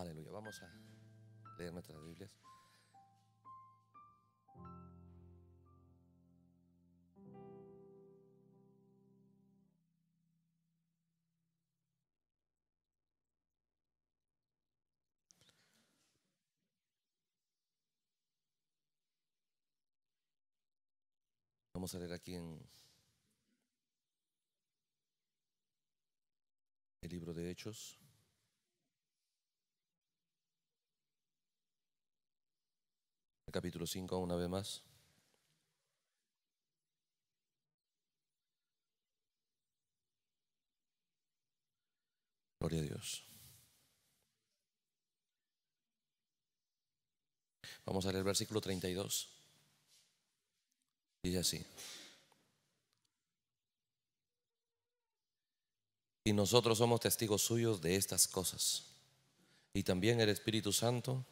Aleluya. Vamos a leer nuestras Biblias. Vamos a leer aquí en el libro de Hechos. capítulo 5 una vez más. Gloria a Dios. Vamos a leer el versículo 32. Dice así. Y nosotros somos testigos suyos de estas cosas. Y también el Espíritu Santo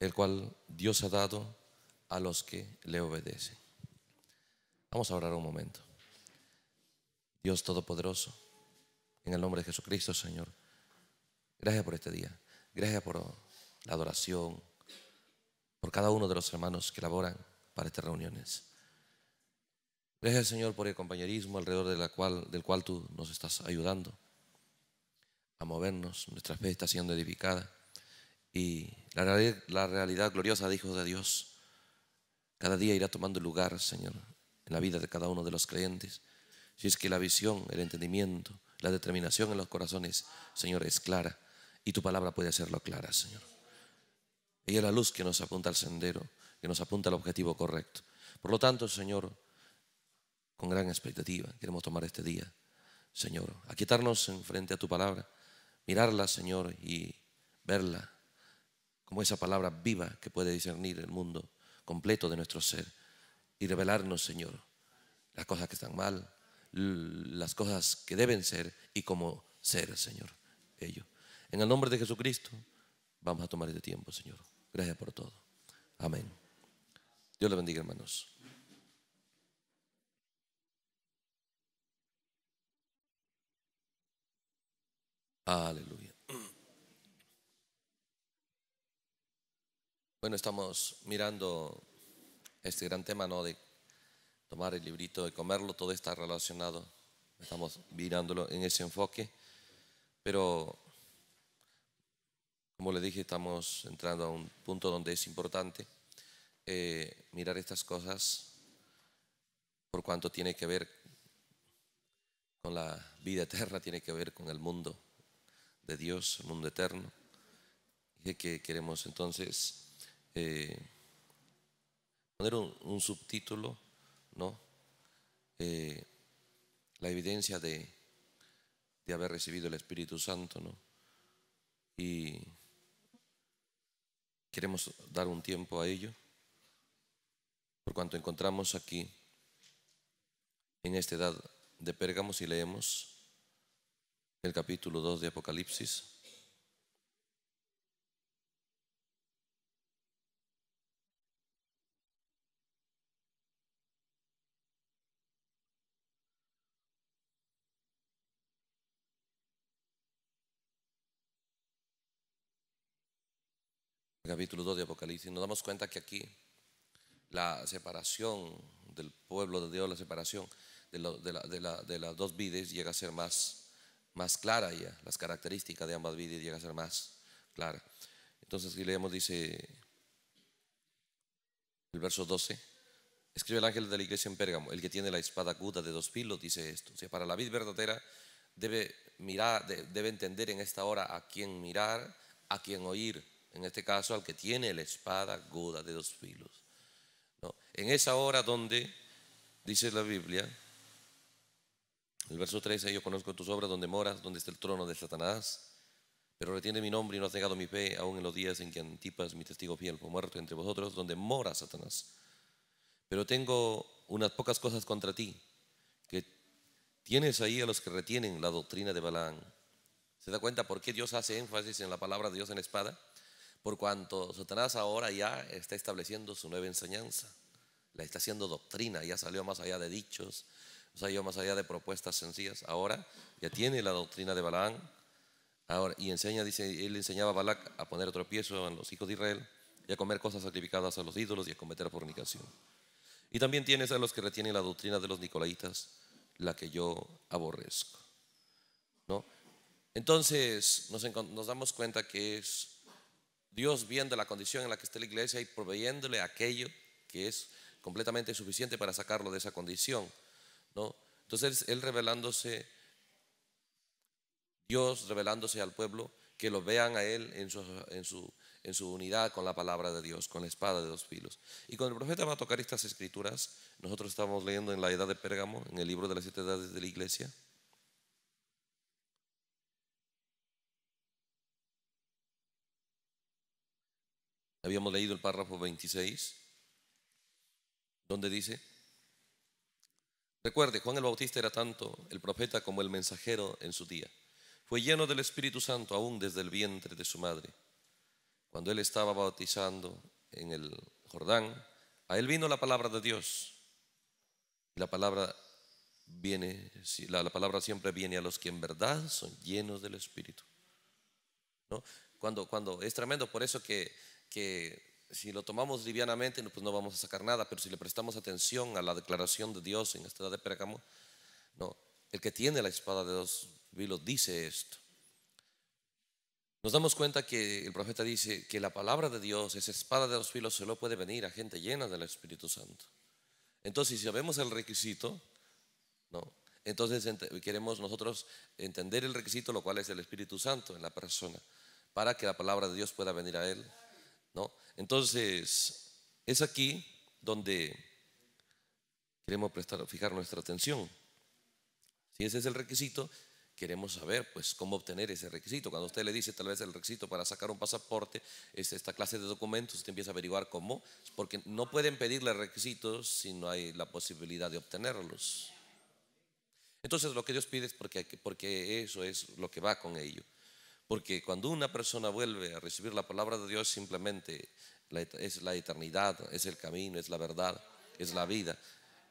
el cual Dios ha dado a los que le obedecen. Vamos a orar un momento. Dios Todopoderoso, en el nombre de Jesucristo, Señor, gracias por este día. Gracias por la adoración, por cada uno de los hermanos que laboran para estas reuniones. Gracias, Señor, por el compañerismo alrededor del cual tú nos estás ayudando a movernos. Nuestra fe está siendo edificada. Y la realidad, gloriosa de hijos de Dios cada día irá tomando lugar, Señor, en la vida de cada uno de los creyentes. Si es que la visión, el entendimiento, la determinación en los corazones, Señor, es clara. Y tu palabra puede hacerlo clara, Señor. Ella es la luz que nos apunta al sendero, que nos apunta al objetivo correcto. Por lo tanto, Señor, con gran expectativa queremos tomar este día, Señor, aquietarnos en frente a tu palabra, mirarla, Señor, y verla como esa palabra viva que puede discernir el mundo completo de nuestro ser y revelarnos, Señor, las cosas que están mal, las cosas que deben ser y cómo ser, Señor, ellos. En el nombre de Jesucristo, vamos a tomar este tiempo, Señor. Gracias por todo. Amén. Dios le bendiga, hermanos. Aleluya. Bueno, estamos mirando este gran tema, ¿no? De tomar el librito, de comerlo, todo está relacionado. Estamos mirándolo en ese enfoque. Pero, como le dije, estamos entrando a un punto donde es importante eh, mirar estas cosas por cuanto tiene que ver con la vida eterna, tiene que ver con el mundo de Dios, el mundo eterno. Dije que queremos entonces eh, poner un, subtítulo, ¿no? Eh, la evidencia de, de haber recibido el Espíritu Santo, ¿no? Y queremos dar un tiempo a ello, por cuanto encontramos aquí, en esta edad de Pérgamos, y leemos el capítulo 2 de Apocalipsis. capítulo 2 de Apocalipsis, nos damos cuenta que aquí la separación del pueblo de Dios, la separación de, las dos vides llega a ser más, más clara ya, las características de ambas vides llega a ser más clara. Entonces si leemos, dice el verso 12, escribe el ángel de la iglesia en Pérgamo, el que tiene la espada aguda de dos filos, dice esto, o para la vid verdadera debe mirar, debe entender en esta hora a quién mirar, a quién oír en este caso al que tiene la espada aguda de dos filos. ¿no? En esa hora donde, dice la Biblia, el verso 13, yo conozco tus obras donde moras, donde está el trono de Satanás, pero retiene mi nombre y no has negado mi fe, aún en los días en que Antipas, mi testigo fiel, fue muerto entre vosotros, donde mora Satanás. Pero tengo unas pocas cosas contra ti, que tienes ahí a los que retienen la doctrina de Balaam. ¿Se da cuenta por qué Dios hace énfasis en la palabra de Dios en la espada? por cuanto Satanás ahora ya está estableciendo su nueva enseñanza, la está haciendo doctrina, ya salió más allá de dichos, salió más allá de propuestas sencillas, ahora ya tiene la doctrina de Balaam, ahora, y enseña, dice, él enseñaba a Balak a poner tropiezo a los hijos de Israel y a comer cosas sacrificadas a los ídolos y a cometer fornicación. Y también tienes a los que retienen la doctrina de los nicolaitas, la que yo aborrezco. ¿no? Entonces nos damos cuenta que es Dios viendo la condición en la que está la iglesia y proveyéndole aquello que es completamente suficiente para sacarlo de esa condición. ¿no? Entonces Él revelándose, Dios revelándose al pueblo, que lo vean a Él en su, en su, en su unidad con la palabra de Dios, con la espada de dos filos. Y cuando el profeta va a tocar estas escrituras, nosotros estamos leyendo en la edad de Pérgamo, en el libro de las siete edades de la iglesia. Habíamos leído el párrafo 26, donde dice, recuerde, Juan el Bautista era tanto el profeta como el mensajero en su día. Fue lleno del Espíritu Santo aún desde el vientre de su madre. Cuando él estaba bautizando en el Jordán, a él vino la palabra de Dios. La palabra viene, la, la palabra siempre viene a los que en verdad son llenos del Espíritu. ¿No? Cuando, cuando es tremendo, por eso que que si lo tomamos livianamente, pues no vamos a sacar nada, pero si le prestamos atención a la declaración de Dios en esta edad de Pérgamo, no, el que tiene la espada de dos vilos dice esto. Nos damos cuenta que el profeta dice que la palabra de Dios, esa espada de dos filos, solo puede venir a gente llena del Espíritu Santo. Entonces, si sabemos el requisito, ¿no? entonces queremos nosotros entender el requisito, lo cual es el Espíritu Santo en la persona, para que la palabra de Dios pueda venir a él. Entonces, es aquí donde queremos prestar, fijar nuestra atención. Si ese es el requisito, queremos saber pues cómo obtener ese requisito. Cuando usted le dice tal vez el requisito para sacar un pasaporte esta clase de documentos, usted empieza a averiguar cómo, porque no pueden pedirle requisitos si no hay la posibilidad de obtenerlos. Entonces lo que Dios pide es porque, porque eso es lo que va con ello. Porque cuando una persona vuelve a recibir la palabra de Dios, simplemente es la eternidad, es el camino, es la verdad, es la vida,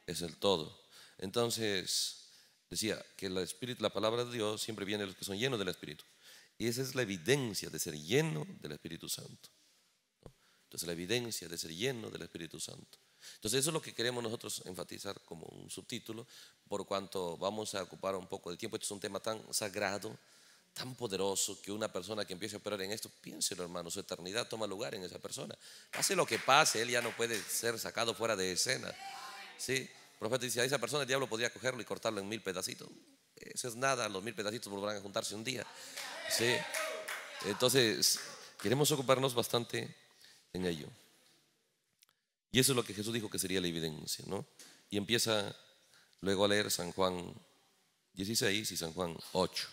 es el todo. Entonces, decía que el Espíritu, la palabra de Dios, siempre viene los que son llenos del Espíritu. Y esa es la evidencia de ser lleno del Espíritu Santo. Entonces, la evidencia de ser lleno del Espíritu Santo. Entonces, eso es lo que queremos nosotros enfatizar como un subtítulo, por cuanto vamos a ocupar un poco de tiempo. esto es un tema tan sagrado tan poderoso que una persona que empiece a operar en esto, piénselo hermano, su eternidad toma lugar en esa persona. Pase lo que pase, él ya no puede ser sacado fuera de escena. ¿Sí? El profeta dice, a esa persona el diablo podría cogerlo y cortarlo en mil pedacitos. Eso es nada, los mil pedacitos volverán a juntarse un día. Entonces, queremos ocuparnos bastante en ello. Y eso es lo que Jesús dijo que sería la evidencia, ¿no? Y empieza luego a leer San Juan 16 y San Juan 8.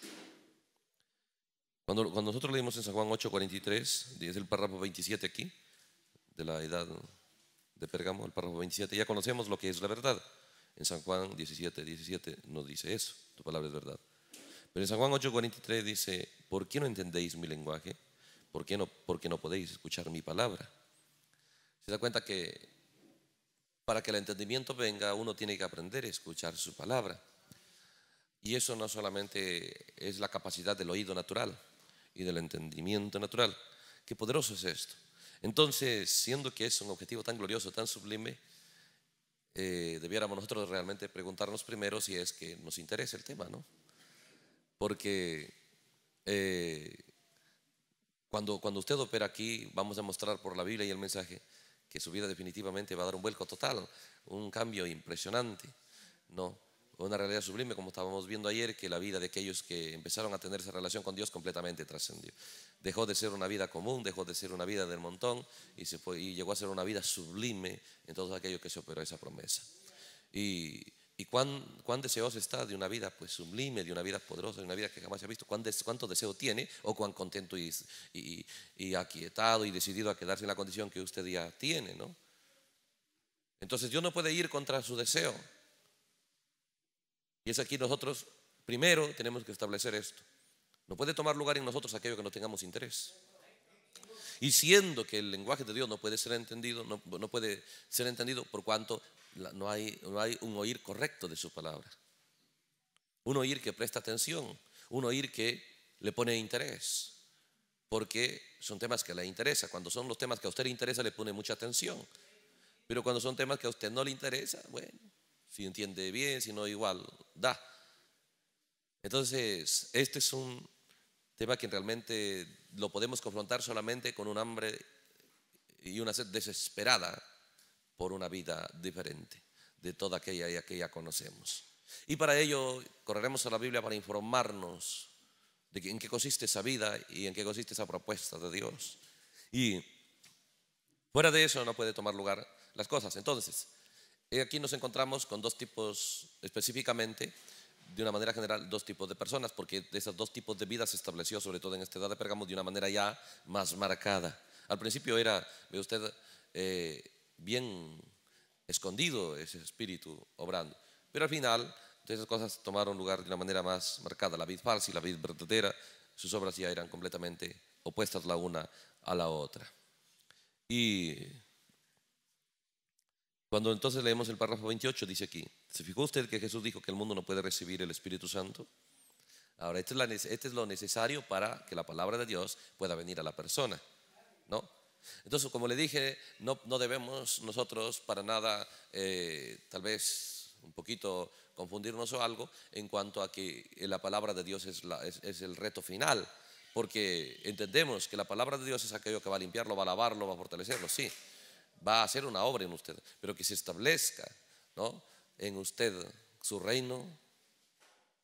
Cuando, nosotros leímos en San Juan 8:43, es el párrafo 27 aquí, de la edad de Pérgamo, el párrafo 27, ya conocemos lo que es la verdad. En San Juan 17, 17 nos dice eso, tu palabra es verdad. Pero en San Juan 8:43 dice, ¿por qué no entendéis mi lenguaje? ¿Por qué no, porque no podéis escuchar mi palabra? Se da cuenta que para que el entendimiento venga uno tiene que aprender a escuchar su palabra. Y eso no solamente es la capacidad del oído natural, y del entendimiento natural. Qué poderoso es esto. Entonces, siendo que es un objetivo tan glorioso, tan sublime, eh, debiéramos nosotros realmente preguntarnos primero si es que nos interesa el tema, ¿no? Porque eh, cuando, cuando usted opera aquí, vamos a mostrar por la Biblia y el mensaje que su vida definitivamente va a dar un vuelco total, un cambio impresionante, ¿no? una realidad sublime, como estábamos viendo ayer, que la vida de aquellos que empezaron a tener esa relación con Dios completamente trascendió. Dejó de ser una vida común, dejó de ser una vida del montón y, llegó a ser una vida sublime en todos aquellos que se operó esa promesa. Y, cuán, deseoso está de una vida pues, sublime, de una vida poderosa, de una vida que jamás se ha visto, cuánto deseo tiene o cuán contento y, y, y aquietado y decidido a quedarse en la condición que usted ya tiene, Entonces Dios no puede ir contra su deseo. Y es aquí nosotros, primero, tenemos que establecer esto. No puede tomar lugar en nosotros aquello que no tengamos interés. Y siendo que el lenguaje de Dios no puede ser entendido, no, puede ser entendido por cuanto no hay, no hay un oír correcto de su palabra. Un oír que presta atención, un oír que le pone interés, porque son temas que le interesa. Cuando son los temas que a usted le interesa, le pone mucha atención. Pero cuando son temas que a usted no le interesa, bueno, si entiende bien, si no, igual, da. Entonces, este es un tema que realmente lo podemos confrontar solamente con un hambre y una sed desesperada por una vida diferente de toda aquella que ya conocemos. Y para ello correremos a la Biblia para informarnos de en qué consiste esa vida y en qué consiste esa propuesta de Dios. Y fuera de eso no puede tomar lugar las cosas. Entonces, y aquí nos encontramos con dos tipos, específicamente, de una manera general, dos tipos de personas, porque de esos dos tipos de vida se estableció, sobre todo en esta edad de Pergamos, de una manera ya más marcada. Al principio era, ve usted, eh, bien escondido ese espíritu obrando, pero al final todas esas cosas tomaron lugar de una manera más marcada. La vida falsa y la vida verdadera, sus obras ya eran completamente opuestas la una a la otra. Y cuando entonces leemos el párrafo 28, dice aquí, ¿se fijó usted que Jesús dijo que el mundo no puede recibir el Espíritu Santo? Ahora, esto es, este es lo necesario para que la palabra de Dios pueda venir a la persona, ¿no? Entonces, como le dije, no, no debemos nosotros para nada, eh, tal vez un poquito confundirnos o algo, en cuanto a que la palabra de Dios es, es, es el reto final, porque entendemos que la palabra de Dios es aquello que va a limpiarlo, va a lavarlo, va a fortalecerlo, sí, va a hacer una obra en usted, pero que se establezca, ¿no? En usted su reino,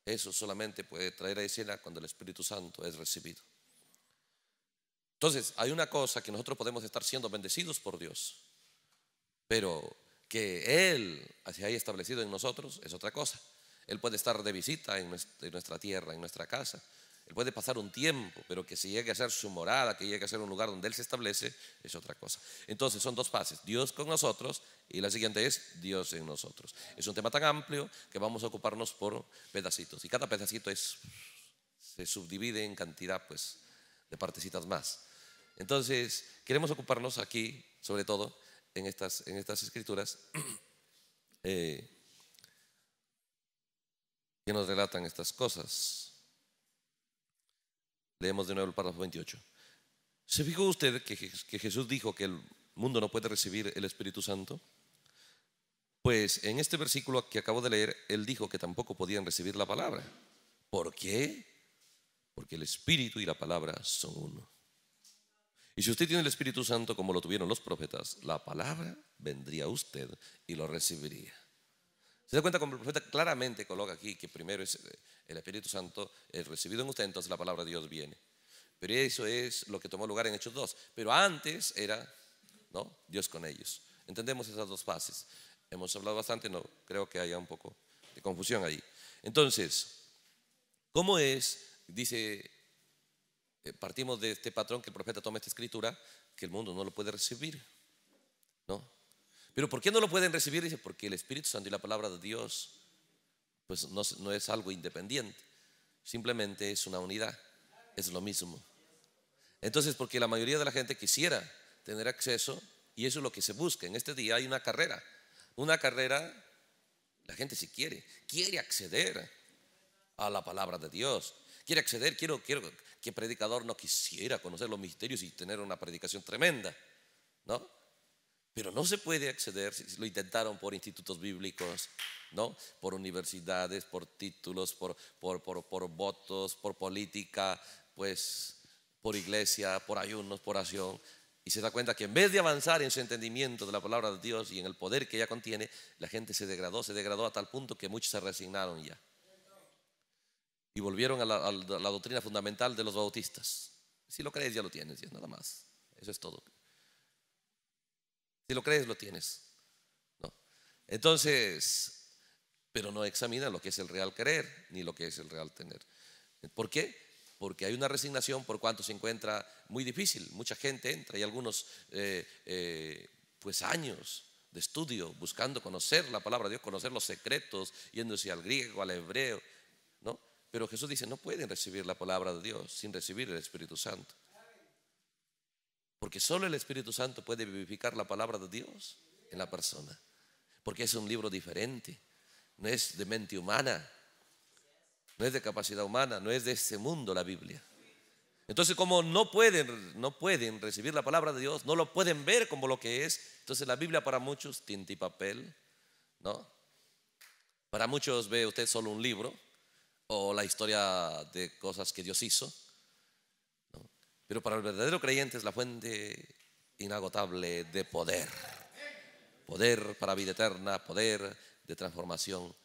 eso solamente puede traer a escena cuando el Espíritu Santo es recibido. Entonces, hay una cosa que nosotros podemos estar siendo bendecidos por Dios, pero que Él se haya establecido en nosotros es otra cosa. Él puede estar de visita en nuestra tierra, en nuestra casa, él puede pasar un tiempo, pero que si llegue a ser su morada, que llegue a ser un lugar donde Él se establece, es otra cosa. Entonces son dos fases, Dios con nosotros y la siguiente es Dios en nosotros. Es un tema tan amplio que vamos a ocuparnos por pedacitos. Y cada pedacito es, se subdivide en cantidad pues, de partecitas más. Entonces queremos ocuparnos aquí, sobre todo, en estas, en estas escrituras. Eh, que nos relatan estas cosas. Leemos de nuevo el párrafo 28. ¿Se fijó usted que, que Jesús dijo que el mundo no puede recibir el Espíritu Santo? Pues en este versículo que acabo de leer, él dijo que tampoco podían recibir la palabra. ¿Por qué? Porque el Espíritu y la palabra son uno. Y si usted tiene el Espíritu Santo como lo tuvieron los profetas, la palabra vendría a usted y lo recibiría. Se da cuenta como el profeta claramente coloca aquí que primero es eh, el Espíritu Santo el recibido en usted, entonces la palabra de Dios viene. Pero eso es lo que tomó lugar en Hechos 2. Pero antes era ¿no? Dios con ellos. Entendemos esas dos fases. Hemos hablado bastante, no creo que haya un poco de confusión ahí. Entonces, ¿cómo es? Dice, eh, partimos de este patrón que el profeta toma esta escritura, que el mundo no lo puede recibir. ¿No? Pero ¿por qué no lo pueden recibir? Dice, porque el Espíritu Santo y la palabra de Dios, pues no, es algo independiente, simplemente es una unidad, es lo mismo. Entonces, porque la mayoría de la gente quisiera tener acceso, y eso es lo que se busca, en este día hay una carrera, una carrera, la gente si quiere, quiere acceder a la palabra de Dios, quiere acceder, quiero, quiero que predicador no quisiera conocer los misterios y tener una predicación tremenda, ¿no? Pero no se puede acceder, lo intentaron por institutos bíblicos, ¿no? por universidades, por títulos, por, votos, por política, pues por iglesia, por ayunos, por oración. Y se da cuenta que en vez de avanzar en su entendimiento de la palabra de Dios y en el poder que ella contiene, la gente se degradó, se degradó a tal punto que muchos se resignaron ya. Y volvieron a la, doctrina fundamental de los bautistas. Si lo crees, ya lo tienes, ya nada más. Eso es todo. Si lo crees, lo tienes. ¿no? Entonces, pero no examina lo que es el real creer ni lo que es el real tener. ¿Por qué? porque hay una resignación por cuanto se encuentra muy difícil. Mucha gente entra y algunos eh, eh, pues años de estudio buscando conocer la palabra de Dios, conocer los secretos, yéndose al griego, al hebreo, ¿no? Pero Jesús dice, no pueden recibir la palabra de Dios sin recibir el Espíritu Santo. Porque solo el Espíritu Santo puede vivificar la palabra de Dios en la persona. Porque es un libro diferente. No es de mente humana. No es de capacidad humana. No es de este mundo la Biblia. Entonces, como no pueden, no pueden recibir la palabra de Dios, no lo pueden ver como lo que es, entonces la Biblia para muchos, tinta y papel, ¿no? Para muchos ve usted solo un libro o la historia de cosas que Dios hizo, pero para el verdadero creyente es la fuente inagotable de poder. Poder para vida eterna, poder de transformación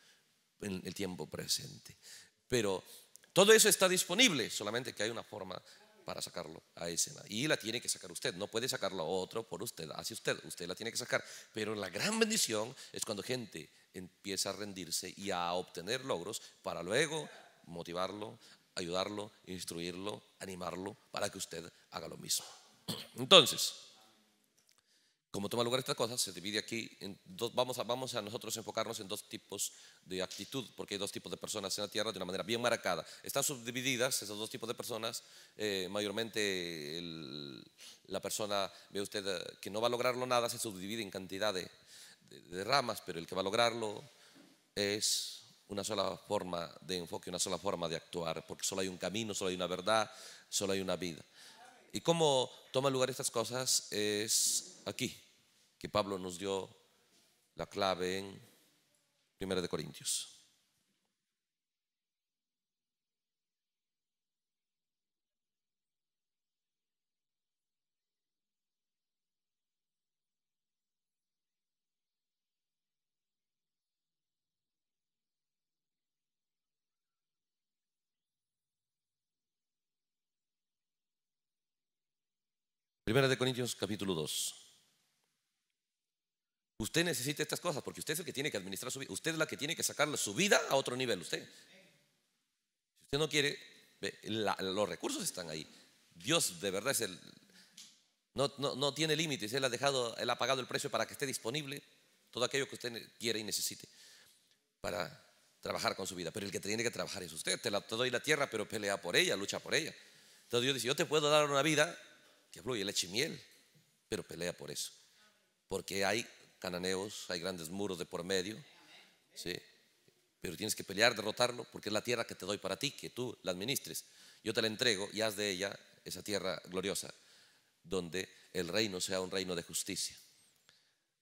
en el tiempo presente. Pero todo eso está disponible, solamente que hay una forma para sacarlo a escena. Y la tiene que sacar usted, no puede sacarlo otro por usted, así usted, usted la tiene que sacar. Pero la gran bendición es cuando gente empieza a rendirse y a obtener logros para luego motivarlo ayudarlo, instruirlo, animarlo para que usted haga lo mismo. Entonces, como toma lugar esta cosa se divide aquí vamos a, vamos a nosotros enfocarnos en dos tipos de actitud, porque hay dos tipos de personas en la tierra de una manera bien marcada. Están subdivididas esos dos tipos de personas, eh, mayormente la persona, ve usted, eh, que no va a lograrlo nada, se subdivide en cantidad de ramas, pero el que va a lograrlo es una sola forma de enfoque, una sola forma de actuar, porque solo hay un camino, solo hay una verdad, solo hay una vida. Y cómo toman lugar estas cosas es aquí, que Pablo nos dio la clave en 1 Corintios. Primera de Corintios capítulo 2. Usted necesita estas cosas porque usted es el que tiene que administrar su vida. Usted es la que tiene que sacar su vida a otro nivel. Usted. Si usted no quiere, los recursos están ahí. Dios de verdad es el... No, tiene límites. Él ha dejado, él ha pagado el precio para que esté disponible todo aquello que usted quiera y necesite para trabajar con su vida. Pero el que tiene que trabajar es usted. Te, la, te doy la tierra, pero pelea por ella, lucha por ella. Entonces Dios dice, yo te puedo dar una vida que fluye leche miel, pero pelea por eso. Porque hay cananeos, hay grandes muros de por medio, ¿sí? pero tienes que pelear, derrotarlo, porque es la tierra que te doy para ti, que tú la administres. Yo te la entrego y haz de ella esa tierra gloriosa, donde el reino sea un reino de justicia.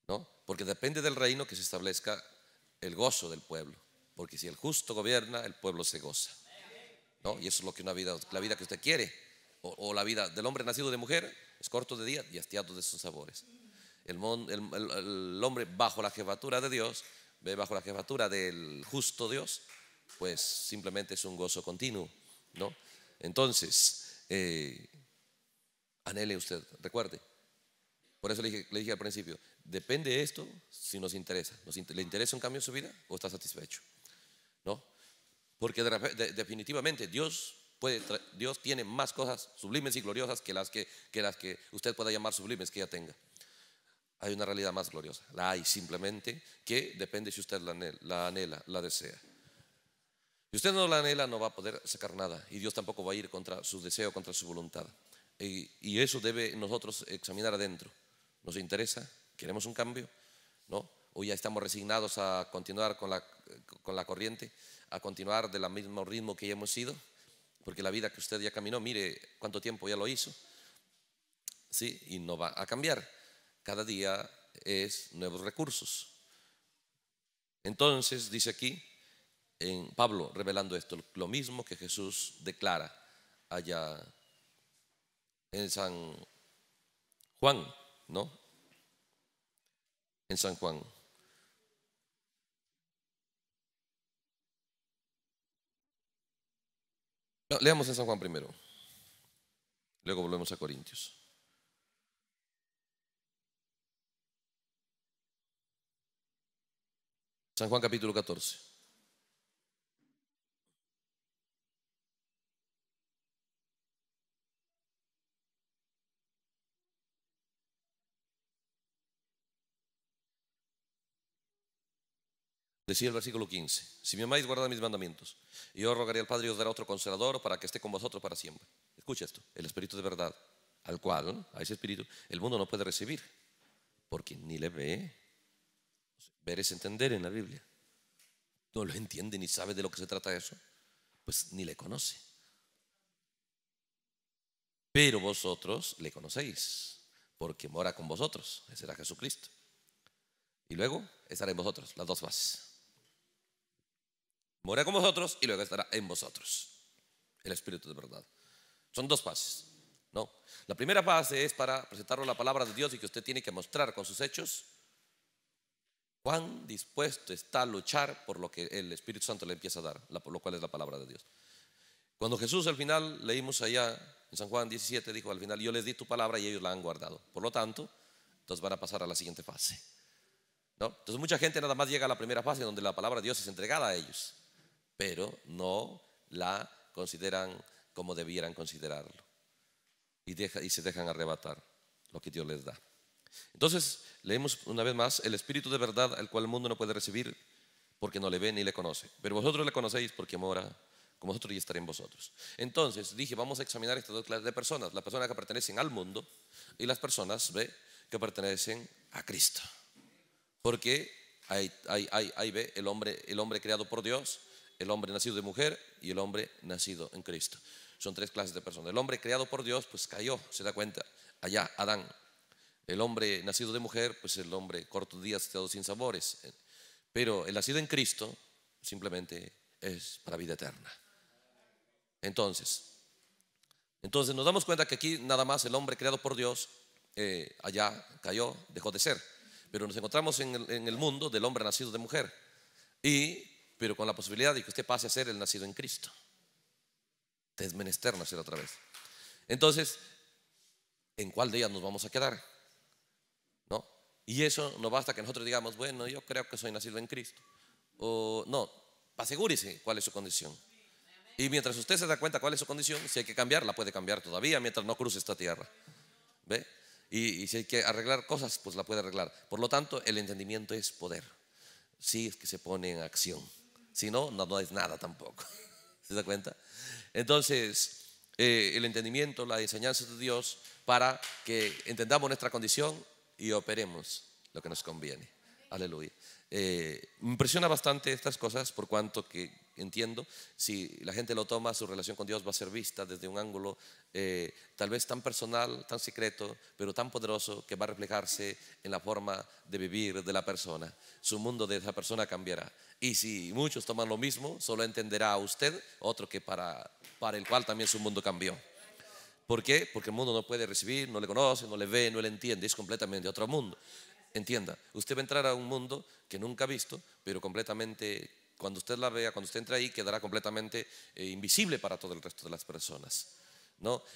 ¿no? Porque depende del reino que se establezca el gozo del pueblo. Porque si el justo gobierna, el pueblo se goza. ¿no? Y eso es lo que una vida, la vida que usted quiere o, la vida del hombre nacido de mujer es corto de día y hastiado de sus sabores. El, hombre bajo la jefatura de Dios, bajo la jefatura del justo Dios, pues simplemente es un gozo continuo, ¿no? Entonces, eh, anhele usted, recuerde. Por eso le dije, al principio, depende de esto si nos interesa. ¿Le interesa un cambio en su vida o está satisfecho? ¿No? Porque definitivamente Dios Dios tiene más cosas sublimes y gloriosas que las que, usted pueda llamar sublimes que ya tenga. Hay una realidad más gloriosa. La hay simplemente que depende si usted la anhela, la, desea. Si usted no la anhela, no va a poder sacar nada. Y Dios tampoco va a ir contra su deseo, contra su voluntad. Y, eso debe nosotros examinar adentro. ¿Nos interesa? ¿Queremos un cambio? ¿No? ¿O ya estamos resignados a continuar con la, corriente? ¿A continuar del mismo ritmo que ya hemos sido? porque la vida que usted ya caminó, mire cuánto tiempo ya lo hizo, ¿sí? Y no va a cambiar. Cada día es nuevos recursos. Entonces, dice aquí, en Pablo revelando esto, lo mismo que Jesús declara allá en San Juan, ¿no? En San Juan. leamos en San Juan primero. Luego volvemos a Corintios. San Juan capítulo 14. Decía el versículo 15, si me amáis, guardad mis mandamientos. Y yo rogaré al Padre y os dará otro consolador para que esté con vosotros para siempre. Escucha esto, el Espíritu de verdad, al cual, a ese Espíritu, el mundo no puede recibir, porque ni le ve. Ver es entender en la Biblia. No lo entiende ni sabe de lo que se trata eso, pues ni le conoce. Pero vosotros le conocéis, porque mora con vosotros. Ese era Jesucristo. Y luego estará en vosotros, las dos bases. Morirá con vosotros y luego estará en vosotros. El Espíritu de verdad. Son dos fases. ¿no? La primera fase es para presentaros la palabra de Dios y que usted tiene que mostrar con sus hechos cuán dispuesto está a luchar por lo que el Espíritu Santo le empieza a dar, Por lo cual es la palabra de Dios. Cuando Jesús al final, leímos allá en San Juan 17, dijo al final, yo les di tu palabra y ellos la han guardado. Por lo tanto, entonces van a pasar a la siguiente fase. ¿no? Entonces mucha gente nada más llega a la primera fase donde la palabra de Dios es entregada a ellos pero no la consideran como debieran considerarlo. Y, se dejan arrebatar lo que Dios les da. Entonces, leemos una vez más, el Espíritu de verdad, al cual el mundo no puede recibir porque no le ve ni le conoce. Pero vosotros le conocéis porque mora como vosotros y estará en vosotros. Entonces, dije, vamos a examinar estas dos clases de personas. Las personas que pertenecen al mundo y las personas que pertenecen a Cristo. Porque ahí ¿ve? El, hombre, el hombre creado por Dios el hombre nacido de mujer y el hombre nacido en Cristo. Son tres clases de personas. El hombre creado por Dios, pues cayó, se da cuenta, allá, Adán. El hombre nacido de mujer, pues el hombre corto días, estado sin sabores. Pero el nacido en Cristo simplemente es para vida eterna. Entonces, entonces nos damos cuenta que aquí nada más el hombre creado por Dios eh, allá cayó, dejó de ser. Pero nos encontramos en el, en el mundo del hombre nacido de mujer. Y pero con la posibilidad de que usted pase a ser el nacido en Cristo. es menester nacer otra vez. Entonces, ¿en cuál de ellas nos vamos a quedar? ¿No? Y eso no basta que nosotros digamos, bueno, yo creo que soy nacido en Cristo. O no, asegúrese cuál es su condición. Y mientras usted se da cuenta cuál es su condición, si hay que cambiarla, puede cambiar todavía mientras no cruce esta tierra. ¿Ve? Y, si hay que arreglar cosas, pues la puede arreglar. Por lo tanto, el entendimiento es poder. Si sí, es que se pone en acción. Si no, no, es nada tampoco. ¿Se da cuenta? Entonces, eh, el entendimiento, la enseñanza de Dios para que entendamos nuestra condición y operemos lo que nos conviene. Aleluya. Eh, me impresiona bastante estas cosas por cuanto que entiendo, si la gente lo toma, su relación con Dios va a ser vista desde un ángulo eh, tal vez tan personal, tan secreto, pero tan poderoso que va a reflejarse en la forma de vivir de la persona. Su mundo de esa persona cambiará. Y si muchos toman lo mismo, solo entenderá usted otro que para, para el cual también su mundo cambió. ¿Por qué? Porque el mundo no puede recibir, no le conoce, no le ve, no le entiende, es completamente otro mundo. Entienda, usted va a entrar a un mundo que nunca ha visto, pero completamente, cuando usted la vea, cuando usted entre ahí, quedará completamente eh, invisible para todo el resto de las personas.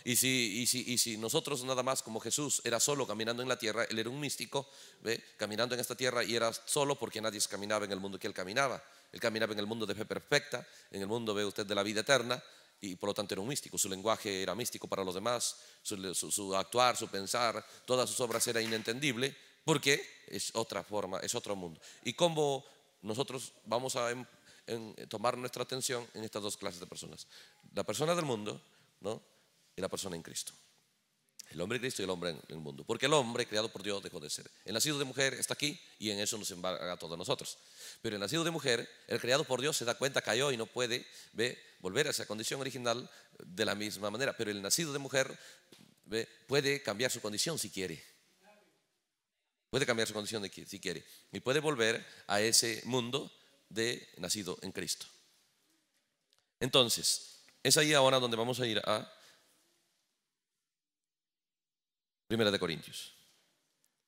Y si, y si, nosotros nada más como Jesús era solo caminando en la tierra, él era un místico, ¿ve? caminando en esta tierra y era solo porque nadie caminaba en el mundo que él caminaba. Él caminaba en el mundo de fe perfecta, en el mundo, ve usted, de la vida eterna, y por lo tanto era un místico, su lenguaje era místico para los demás, su, actuar, su pensar, todas sus obras era inentendible, porque es otra forma, es otro mundo. Y como nosotros vamos a em, tomar nuestra atención en estas dos clases de personas, la persona del mundo, ¿no? y la persona en Cristo. El hombre en Cristo y el hombre en el mundo. Porque el hombre creado por Dios dejó de ser. El nacido de mujer está aquí y en eso nos embarga a todos nosotros. Pero el nacido de mujer, el creado por Dios se da cuenta, cayó y no puede volver a esa condición original de la misma manera. Pero el nacido de mujer puede cambiar su condición si quiere. Puede cambiar su condición de, si quiere. Y puede volver a ese mundo de nacido en Cristo. Entonces, es ahí ahora donde vamos a ir a Primera de Corintios,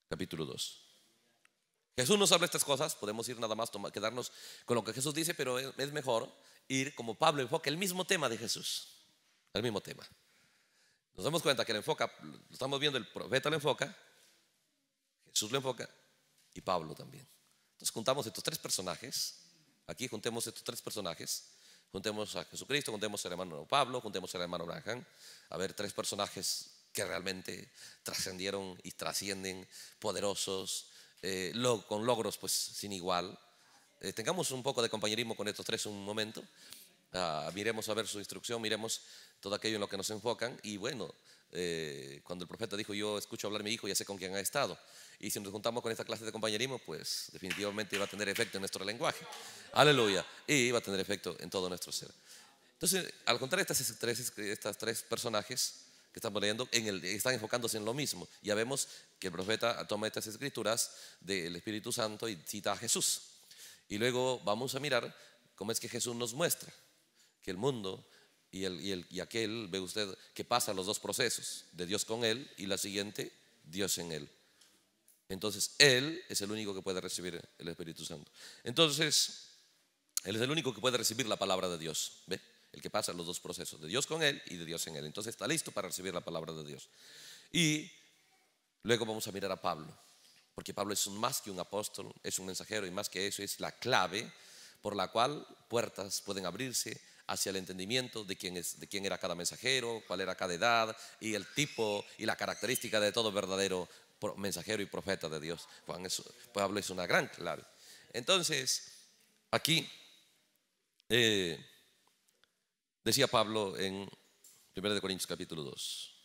capítulo 2. Jesús nos habla estas cosas, podemos ir nada más, quedarnos con lo que Jesús dice, pero es, mejor ir como Pablo enfoca el mismo tema de Jesús, el mismo tema. Nos damos cuenta que lo enfoca, lo estamos viendo, el profeta lo enfoca, Jesús lo enfoca y Pablo también. Entonces juntamos estos tres personajes, aquí juntemos estos tres personajes, juntemos a Jesucristo, juntemos al hermano Pablo, juntemos al hermano Abraham, a ver, tres personajes que realmente trascendieron y trascienden, poderosos, eh, con logros pues sin igual. Eh, tengamos un poco de compañerismo con estos tres un momento. Ah, miremos a ver su instrucción, miremos todo aquello en lo que nos enfocan. Y bueno, eh, cuando el profeta dijo, yo escucho hablar a mi hijo, ya sé con quién ha estado. Y si nos juntamos con esta clase de compañerismo, pues definitivamente va a tener efecto en nuestro lenguaje. Aleluya. Y va a tener efecto en todo nuestro ser. Entonces, al contar estas tres, estas tres personajes, que estamos leyendo están enfocándose en lo mismo. Ya vemos que el profeta toma estas escrituras del Espíritu Santo y cita a Jesús. Y luego vamos a mirar cómo es que Jesús nos muestra que el mundo y, el, aquel, ve usted, que pasa los dos procesos, de Dios con él y la siguiente, Dios en él. Entonces, Él es el único que puede recibir el Espíritu Santo. Entonces, Él es el único que puede recibir la palabra de Dios. ¿Ve? el que pasa los dos procesos, de Dios con él y de Dios en él. Entonces está listo para recibir la palabra de Dios. Y luego vamos a mirar a Pablo, porque Pablo es más que un apóstol, es un mensajero y más que eso es la clave por la cual puertas pueden abrirse hacia el entendimiento de quién, es, de quién era cada mensajero, cuál era cada edad y el tipo y la característica de todo verdadero mensajero y profeta de Dios. Juan Pablo es una gran clave. Entonces, aquí eh, Decía Pablo en 1 Corintios capítulo 2.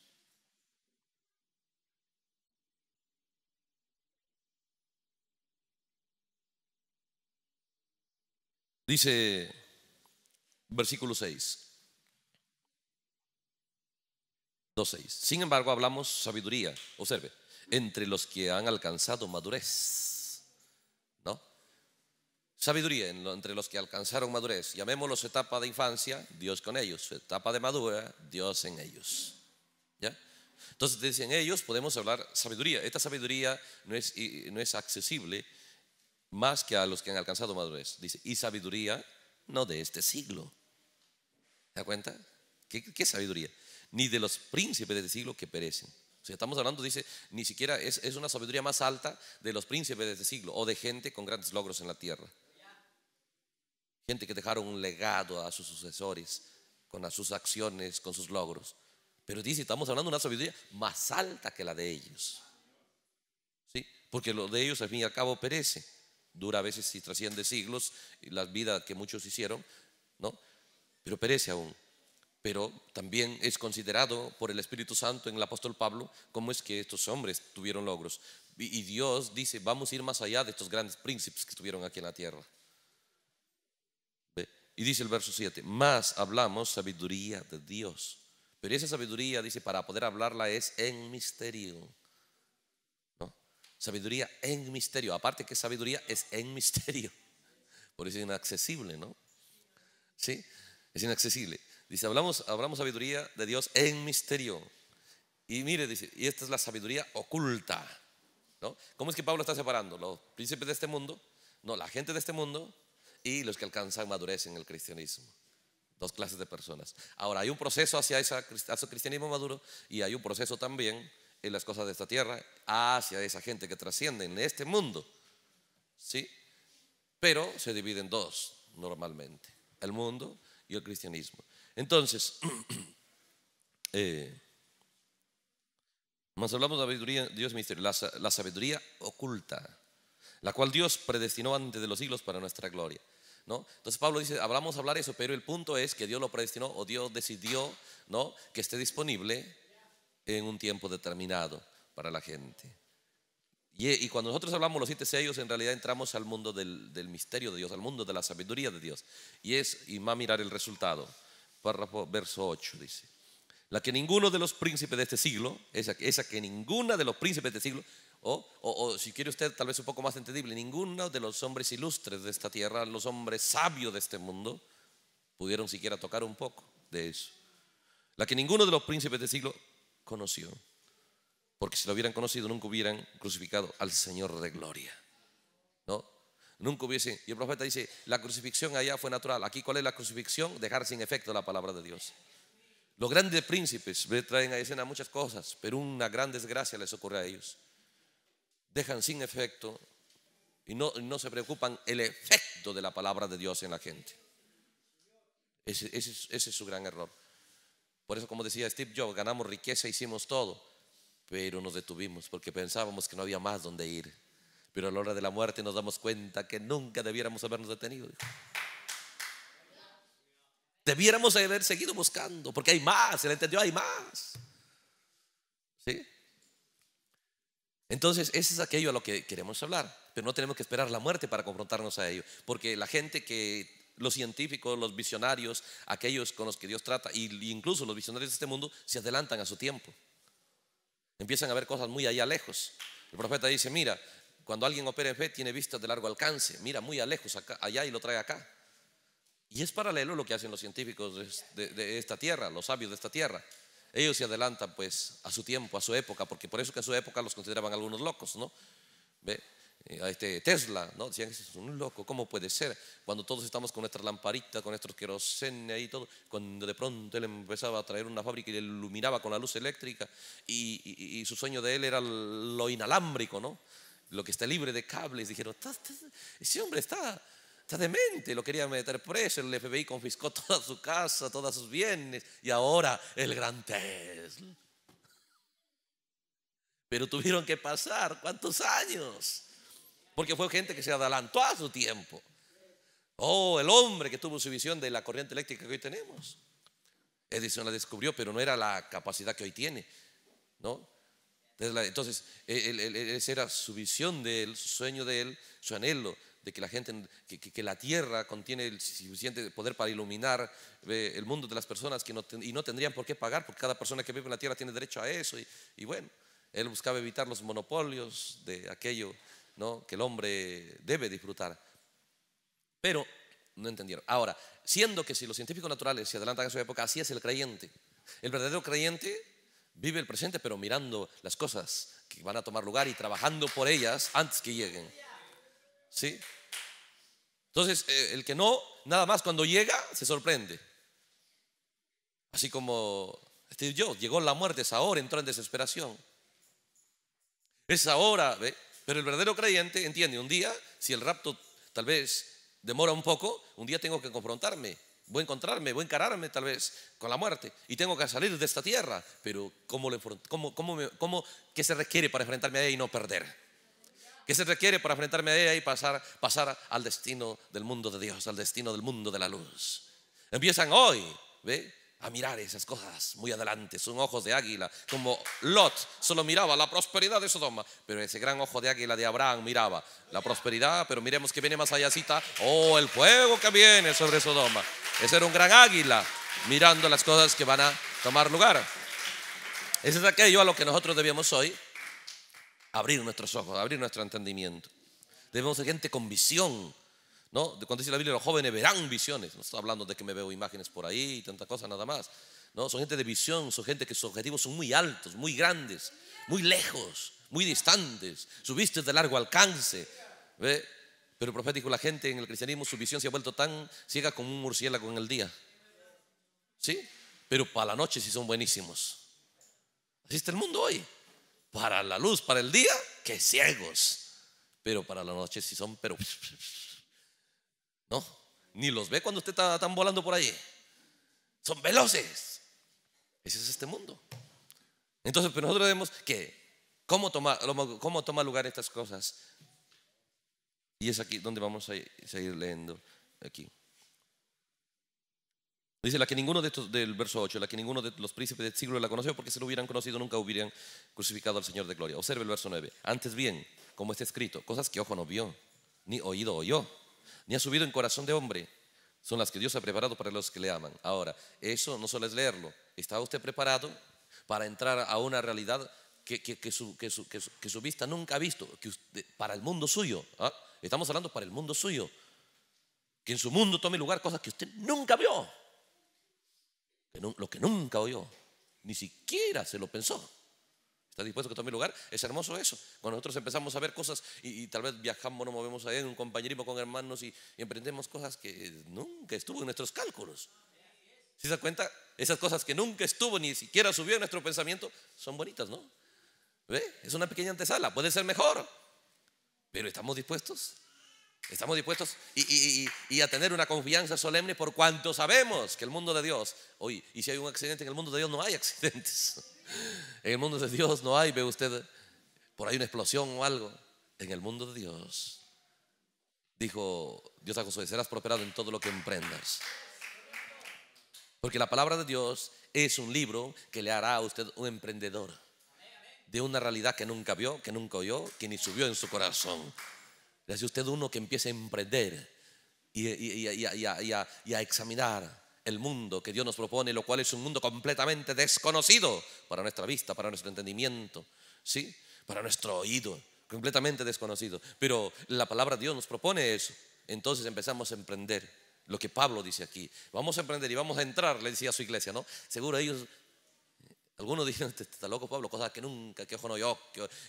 Dice versículo 6. 2.6. Sin embargo, hablamos sabiduría, observe, entre los que han alcanzado madurez Sabiduría entre los que alcanzaron madurez. Llamémoslos etapa de infancia, Dios con ellos. Etapa de madura, Dios en ellos. ¿Ya? Entonces dicen ellos, podemos hablar sabiduría. Esta sabiduría no es, accesible más que a los que han alcanzado madurez. Dice, y sabiduría no de este siglo. ¿Te da cuenta? ¿Qué, sabiduría? Ni de los príncipes de este siglo que perecen. O sea, estamos hablando, dice, ni siquiera es, es una sabiduría más alta de los príncipes de este siglo o de gente con grandes logros en la tierra gente que dejaron un legado a sus sucesores con sus acciones, con sus logros. Pero dice, estamos hablando de una sabiduría más alta que la de ellos. ¿Sí? Porque lo de ellos al fin y al cabo perece. Dura a veces y trasciende siglos, y las vidas que muchos hicieron, ¿no? Pero perece aún. Pero también es considerado por el Espíritu Santo en el apóstol Pablo cómo es que estos hombres tuvieron logros. Y Dios dice, vamos a ir más allá de estos grandes príncipes que estuvieron aquí en la tierra. Y dice el verso 7, más hablamos sabiduría de Dios. Pero esa sabiduría, dice, para poder hablarla es en misterio. ¿no? Sabiduría en misterio. Aparte que sabiduría es en misterio. Por eso es inaccesible, ¿no? Sí, es inaccesible. Dice, hablamos, hablamos sabiduría de Dios en misterio. Y mire, dice, y esta es la sabiduría oculta. ¿no? ¿Cómo es que Pablo está separando? Los príncipes de este mundo, no, la gente de este mundo y los que alcanzan madurez en el cristianismo. Dos clases de personas. Ahora, hay un proceso hacia, ese cristianismo maduro y hay un proceso también en las cosas de esta tierra hacia esa gente que trasciende en este mundo. ¿Sí? Pero se dividen dos normalmente, el mundo y el cristianismo. Entonces, eh, hablamos de sabiduría, Dios misterio, la sabiduría oculta, la cual Dios predestinó antes de los siglos para nuestra gloria. Entonces Pablo dice, hablamos hablar eso, pero el punto es que Dios lo predestinó o Dios decidió, ¿no? Que esté disponible en un tiempo determinado para la gente. Y, cuando nosotros hablamos los siete sellos, en realidad entramos al mundo del, misterio de Dios, al mundo de la sabiduría de Dios. Y es, y va a mirar el resultado, párrafo, verso 8 dice, la que ninguno de los príncipes de este siglo, esa, esa que ninguna de los príncipes de este siglo, o, si quiere usted tal vez un poco más entendible, ninguno de los hombres ilustres de esta tierra, los hombres sabios de este mundo, pudieron siquiera tocar un poco de eso. La que ninguno de los príncipes del siglo conoció, porque si lo hubieran conocido nunca hubieran crucificado al Señor de gloria. ¿No? Nunca hubiesen, y el profeta dice, la crucifixión allá fue natural. Aquí, ¿cuál es la crucifixión? Dejar sin efecto la palabra de Dios. Los grandes príncipes traen a escena muchas cosas, pero una gran desgracia les ocurre a ellos dejan sin efecto y no, se preocupan el efecto de la palabra de Dios en la gente. Ese, es su gran error. Por eso, como decía Steve Jobs, ganamos riqueza, hicimos todo, pero nos detuvimos porque pensábamos que no había más donde ir. Pero a la hora de la muerte nos damos cuenta que nunca debiéramos habernos detenido. Debiéramos haber seguido buscando, porque hay más, se le entendió, hay más. ¿Sí? Entonces, ese es aquello a lo que queremos hablar, pero no tenemos que esperar la muerte para confrontarnos a ello, porque la gente que los científicos, los visionarios, aquellos con los que Dios trata, y incluso los visionarios de este mundo, se adelantan a su tiempo. Empiezan a ver cosas muy allá lejos. El profeta dice, mira, cuando alguien opera en fe tiene vistas de largo alcance, mira muy lejos allá y lo trae acá. Y es paralelo lo que hacen los científicos de esta tierra, los sabios de esta tierra. Ellos se adelantan pues a su tiempo, a su época, porque por eso que a su época los consideraban algunos locos, ¿no? ¿Ve? Eh, a este Tesla, ¿no? Decían, es un loco, ¿cómo puede ser? Cuando todos estamos con nuestra lamparita, con nuestros querosene y todo, cuando de pronto él empezaba a traer una fábrica y le iluminaba con la luz eléctrica y, y su sueño de él era lo inalámbrico, ¿no? Lo que está libre de cables. Dijeron, ese hombre está está demente, lo querían meter preso, el FBI confiscó toda su casa, todos sus bienes y ahora el gran Tesla. Pero tuvieron que pasar cuántos años, porque fue gente que se adelantó a su tiempo. Oh, el hombre que tuvo su visión de la corriente eléctrica que hoy tenemos. Edison la descubrió, pero no era la capacidad que hoy tiene, ¿no? Entonces, e, esa era su visión de él, su sueño de él, su anhelo de que la gente, que, la tierra contiene el suficiente poder para iluminar eh, el mundo de las personas y no tendrían por qué pagar, porque cada persona que vive en la tierra tiene derecho a eso. Y, y bueno, él buscaba evitar los monopolios de aquello que el hombre debe disfrutar. Pero no entendieron. Ahora, siendo que si los científicos naturales se adelantan a su época, así es el creyente. El verdadero creyente vive el presente, pero mirando las cosas que van a tomar lugar y trabajando por ellas antes que lleguen. Entonces, eh, el que no, nada más cuando llega, se sorprende. Así como Steve llegó la muerte, es ahora, entró en desesperación. Es ahora, ¿ve? Pero el verdadero creyente entiende, un día, si el rapto tal vez demora un poco, un día tengo que confrontarme, voy a encontrarme, voy a encararme tal vez con la muerte y tengo que salir de esta tierra. Pero ¿cómo, le, cómo, cómo, cómo ¿qué se requiere para enfrentarme a ella y no perder? que se requiere para enfrentarme a ella y pasar, pasar al destino del mundo de Dios, al destino del mundo de la luz. Empiezan hoy, ¿ve? A mirar esas cosas muy adelante, son ojos de águila, como Lot solo miraba la prosperidad de Sodoma, pero ese gran ojo de águila de Abraham miraba la prosperidad, pero miremos que viene más allá cita oh, el fuego que viene sobre Sodoma. Ese era un gran águila mirando las cosas que van a tomar lugar. Ese es aquello a lo que nosotros debíamos hoy abrir nuestros ojos, abrir nuestro entendimiento. Debemos ser gente con visión. ¿no? Cuando dice la Biblia, los jóvenes verán visiones. No estoy hablando de que me veo imágenes por ahí y tantas cosas, nada más. ¿no? Son gente de visión, son gente que sus objetivos son muy altos, muy grandes, muy lejos, muy distantes. Su vista es de largo alcance. ¿ve? Pero el profético, la gente en el cristianismo, su visión se ha vuelto tan ciega como un murciélago en el día. ¿Sí? Pero para la noche sí son buenísimos. Así está el mundo hoy para la luz, para el día, que ciegos. Pero para la noche sí son, pero... No, ni los ve cuando usted está, tan volando por allí. Son veloces. Ese es este mundo. Entonces, pero nosotros vemos que cómo toma, cómo toma lugar estas cosas. Y es aquí donde vamos a seguir leyendo. Aquí. Dice, la que ninguno de estos, del verso 8, la que ninguno de los príncipes del siglo la conoció, porque si lo hubieran conocido nunca hubieran crucificado al Señor de gloria. Observe el verso 9. Antes bien, como está escrito, cosas que ojo no vio, ni oído oyó, ni ha subido en corazón de hombre, son las que Dios ha preparado para los que le aman. Ahora, eso no solo es leerlo, ¿está usted preparado para entrar a una realidad que, que, su, vista nunca ha visto? Que para el mundo suyo, ah? estamos hablando para el mundo suyo, que en su mundo tome lugar cosas que usted nunca vio lo que nunca oyó, ni siquiera se lo pensó. ¿Está dispuesto a que tome lugar? Es hermoso eso. Cuando nosotros empezamos a ver cosas y, tal vez viajamos, nos movemos ahí en un compañerismo con hermanos y, emprendemos cosas que nunca estuvo en nuestros cálculos. ¿Si se da cuenta? Esas cosas que nunca estuvo ni siquiera subió en nuestro pensamiento son bonitas, ¿no? ¿Ve? Es una pequeña antesala, puede ser mejor, pero ¿estamos dispuestos? Estamos dispuestos y, a tener una confianza solemne por cuanto sabemos que el mundo de Dios, hoy, y si hay un accidente en el mundo de Dios, no hay accidentes. En el mundo de Dios no hay, ve usted, por ahí una explosión o algo. En el mundo de Dios, dijo Dios a Josué, serás prosperado en todo lo que emprendas. Porque la palabra de Dios es un libro que le hará a usted un emprendedor de una realidad que nunca vio, que nunca oyó, que ni subió en su corazón hace usted uno que empiece a emprender y, a, examinar el mundo que Dios nos propone, lo cual es un mundo completamente desconocido para nuestra vista, para nuestro entendimiento, ¿sí? para nuestro oído, completamente desconocido. Pero la palabra de Dios nos propone eso. Entonces empezamos a emprender lo que Pablo dice aquí. Vamos a emprender y vamos a entrar, le decía a su iglesia, ¿no? Seguro ellos algunos dicen, este, este está loco Pablo, cosas que nunca, que ojo no yo,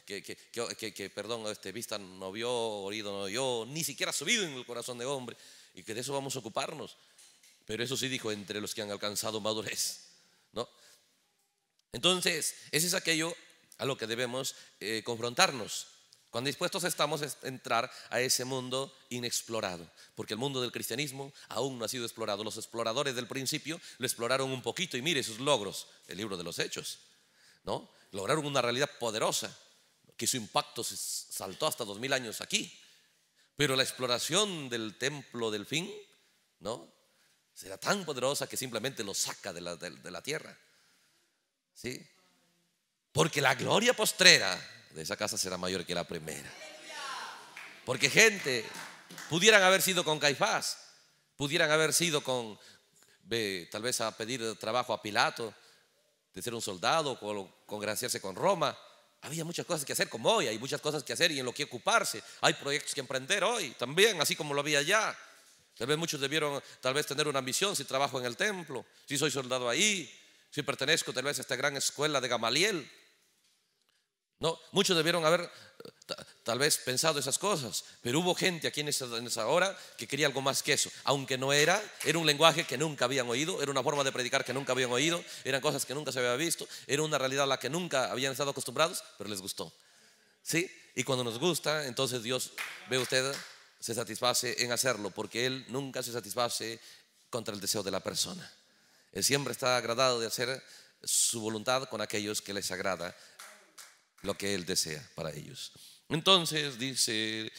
que, que, perdón, este, vista no vio, oído no yo, ni siquiera subido en el corazón de hombre, y que de eso vamos a ocuparnos. Pero eso sí dijo, entre los que han alcanzado madurez, ¿no? Entonces, ese es aquello a lo que debemos eh, confrontarnos. Cuando dispuestos estamos a entrar a ese mundo inexplorado, porque el mundo del cristianismo aún no ha sido explorado. Los exploradores del principio lo exploraron un poquito y mire sus logros, el libro de los hechos, ¿no? Lograron una realidad poderosa que su impacto se saltó hasta dos mil años aquí. Pero la exploración del templo del fin, ¿no? Será tan poderosa que simplemente lo saca de la, de la tierra, ¿sí? Porque la gloria postrera esa casa será mayor que la primera. Porque gente, pudieran haber sido con Caifás, pudieran haber sido con, tal vez a pedir trabajo a Pilato, de ser un soldado, O congraciarse con Roma. Había muchas cosas que hacer como hoy, hay muchas cosas que hacer y en lo que ocuparse. Hay proyectos que emprender hoy también, así como lo había ya, Tal vez muchos debieron tal vez tener una ambición si trabajo en el templo, si soy soldado ahí, si pertenezco tal vez a esta gran escuela de Gamaliel. No, muchos debieron haber eh, tal vez pensado esas cosas, pero hubo gente aquí en esa, hora que quería algo más que eso, aunque no era, era un lenguaje que nunca habían oído, era una forma de predicar que nunca habían oído, eran cosas que nunca se había visto, era una realidad a la que nunca habían estado acostumbrados, pero les gustó. ¿Sí? Y cuando nos gusta, entonces Dios, ve usted, se satisface en hacerlo, porque Él nunca se satisface contra el deseo de la persona. Él siempre está agradado de hacer su voluntad con aquellos que les agrada lo que Él desea para ellos. Entonces dice,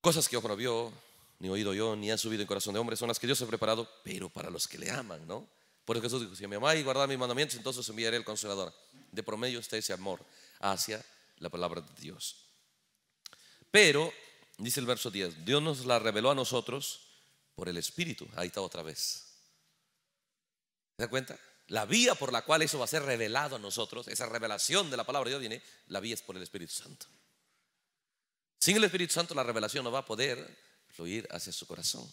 cosas que yo no vio, ni oído yo, ni han subido en corazón de hombre, son las que Dios ha preparado, pero para los que le aman, ¿no? Por eso Jesús dijo, si me amáis y guardar mis mandamientos, entonces enviaré el consolador. De promedio está ese amor hacia la palabra de Dios. Pero, dice el verso 10, Dios nos la reveló a nosotros por el Espíritu. Ahí está otra vez. ¿Se da cuenta? La vía por la cual eso va a ser revelado a nosotros, esa revelación de la palabra de Dios viene, la vía es por el Espíritu Santo. Sin el Espíritu Santo la revelación no va a poder fluir hacia su corazón.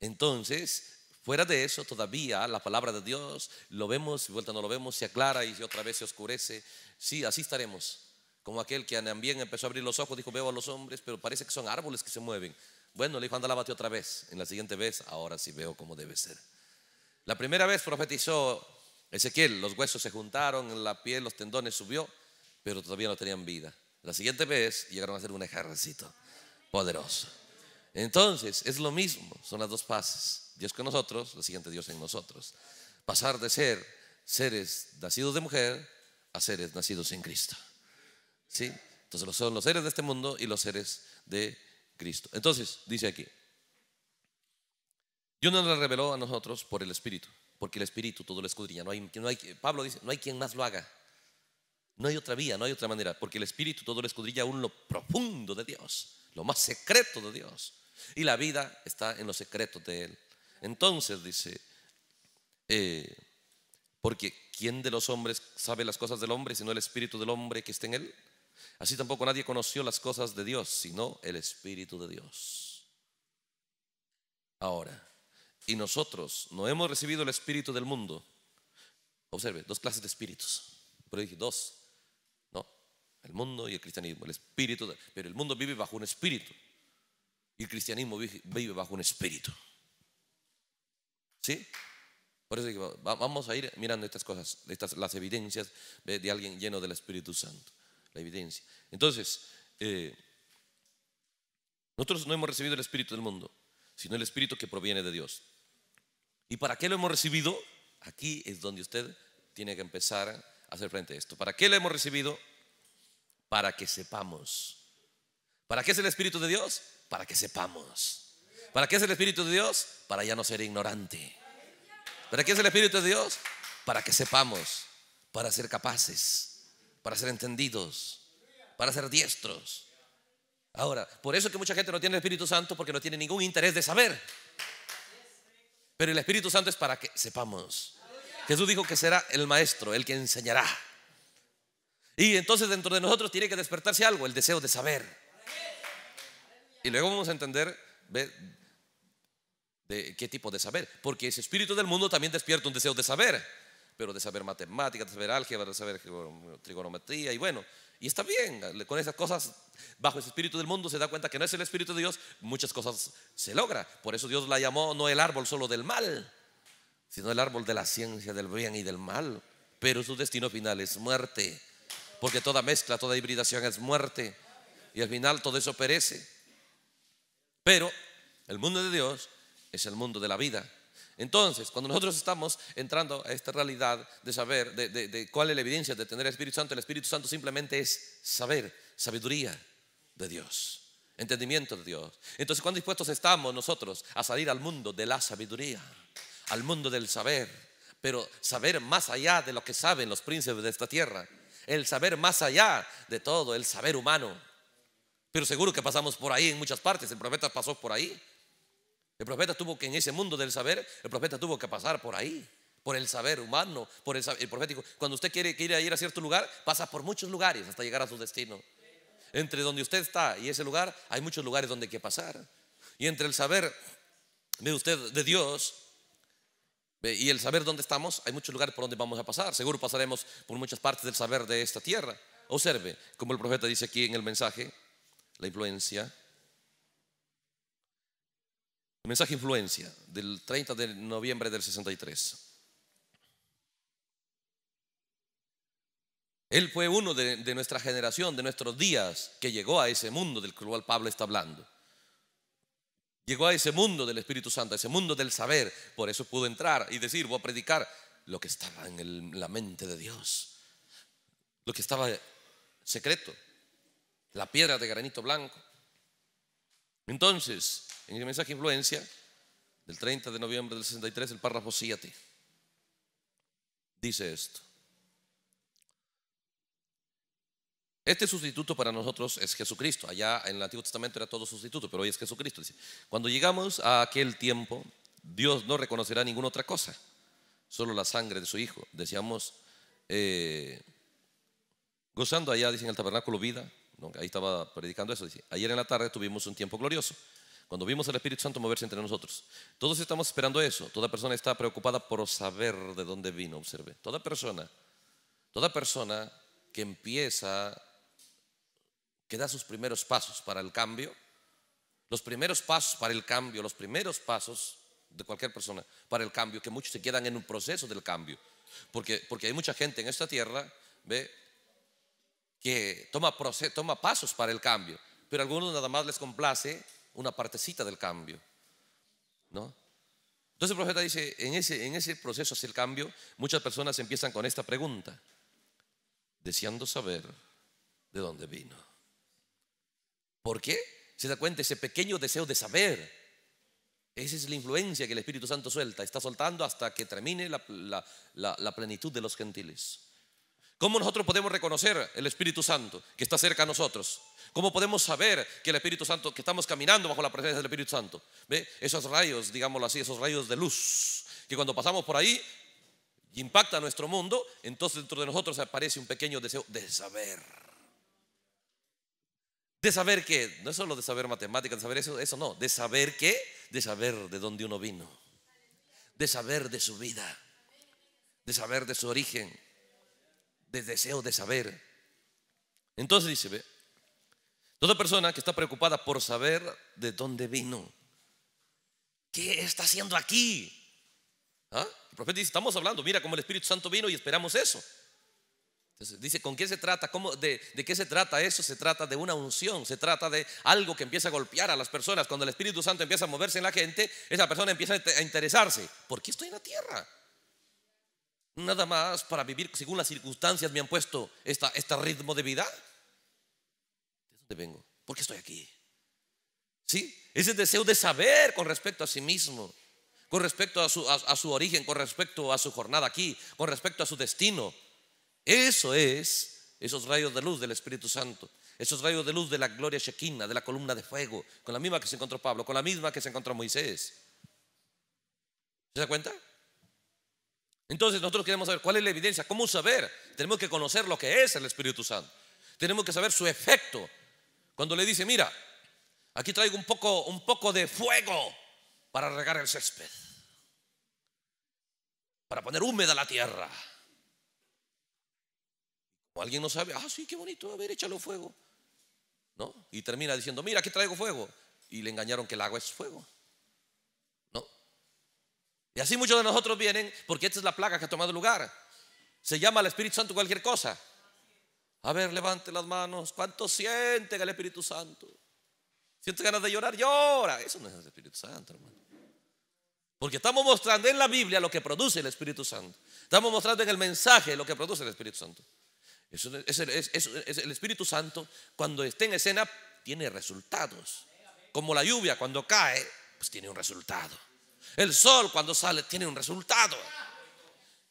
Entonces, Fuera de eso, todavía la palabra de Dios lo vemos, y vuelta no lo vemos, se aclara y otra vez se oscurece. Sí, así estaremos. Como aquel que también empezó a abrir los ojos, dijo, veo a los hombres, pero parece que son árboles que se mueven. Bueno, le dijo, anda, lávate otra vez. En la siguiente vez, ahora sí veo cómo debe ser. La primera vez profetizó Ezequiel, los huesos se juntaron, la piel, los tendones subió, pero todavía no tenían vida. La siguiente vez llegaron a ser un ejército poderoso. Entonces, es lo mismo, son las dos fases. Dios con nosotros, la siguiente Dios en nosotros. Pasar de ser seres nacidos de mujer a seres nacidos en Cristo. ¿Sí? Entonces son los seres de este mundo y los seres de Cristo. Entonces, dice aquí, Dios nos lo reveló a nosotros por el Espíritu, porque el Espíritu todo lo escudrilla No hay, hay, Pablo dice, no hay quien más lo haga. No hay otra vía, no hay otra manera, porque el Espíritu todo lo escudrilla aún lo profundo de Dios, lo más secreto de Dios. Y la vida está en los secretos de Él. Entonces dice, eh, porque ¿quién de los hombres sabe las cosas del hombre sino el Espíritu del hombre que está en Él? Así tampoco nadie conoció las cosas de Dios sino el Espíritu de Dios. Ahora, y nosotros no hemos recibido el espíritu del mundo. Observe, dos clases de espíritus. Pero dije, dos. No, el mundo y el cristianismo. El espíritu, pero el mundo vive bajo un espíritu. Y el cristianismo vive bajo un espíritu. ¿Sí? Por eso vamos a ir mirando estas cosas, estas, las evidencias de, alguien lleno del Espíritu Santo. La evidencia. Entonces, eh, nosotros no hemos recibido el Espíritu del mundo, sino el Espíritu que proviene de Dios. ¿Y para qué lo hemos recibido? Aquí es donde usted tiene que empezar a hacer frente a esto. ¿Para qué lo hemos recibido? Para que sepamos. ¿Para qué es el Espíritu de Dios? Para que sepamos. ¿Para qué es el Espíritu de Dios? Para ya no ser ignorante. ¿Para qué es el Espíritu de Dios? Para que sepamos, para ser capaces, para ser entendidos, para ser diestros. Ahora, por eso que mucha gente no tiene el Espíritu Santo porque no tiene ningún interés de saber. Pero el Espíritu Santo es para que sepamos. Jesús dijo que será el maestro, el que enseñará. Y entonces dentro de nosotros tiene que despertarse algo, el deseo de saber. Y luego vamos a entender de qué tipo de saber. Porque ese espíritu del mundo también despierta un deseo de saber. Pero de saber matemáticas, de saber álgebra, de saber trigonometría. Y bueno, y está bien, con esas cosas, bajo ese espíritu del mundo se da cuenta que no es el espíritu de Dios, muchas cosas se logra. Por eso Dios la llamó no el árbol solo del mal, sino el árbol de la ciencia del bien y del mal. Pero su destino final es muerte, porque toda mezcla, toda hibridación es muerte. Y al final todo eso perece. Pero el mundo de Dios es el mundo de la vida, entonces, cuando nosotros estamos entrando a esta realidad de saber, de, cuál es la evidencia de tener el Espíritu Santo, el Espíritu Santo simplemente es saber, sabiduría de Dios, entendimiento de Dios. Entonces, ¿cuán dispuestos estamos nosotros a salir al mundo de la sabiduría, al mundo del saber, pero saber más allá de lo que saben los príncipes de esta tierra? El saber más allá de todo, el saber humano. Pero seguro que pasamos por ahí en muchas partes, el profeta pasó por ahí, el profeta tuvo que en ese mundo del saber, el profeta tuvo que pasar por ahí, por el saber humano, por el, profético. Cuando usted quiere, quiere, ir a cierto lugar, pasa por muchos lugares hasta llegar a su destino. Entre donde usted está y ese lugar, hay muchos lugares donde hay que pasar. Y entre el saber de usted, de Dios, y el saber dónde estamos, hay muchos lugares por donde vamos a pasar. Seguro pasaremos por muchas partes del saber de esta tierra. Observe, como el profeta dice aquí en el mensaje, la influencia Mensaje influencia del 30 de noviembre del 63. Él fue uno de, nuestra generación, de nuestros días, que llegó a ese mundo del cual Pablo está hablando. Llegó a ese mundo del Espíritu Santo, a ese mundo del saber. Por eso pudo entrar y decir, voy a predicar lo que estaba en la mente de Dios, lo que estaba secreto, la piedra de granito blanco. Entonces, en el mensaje influencia del 30 de noviembre del 63, el párrafo 7, dice esto. Este sustituto para nosotros es Jesucristo. Allá en el Antiguo Testamento era todo sustituto, pero hoy es Jesucristo. Dice, cuando llegamos a aquel tiempo, Dios no reconocerá ninguna otra cosa, solo la sangre de su Hijo. Decíamos, eh, gozando allá, dice en el tabernáculo, vida, Ahí estaba predicando eso. Dice, ayer en la tarde tuvimos un tiempo glorioso, cuando vimos al Espíritu Santo moverse entre nosotros. Todos estamos esperando eso. Toda persona está preocupada por saber de dónde vino, observe. Toda persona, toda persona que empieza, que da sus primeros pasos para el cambio, los primeros pasos para el cambio, los primeros pasos de cualquier persona para el cambio, que muchos se quedan en un proceso del cambio. Porque, porque hay mucha gente en esta tierra, ve, que toma, toma pasos para el cambio, pero a algunos nada más les complace una partecita del cambio. ¿no? Entonces el profeta dice, en ese, en ese proceso hacia el cambio, muchas personas empiezan con esta pregunta, deseando saber de dónde vino. ¿Por qué? Se da cuenta ese pequeño deseo de saber. Esa es la influencia que el Espíritu Santo suelta. Está soltando hasta que termine la plenitud de los gentiles. ¿Cómo nosotros podemos reconocer el Espíritu Santo que está cerca a nosotros? ¿Cómo podemos saber que el Espíritu Santo, que estamos caminando bajo la presencia del Espíritu Santo? ¿Ve? Esos rayos, digámoslo así, esos rayos de luz, que cuando pasamos por ahí impacta nuestro mundo, entonces dentro de nosotros aparece un pequeño deseo de saber. De saber qué, no es solo de saber matemáticas, de saber eso, eso no, de saber qué, de saber de dónde uno vino, de saber de su vida, de saber de su origen de deseo de saber. Entonces dice, ve, toda persona que está preocupada por saber de dónde vino, ¿qué está haciendo aquí? ¿Ah? El profeta dice, estamos hablando, mira cómo el Espíritu Santo vino y esperamos eso. Entonces dice, ¿con qué se trata? ¿Cómo, de, ¿De qué se trata eso? Se trata de una unción, se trata de algo que empieza a golpear a las personas. Cuando el Espíritu Santo empieza a moverse en la gente, esa persona empieza a interesarse. ¿Por qué estoy en la tierra? nada más para vivir según las circunstancias me han puesto esta, este ritmo de vida? ¿De dónde vengo? ¿Por qué estoy aquí? ¿Sí? Ese deseo de saber con respecto a sí mismo, con respecto a su, a, su origen, con respecto a su jornada aquí, con respecto a su destino. Eso es esos rayos de luz del Espíritu Santo esos rayos de luz de la gloria Shekinah, de la columna de fuego, con la misma que se encontró Pablo, con la misma que se encontró Moisés. ¿Se da cuenta? Entonces nosotros queremos saber cuál es la evidencia, cómo saber. Tenemos que conocer lo que es el Espíritu Santo. Tenemos que saber su efecto. Cuando le dice, mira, aquí traigo un poco, un poco de fuego para regar el césped, para poner húmeda la tierra. alguien no sabe, ah, sí, qué bonito, a ver, fuego. ¿No? Y termina diciendo, mira, aquí traigo fuego. Y le engañaron que el agua es fuego. Y así muchos de nosotros vienen porque esta es la plaga que ha tomado lugar. Se llama al Espíritu Santo cualquier cosa. A ver, levante las manos. siente sienten el Espíritu Santo? siente ganas de llorar? Llora. Eso no es el Espíritu Santo, hermano. Porque estamos mostrando en la Biblia lo que produce el Espíritu Santo. Estamos mostrando en el mensaje lo que produce el Espíritu Santo. es, el Espíritu Santo cuando está en escena tiene resultados. Como la lluvia cuando cae, pues tiene un resultado. El sol cuando sale tiene un resultado.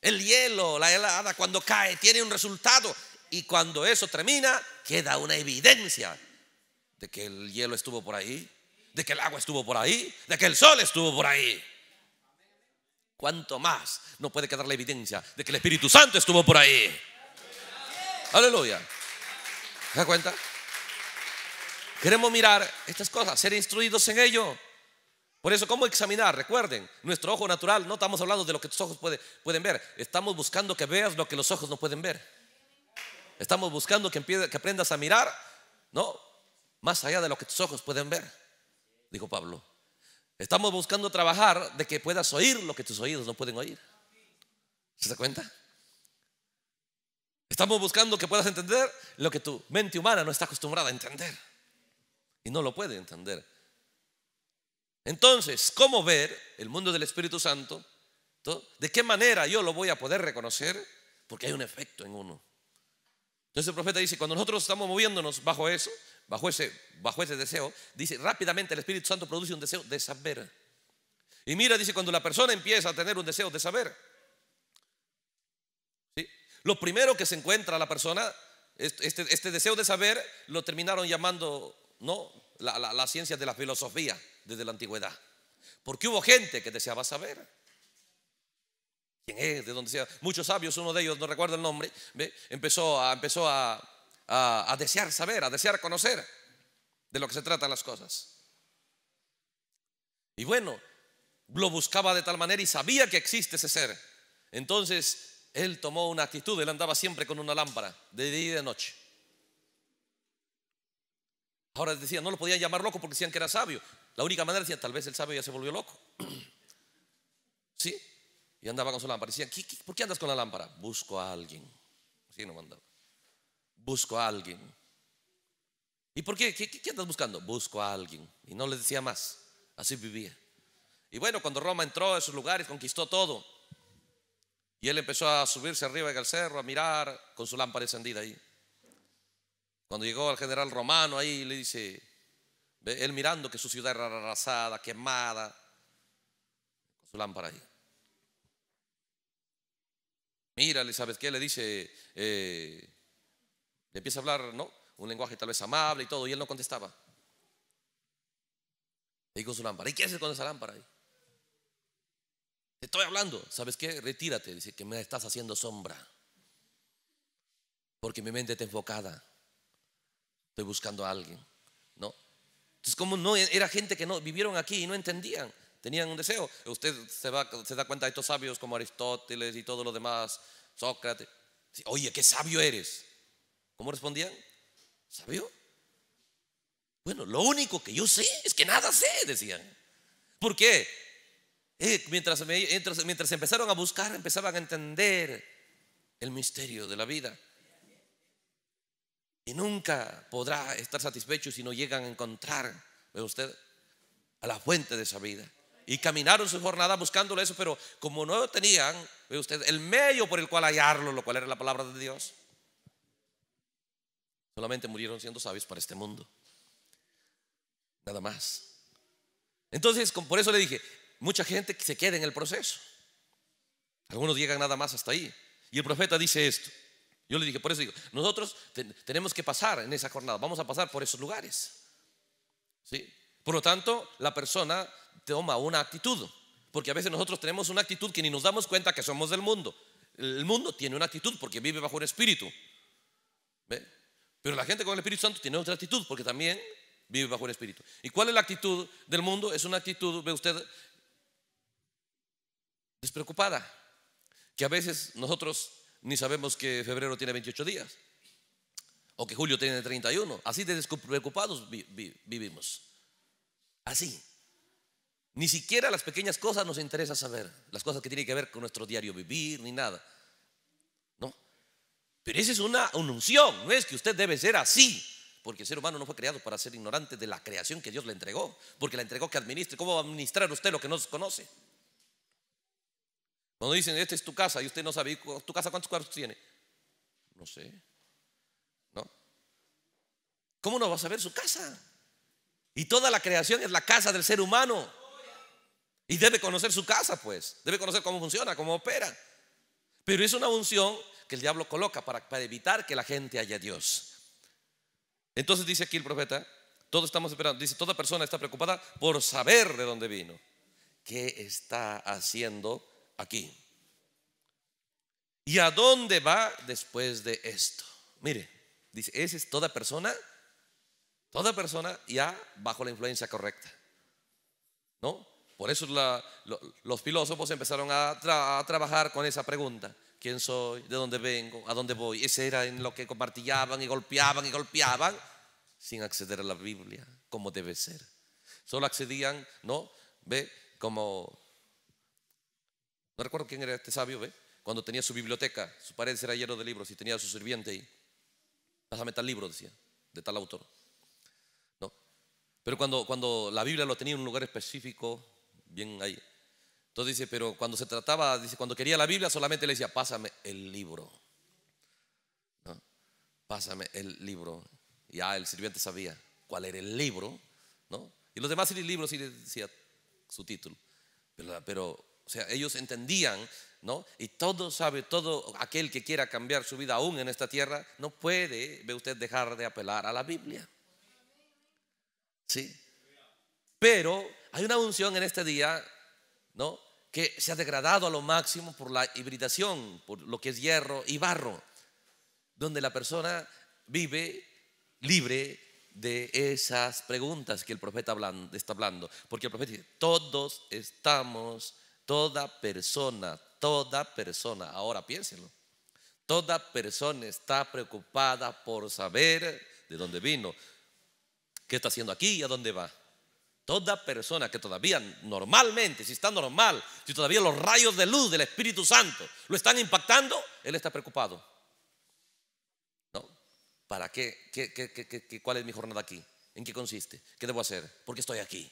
El hielo, la helada cuando cae tiene un resultado. Y cuando eso termina, queda una evidencia de que el hielo estuvo por ahí, de que el agua estuvo por ahí, de que el sol estuvo por ahí. ¿Cuánto más no puede quedar la evidencia de que el Espíritu Santo estuvo por ahí? Aleluya. ¿Se da cuenta? Queremos mirar estas cosas, ser instruidos en ello. Por eso, ¿cómo examinar? Recuerden, nuestro ojo natural, no estamos hablando de lo que tus ojos pueden ver, estamos buscando que veas lo que los ojos no pueden ver. Estamos buscando que, que aprendas a mirar, ¿no? Más allá de lo que tus ojos pueden ver, dijo Pablo. Estamos buscando trabajar de que puedas oír lo que tus oídos no pueden oír. ¿Se da cuenta? Estamos buscando que puedas entender lo que tu mente humana no está acostumbrada a entender. Y no lo puede entender. Entonces, ¿cómo ver el mundo del Espíritu Santo? ¿De qué manera yo lo voy a poder reconocer? Porque hay un efecto en uno. Entonces el profeta dice, cuando nosotros estamos moviéndonos bajo eso, bajo ese, bajo ese deseo, dice, rápidamente el Espíritu Santo produce un deseo de saber. Y mira, dice, cuando la persona empieza a tener un deseo de saber, lo primero que se encuentra la persona, este, este, deseo de saber, lo terminaron llamando, ¿no? la ciencia de la filosofía desde la antigüedad. Porque hubo gente que deseaba saber quién es, de dónde sea. Muchos sabios, uno de ellos, no recuerdo el nombre, empezó, a, empezó a, desear saber, a desear conocer de lo que se tratan las cosas. Y bueno, lo buscaba de tal manera y sabía que existe ese ser. Entonces él tomó una actitud, él andaba siempre con una lámpara, de día y de noche. Ahora decía no lo podían llamar loco porque decían que era sabio. La única manera decía, tal vez el sabio ya se volvió loco. ¿Sí? Y andaba con su lámpara. Decía, ¿Qué, por qué andas con la lámpara? Busco a alguien. Así no mandaba. Busco a alguien. ¿Y por qué? ¿Qué, andas buscando? Busco a alguien. Y no le decía más. Así vivía. Y bueno, cuando Roma entró a esos lugares, conquistó todo. Y él empezó a subirse arriba del cerro, a mirar con su lámpara encendida ahí. Cuando llegó al general romano ahí, le dice, él mirando que su ciudad era arrasada, quemada, con su lámpara ahí. Mira, ¿sabes ¿qué le dice? Eh, le empieza a hablar, ¿no? Un lenguaje tal vez amable y todo, y él no contestaba. Y con su lámpara, ¿y qué haces con esa lámpara ahí? Te estoy hablando, ¿sabes qué? Retírate, dice que me estás haciendo sombra. Porque mi mente está enfocada. Estoy buscando a alguien. Entonces, como no? E-, era gente que no vivieron aquí y no entendían, tenían un deseo. Usted se, va, da cuenta de estos sabios como Aristóteles y todos los demás, Sócrates. Oye, qué sabio eres. ¿Cómo respondían? ¿Sabio? Bueno, lo único que yo sé es que nada sé, decían. ¿Por qué? Eh, mientras empezaron a buscar, empezaban a entender el misterio de la vida. Y nunca podrá estar satisfecho si no llegan a encontrar, ve usted, a la fuente de esa vida. Y caminaron su jornada buscándolo eso, pero como no tenían, ve usted, el medio por el cual hallarlo, lo cual era la palabra de Dios, solamente murieron siendo sabios para este mundo. Nada más. Entonces, por eso le dije, mucha gente se queda en el proceso. Algunos llegan nada más hasta ahí. Y el profeta dice esto. Yo le dije, por eso digo, nosotros tenemos que pasar en esa jornada, vamos a pasar por esos lugares. ¿sí? Por lo tanto, la persona toma una actitud, porque a veces nosotros tenemos una actitud que ni nos damos cuenta que somos del mundo. El mundo tiene una actitud porque vive bajo un espíritu. Pero la gente con el Espíritu Santo tiene otra actitud porque también vive bajo el espíritu. ¿Y cuál es la actitud del mundo? Es una actitud, ve usted, despreocupada, que a veces nosotros ni sabemos que febrero tiene 28 días o que julio tiene 31. Así de despreocupados vivimos. Así. Ni siquiera las pequeñas cosas nos interesa saber, las cosas que tienen que ver con nuestro diario vivir, ni nada. ¿No? Pero esa es una unción, no es que usted debe ser así, porque el ser humano no fue creado para ser ignorante de la creación que Dios le entregó, porque la entregó que administre. ¿Cómo va a administrar usted lo que no conoce? Cuando dicen, esta es tu casa y usted no sabe, ¿tu casa cuántos cuartos tiene? No sé. ¿No? ¿Cómo no va a saber su casa? Y toda la creación es la casa del ser humano. Y debe conocer su casa, pues. Debe conocer cómo funciona, cómo opera. Pero es una unción que el diablo coloca para, para evitar que la gente haya Dios. Entonces dice aquí el profeta, todos estamos esperando, dice, toda persona está preocupada por saber de dónde vino. ¿Qué está haciendo aquí. ¿Y a dónde va después de esto? Mire, dice, esa es toda persona, toda persona ya bajo la influencia correcta. ¿No? Por eso los filósofos empezaron a, a, trabajar con esa pregunta. ¿Quién soy? ¿De dónde vengo? ¿A dónde voy? Ese era en lo que compartillaban y golpeaban y golpeaban sin acceder a la Biblia como debe ser. Solo accedían, ¿no? Ve como no recuerdo quién era este sabio, ¿ve? Cuando tenía su biblioteca, su pared era lleno de libros y tenía a su sirviente ahí. Pásame tal libro, decía, de tal autor. ¿No? Pero cuando, cuando la Biblia lo tenía en un lugar específico, bien ahí. Entonces dice, pero cuando se trataba, dice, cuando quería la Biblia solamente le decía, pásame el libro. Pásame el libro. Ya el sirviente sabía cuál era el libro, ¿no? Y los demás libros sí le decía su título. pero o sea, ellos entendían, ¿no? Y todo sabe, todo aquel que quiera cambiar su vida aún en esta tierra, no puede, ve usted, dejar de apelar a la Biblia. ¿Sí? Pero hay una unción en este día, ¿no? Que se ha degradado a lo máximo por la hibridación, por lo que es hierro y barro, donde la persona vive libre de esas preguntas que el profeta está hablando, porque el profeta dice, todos estamos Toda persona, toda persona, ahora piénselo, toda persona está preocupada por saber de dónde vino, qué está haciendo aquí y a dónde va. Toda persona que todavía normalmente, si está normal, si todavía los rayos de luz del Espíritu Santo lo están impactando, él está preocupado. ¿Para qué? qué, qué cuál es mi jornada aquí? ¿En qué consiste? ¿Qué debo hacer? ¿Por qué estoy aquí?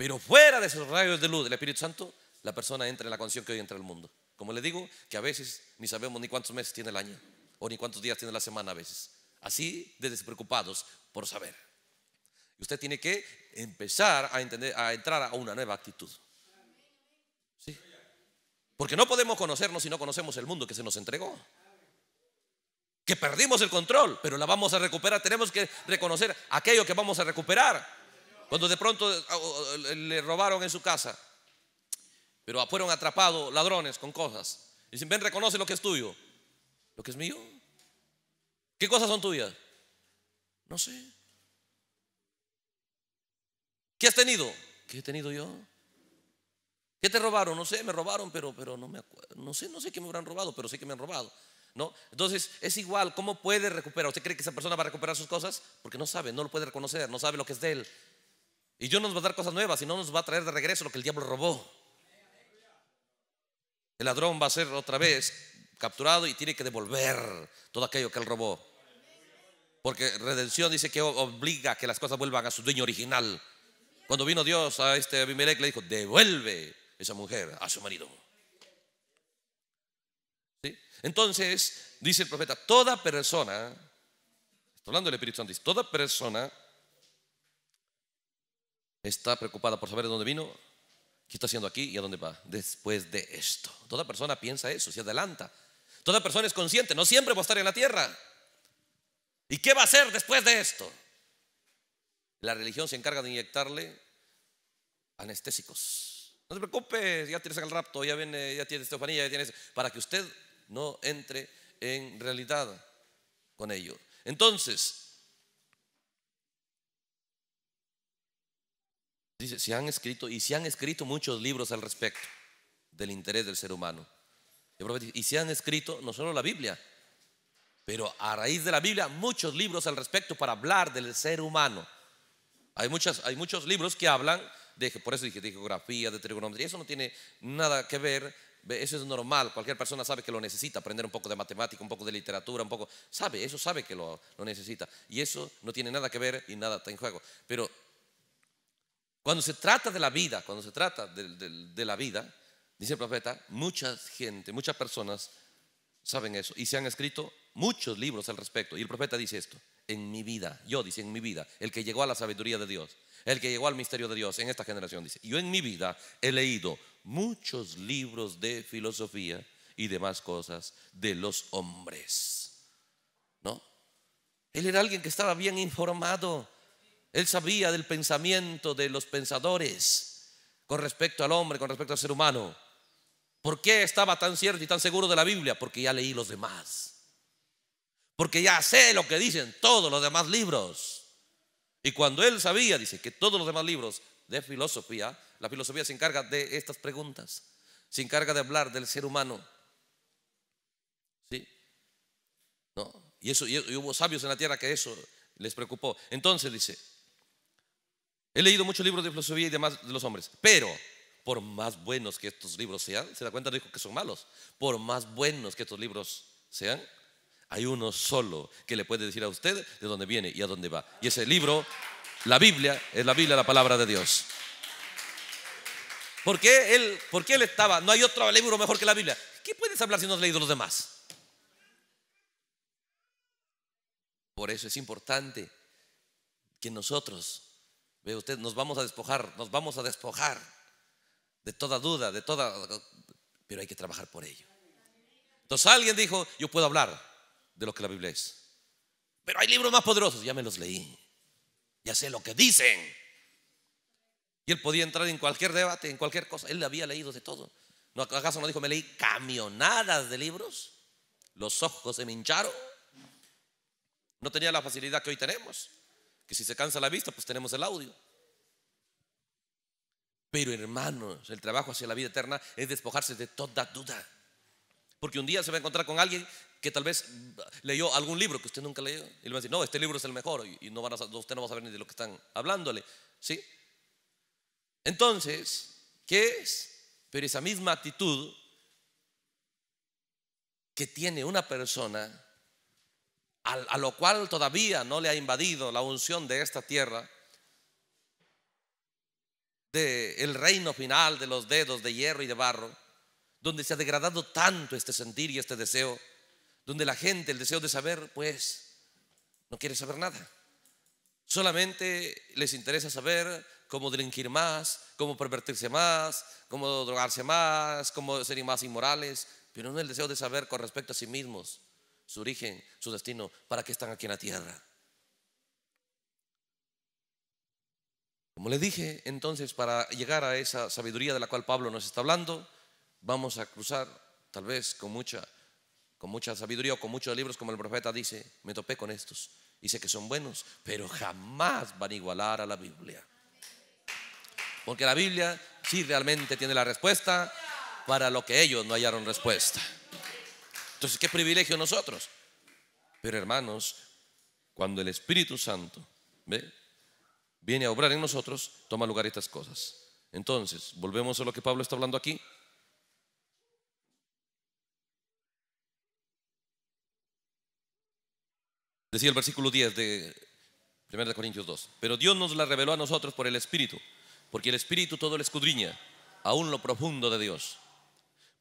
Pero fuera de esos rayos de luz del Espíritu Santo, la persona entra en la condición que hoy entra el mundo. Como le digo, que a veces ni sabemos ni cuántos meses tiene el año, o ni cuántos días tiene la semana a veces. Así de despreocupados por saber. Y usted tiene que empezar a, entender, a entrar a una nueva actitud. Porque no podemos conocernos si no conocemos el mundo que se nos entregó. Que perdimos el control, pero la vamos a recuperar. Tenemos que reconocer aquello que vamos a recuperar. Cuando de pronto eh, oh, oh, le robaron en su casa, pero fueron atrapados ladrones con cosas. Y Dicen, ven, reconoce lo que es tuyo. ¿Lo que es mío? ¿Qué cosas son tuyas? No sé. ¿Qué has tenido? ¿Qué he tenido yo? ¿Qué te robaron? No sé, me robaron, pero, pero no me acuerdo. No sé, no sé qué me habrán robado, pero sé que me han robado. ¿No? Entonces, es igual, ¿cómo puede recuperar? ¿Usted cree que esa persona va a recuperar sus cosas? Porque no sabe, no lo puede reconocer, no sabe lo que es de él. Y Dios nos va a dar cosas nuevas y no nos va a traer de regreso lo que el diablo robó. El ladrón va a ser otra vez capturado y tiene que devolver todo aquello que él robó. Porque redención dice que obliga que las cosas vuelvan a su dueño original. Cuando vino Dios a este Abimelech le dijo, devuelve esa mujer a su marido. Entonces, dice el profeta, toda persona, estoy hablando del Espíritu Santo, dice, toda persona está preocupada por saber de dónde vino, qué está haciendo aquí y a dónde va después de esto. Toda persona piensa eso, se adelanta. Toda persona es consciente, no siempre va a estar en la tierra. ¿Y qué va a hacer después de esto? La religión se encarga de inyectarle anestésicos. No te preocupes, ya tienes el rapto, ya viene, ya tienes Estefanía, ya tienes. Para que usted no entre en realidad con ello. Entonces, Dice, se han escrito y se han escrito muchos libros al respecto del interés del ser humano. Y se han escrito no solo la Biblia, pero a raíz de la Biblia muchos libros al respecto para hablar del ser humano. Hay, hay muchos libros que hablan de, por eso dije, de geografía, de trigonometría, eso no tiene nada que ver, eso es normal, cualquier persona sabe que lo necesita, aprender un poco de matemática, un poco de literatura, un poco, sabe, eso sabe que lo, lo necesita. Y eso no tiene nada que ver y nada está en juego. Pero cuando se trata de la vida, cuando se trata de, la vida, dice el profeta, mucha gente, muchas personas saben eso y se han escrito muchos libros al respecto. Y el profeta dice esto, en mi vida, yo dice en mi vida, el que llegó a la sabiduría de Dios, el que llegó al misterio de Dios en esta generación, dice, yo en mi vida he leído muchos libros de filosofía y demás cosas de los hombres. ¿No? Él era alguien que estaba bien informado. Él sabía del pensamiento de los pensadores con respecto al hombre, con respecto al ser humano. ¿Por qué estaba tan cierto y tan seguro de la Biblia? Porque ya leí los demás. Porque ya sé lo que dicen todos los demás libros. Y cuando él sabía, dice que todos los demás libros de filosofía, la filosofía se encarga de estas preguntas, se encarga de hablar del ser humano. ¿Sí? ¿No? Y, eso, y hubo sabios en la tierra que eso les preocupó. Entonces dice, He leído muchos libros de filosofía y demás de los hombres, pero por más buenos que estos libros sean, se da cuenta, dijo que son malos, por más buenos que estos libros sean, hay uno solo que le puede decir a usted de dónde viene y a dónde va. Y ese libro, la Biblia, es la Biblia, la palabra de Dios. ¿Por qué él, por qué él estaba? No hay otro libro mejor que la Biblia. ¿Qué puedes hablar si no has leído los demás? Por eso es importante que nosotros Ve usted, nos vamos a despojar, nos vamos a despojar de toda duda, de toda... Pero hay que trabajar por ello. Entonces alguien dijo, yo puedo hablar de lo que la Biblia es. Pero hay libros más poderosos, ya me los leí. Ya sé lo que dicen. Y él podía entrar en cualquier debate, en cualquier cosa. Él le había leído de todo. ¿No, ¿Acaso no dijo, me leí camionadas de libros? Los ojos se me hincharon. No tenía la facilidad que hoy tenemos. Que si se cansa la vista, pues tenemos el audio. Pero hermanos, el trabajo hacia la vida eterna es despojarse de toda duda. Porque un día se va a encontrar con alguien que tal vez leyó algún libro que usted nunca leyó y le va a decir, no, este libro es el mejor y no van a, usted no va a saber ni de lo que están hablándole. ¿Sí? Entonces, ¿qué es? Pero esa misma actitud que tiene una persona a lo cual todavía no le ha invadido la unción de esta tierra, del el reino final de los dedos de hierro y de barro, donde se ha degradado tanto este sentir y este deseo, donde la gente, el deseo de saber, pues, no quiere saber nada. Solamente les interesa saber cómo delinquir más, cómo pervertirse más, cómo drogarse más, cómo ser más inmorales, pero no el deseo de saber con respecto a sí mismos su origen, su destino, para qué están aquí en la tierra. Como le dije, entonces, para llegar a esa sabiduría de la cual Pablo nos está hablando, vamos a cruzar, tal vez con mucha, con mucha sabiduría o con muchos libros, como el profeta dice, me topé con estos. Y sé que son buenos, pero jamás van a igualar a la Biblia. Porque la Biblia sí realmente tiene la respuesta para lo que ellos no hallaron respuesta. Entonces, qué privilegio nosotros. Pero hermanos, cuando el Espíritu Santo ¿ve? viene a obrar en nosotros, toma lugar estas cosas. Entonces, volvemos a lo que Pablo está hablando aquí. Decía el versículo 10 de 1 Corintios 2. Pero Dios nos la reveló a nosotros por el Espíritu, porque el Espíritu todo le escudriña, aún lo profundo de Dios.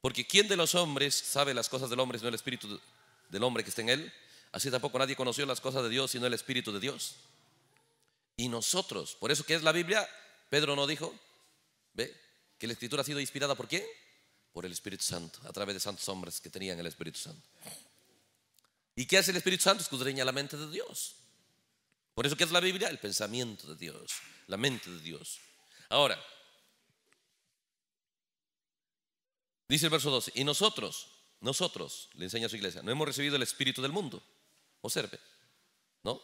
Porque ¿quién de los hombres sabe las cosas del hombre sino el espíritu del hombre que está en él? Así tampoco nadie conoció las cosas de Dios sino el espíritu de Dios. Y nosotros, por eso que es la Biblia, Pedro no dijo, ¿ve? Que la escritura ha sido inspirada por quién? Por el Espíritu Santo, a través de santos hombres que tenían el Espíritu Santo. ¿Y qué hace el Espíritu Santo? Escudriña la mente de Dios. Por eso que es la Biblia, el pensamiento de Dios, la mente de Dios. Ahora, Dice el verso 12, y nosotros, nosotros, le enseña a su iglesia, no hemos recibido el espíritu del mundo. Observe, ¿no?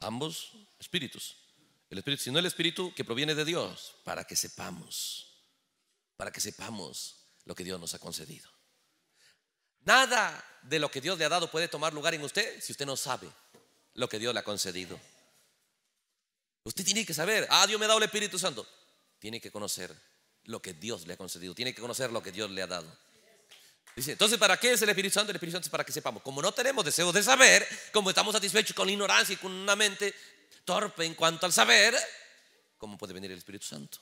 Ambos espíritus. El espíritu, sino el espíritu que proviene de Dios, para que sepamos, para que sepamos lo que Dios nos ha concedido. Nada de lo que Dios le ha dado puede tomar lugar en usted si usted no sabe lo que Dios le ha concedido. Usted tiene que saber, ah, Dios me ha dado el Espíritu Santo. Tiene que conocer lo que Dios le ha concedido, tiene que conocer lo que Dios le ha dado. Dice, entonces, ¿para qué es el Espíritu Santo? El Espíritu Santo es para que sepamos. Como no tenemos deseo de saber, como estamos satisfechos con la ignorancia y con una mente torpe en cuanto al saber, ¿cómo puede venir el Espíritu Santo?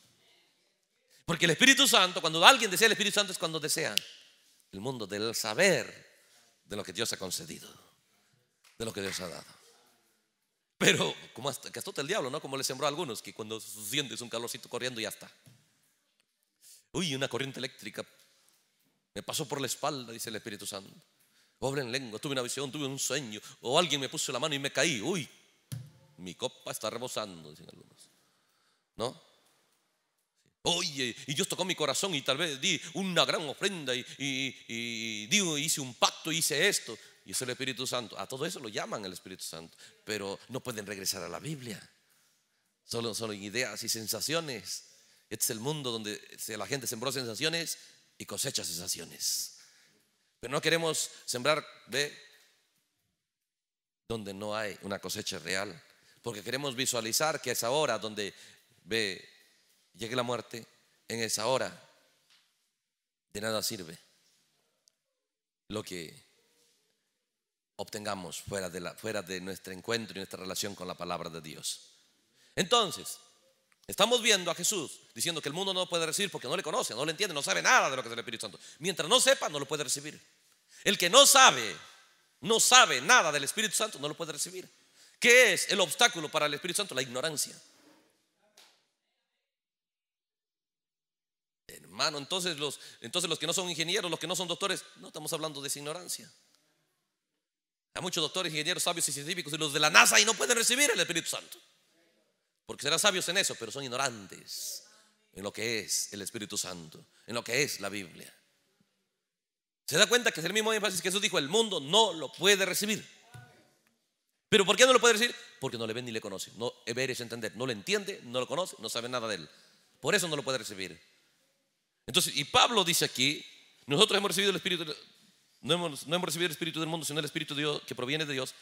Porque el Espíritu Santo, cuando alguien desea el Espíritu Santo, es cuando desea el mundo del saber de lo que Dios ha concedido, de lo que Dios ha dado. Pero, como hasta, que el diablo, ¿no? Como le sembró a algunos, que cuando sientes un calorcito corriendo, ya está. Uy, una corriente eléctrica me pasó por la espalda, dice el Espíritu Santo. Pobre en lengua, tuve una visión, tuve un sueño. O alguien me puso la mano y me caí. Uy, mi copa está rebosando, dicen algunos. ¿No? Oye, y Dios tocó mi corazón y tal vez di una gran ofrenda y, digo, hice un pacto, y hice esto. Y es el Espíritu Santo. A todo eso lo llaman el Espíritu Santo, pero no pueden regresar a la Biblia. Solo son ideas y sensaciones. Este es el mundo donde la gente sembró sensaciones y cosecha sensaciones. Pero no queremos sembrar ve donde no hay una cosecha real, porque queremos visualizar que esa hora donde ve llegue la muerte, en esa hora de nada sirve lo que obtengamos fuera de, la, fuera de nuestro encuentro y nuestra relación con la palabra de Dios. Entonces, Estamos viendo a Jesús diciendo que el mundo no puede recibir porque no le conoce, no le entiende, no sabe nada de lo que es el Espíritu Santo. Mientras no sepa, no lo puede recibir. El que no sabe, no sabe nada del Espíritu Santo, no lo puede recibir. ¿Qué es el obstáculo para el Espíritu Santo? La ignorancia. Hermano, entonces los, entonces los que no son ingenieros, los que no son doctores, no estamos hablando de esa ignorancia. Hay muchos doctores, ingenieros, sabios y científicos y los de la NASA y no pueden recibir el Espíritu Santo. Porque serán sabios en eso, pero son ignorantes en lo que es el Espíritu Santo, en lo que es la Biblia. Se da cuenta que es el mismo énfasis que Jesús dijo, el mundo no lo puede recibir. ¿Pero por qué no lo puede recibir? Porque no le ven ni le conoce No ver entender. No lo entiende, no lo conoce, no sabe nada de él. Por eso no lo puede recibir. Entonces, y Pablo dice aquí, nosotros hemos recibido el Espíritu, no hemos, no hemos recibido el Espíritu del mundo, sino el Espíritu de Dios que proviene de Dios,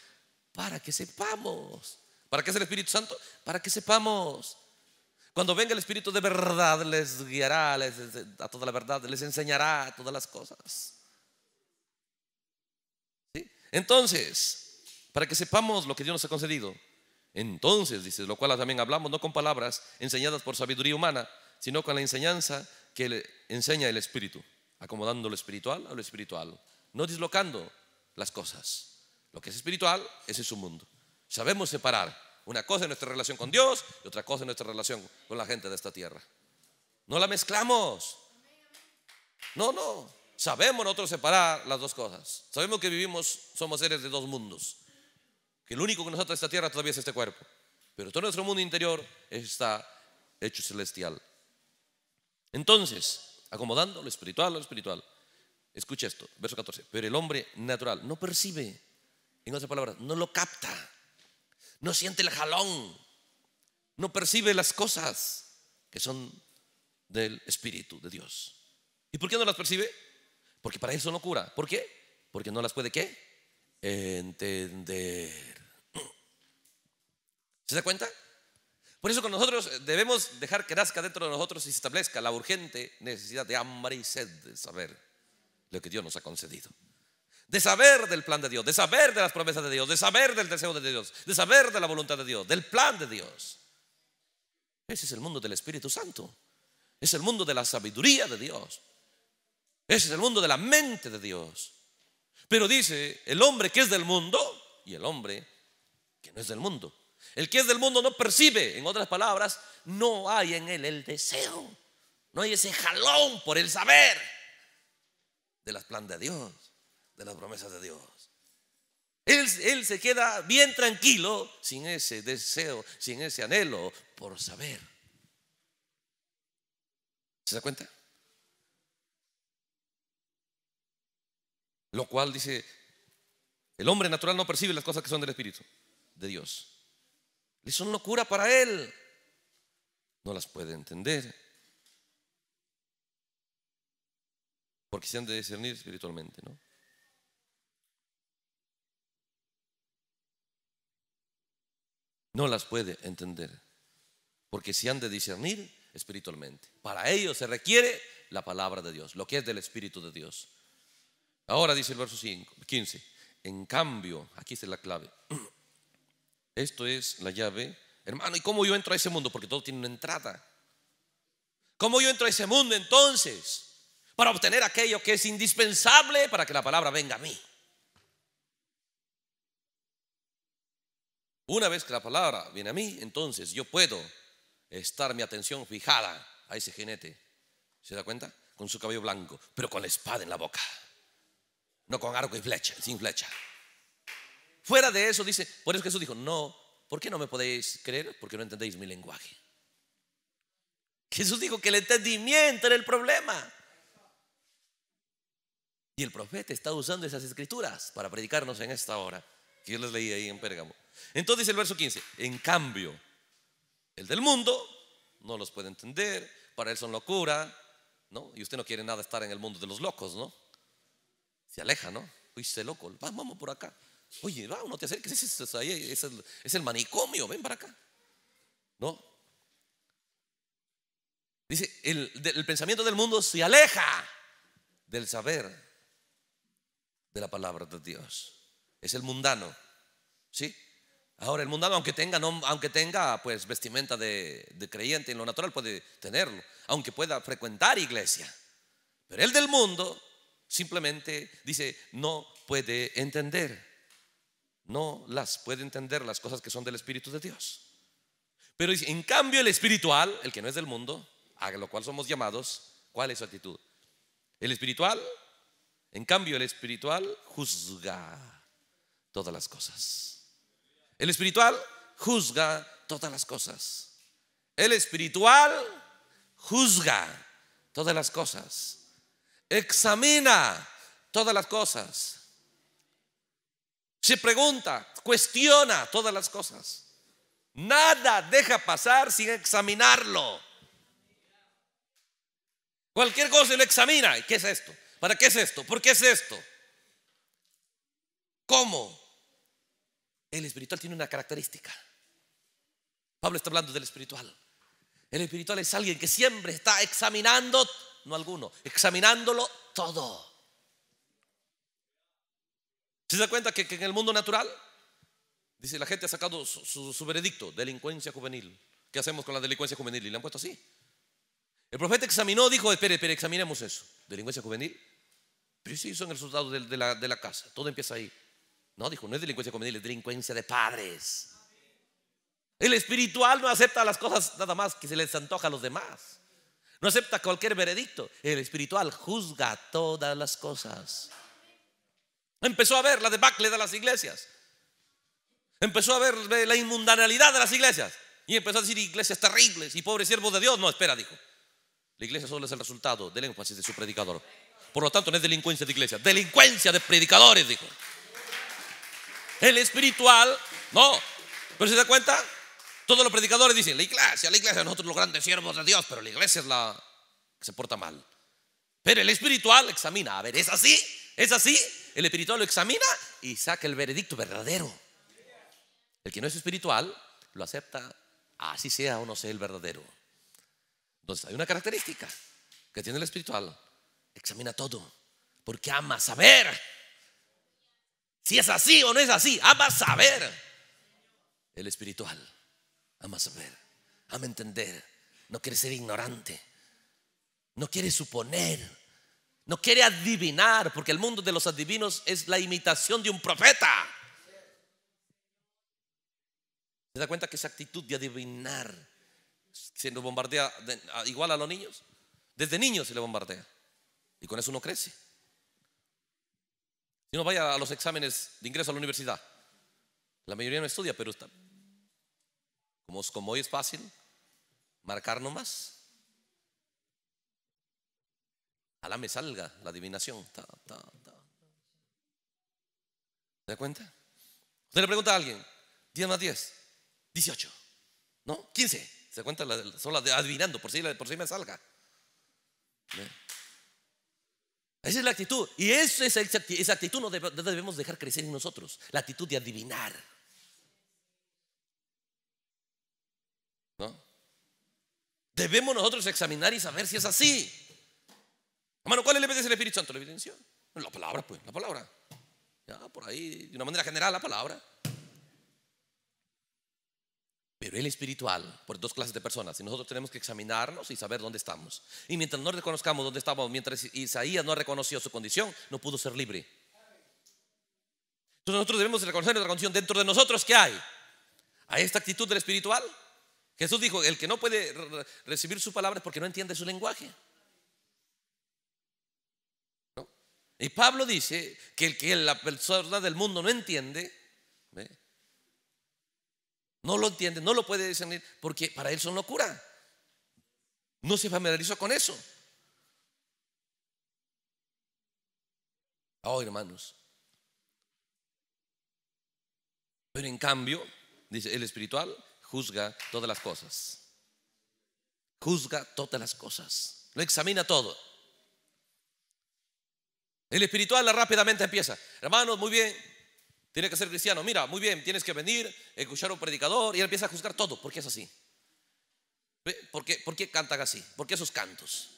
para que sepamos ¿Para qué es el Espíritu Santo? Para que sepamos. Cuando venga el Espíritu de verdad, les guiará a toda la verdad, les enseñará todas las cosas. Entonces, para que sepamos lo que Dios nos ha concedido, entonces, dice, lo cual también hablamos no con palabras enseñadas por sabiduría humana, sino con la enseñanza que le enseña el Espíritu, acomodando lo espiritual a lo espiritual, no dislocando las cosas. Lo que es espiritual, ese es su mundo. Sabemos separar. Una cosa en nuestra relación con Dios y otra cosa en nuestra relación con la gente de esta tierra. No la mezclamos. No, no. Sabemos nosotros separar las dos cosas. Sabemos que vivimos, somos seres de dos mundos. Que el único que nos ata esta tierra todavía es este cuerpo. Pero todo nuestro mundo interior está hecho celestial. Entonces, acomodando lo espiritual lo espiritual. Escucha esto, verso 14. Pero el hombre natural no percibe, en otras palabras, no lo capta no siente el jalón, no percibe las cosas que son del Espíritu de Dios. ¿Y por qué no las percibe? Porque para él no cura. ¿Por qué? Porque no las puede qué? Entender. ¿Se da cuenta? Por eso con nosotros eh, debemos dejar que nazca dentro de nosotros y se establezca la urgente necesidad de hambre y sed de saber lo que Dios nos ha concedido de saber del plan de Dios, de saber de las promesas de Dios, de saber del deseo de Dios, de saber de la voluntad de Dios, del plan de Dios. Ese es el mundo del Espíritu Santo. Es el mundo de la sabiduría de Dios. Ese es el mundo de la mente de Dios. Pero dice, el hombre que es del mundo y el hombre que no es del mundo. El que es del mundo no percibe, en otras palabras, no hay en él el deseo, no hay ese jalón por el saber de las plan de Dios de las promesas de Dios. Él, se queda bien tranquilo sin ese deseo, sin ese anhelo por saber. ¿Se da cuenta? Lo cual dice, el hombre natural no percibe las cosas que son del Espíritu, de Dios. son locura para él. No las puede entender. Porque se han de discernir espiritualmente, ¿no? no las puede entender, porque se han de discernir espiritualmente. Para ello se requiere la palabra de Dios, lo que es del Espíritu de Dios. Ahora dice el verso 5, 15, en cambio, aquí está la clave, esto es la llave, hermano, ¿y cómo yo entro a ese mundo? Porque todo tiene una entrada. ¿Cómo yo entro a ese mundo entonces? Para obtener aquello que es indispensable para que la palabra venga a mí. Una vez que la palabra viene a mí, entonces yo puedo estar mi atención fijada a ese jinete. ¿Se da cuenta? Con su cabello blanco, pero con la espada en la boca. No con arco y flecha, sin flecha. Fuera de eso, dice, por eso Jesús dijo, no, ¿por qué no me podéis creer? Porque no entendéis mi lenguaje. Jesús dijo que el entendimiento era el problema. Y el profeta está usando esas escrituras para predicarnos en esta hora yo les leí ahí en Pérgamo. Entonces dice el verso 15, en cambio, el del mundo no los puede entender, para él son locura, ¿no? Y usted no quiere nada estar en el mundo de los locos, ¿no? Se aleja, ¿no? se loco, vamos, por acá. Oye, va, no te acerques, es, el, manicomio, ven para acá. ¿No? Dice, el, pensamiento del mundo se aleja del saber de la palabra de Dios es el mundano. ¿Sí? Ahora, el mundano, aunque tenga, aunque tenga pues vestimenta de, de creyente en lo natural, puede tenerlo, aunque pueda frecuentar iglesia. Pero el del mundo simplemente dice, no puede entender. No las puede entender las cosas que son del Espíritu de Dios. Pero en cambio el espiritual, el que no es del mundo, a lo cual somos llamados, ¿cuál es su actitud? El espiritual, en cambio el espiritual juzga todas las cosas. El espiritual juzga todas las cosas. El espiritual juzga todas las cosas. Examina todas las cosas. Se pregunta, cuestiona todas las cosas. Nada deja pasar sin examinarlo. Cualquier cosa lo examina. ¿Qué es esto? ¿Para qué es esto? ¿Por qué es esto? ¿Cómo? El espiritual tiene una característica. Pablo está hablando del espiritual. El espiritual es alguien que siempre está examinando, no alguno, examinándolo todo. ¿Se da cuenta que, en el mundo natural, dice, la gente ha sacado su, veredicto, delincuencia juvenil? ¿Qué hacemos con la delincuencia juvenil? Y le han puesto así. El profeta examinó, dijo, espere, espere, examinemos eso. ¿Delincuencia juvenil? Pero sí, son el resultado la, de la casa. Todo empieza ahí. No, dijo, no es delincuencia juvenil, es delincuencia de padres. El espiritual no acepta las cosas nada más que se les antoja a los demás. No acepta cualquier veredicto. El espiritual juzga todas las cosas. Empezó a ver la debacle de las iglesias. Empezó a ver la inmundanalidad de las iglesias. Y empezó a decir iglesias terribles y pobres siervos de Dios. No, espera, dijo. La iglesia solo es el resultado del énfasis de su predicador. Por lo tanto, no es delincuencia de iglesia, delincuencia de predicadores, dijo el espiritual, no. ¿Pero se da cuenta? Todos los predicadores dicen, la iglesia, la iglesia, nosotros los grandes siervos de Dios, pero la iglesia es la que se porta mal. Pero el espiritual examina, a ver, ¿es así? ¿Es así? El espiritual lo examina y saca el veredicto verdadero. El que no es espiritual lo acepta, así sea o no sea el verdadero. Entonces hay una característica que tiene el espiritual, examina todo, porque ama saber si es así o no es así, ama saber. El espiritual ama saber, ama entender. No quiere ser ignorante. No quiere suponer. No quiere adivinar, porque el mundo de los adivinos es la imitación de un profeta. ¿Se da cuenta que esa actitud de adivinar se nos bombardea igual a los niños? Desde niños se le bombardea. Y con eso uno crece. Si uno vaya a los exámenes de ingreso a la universidad, la mayoría no estudia, pero está. Como, hoy es fácil, marcar nomás. la me salga la adivinación. ¿Se da cuenta? Usted le pregunta a alguien, 10 más 10, 18, ¿no? 15. ¿Se da cuenta? solo las de adivinando, por si, por si me salga. Esa es la actitud. Y eso, esa, esa actitud no debemos dejar crecer en nosotros. La actitud de adivinar. ¿No? Debemos nosotros examinar y saber si es así. Hermano, ¿cuál es la evidencia del Espíritu Santo? La evidencia. La palabra, pues, la palabra. Ya, por ahí, de una manera general, la palabra. Pero el espiritual, por dos clases de personas, y nosotros tenemos que examinarnos y saber dónde estamos. Y mientras no reconozcamos dónde estamos, mientras Isaías no reconoció su condición, no pudo ser libre. Entonces nosotros debemos reconocer nuestra condición dentro de nosotros. ¿Qué hay? A esta actitud del espiritual. Jesús dijo, el que no puede recibir su palabra es porque no entiende su lenguaje. Y Pablo dice que el que la persona del mundo no entiende no lo entiende, no lo puede discernir porque para él son locura. No se familiarizó con eso. Oh, hermanos. Pero en cambio, dice, el espiritual juzga todas las cosas. Juzga todas las cosas. Lo examina todo. El espiritual rápidamente empieza. Hermanos, muy bien, tiene que ser cristiano. Mira, muy bien, tienes que venir, escuchar un predicador y él empieza a juzgar todo. ¿Por qué es así? ¿Por qué, por qué cantan así? ¿Por qué esos cantos?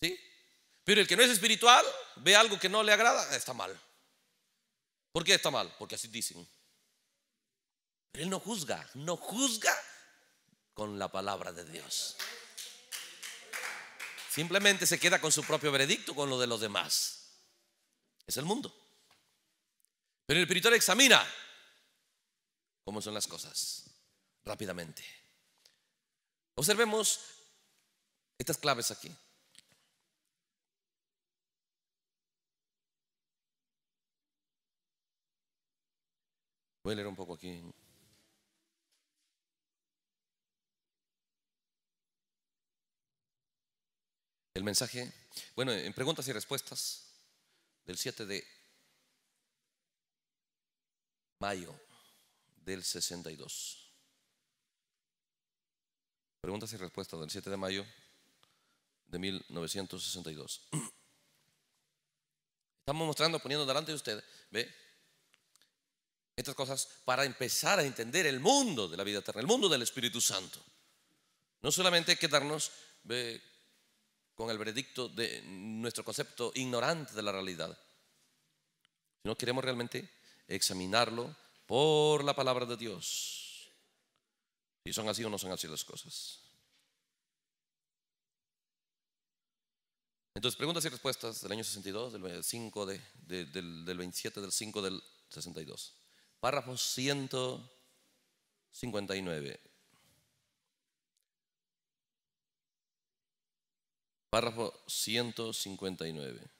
¿Sí? Pero el que no es espiritual ve algo que no le agrada, está mal. ¿Por qué está mal? Porque así dicen. Pero él no juzga, no juzga con la palabra de Dios. Simplemente se queda con su propio veredicto, con lo de los demás. Es el mundo. Pero el espiritual examina cómo son las cosas rápidamente. Observemos estas claves aquí. Voy a leer un poco aquí. El mensaje, bueno, en preguntas y respuestas del 7 de mayo del 62. Preguntas y respuestas del 7 de mayo de 1962. Estamos mostrando, poniendo delante de ustedes, ¿ve? Estas cosas para empezar a entender el mundo de la vida eterna, el mundo del Espíritu Santo. No solamente quedarnos ¿ve? con el veredicto de nuestro concepto ignorante de la realidad, sino queremos realmente examinarlo por la palabra de Dios. Si son así o no son así las cosas. Entonces, preguntas y respuestas del año 62, del, 5 del 27, del 5 del 62. Párrafo 159. Párrafo 159.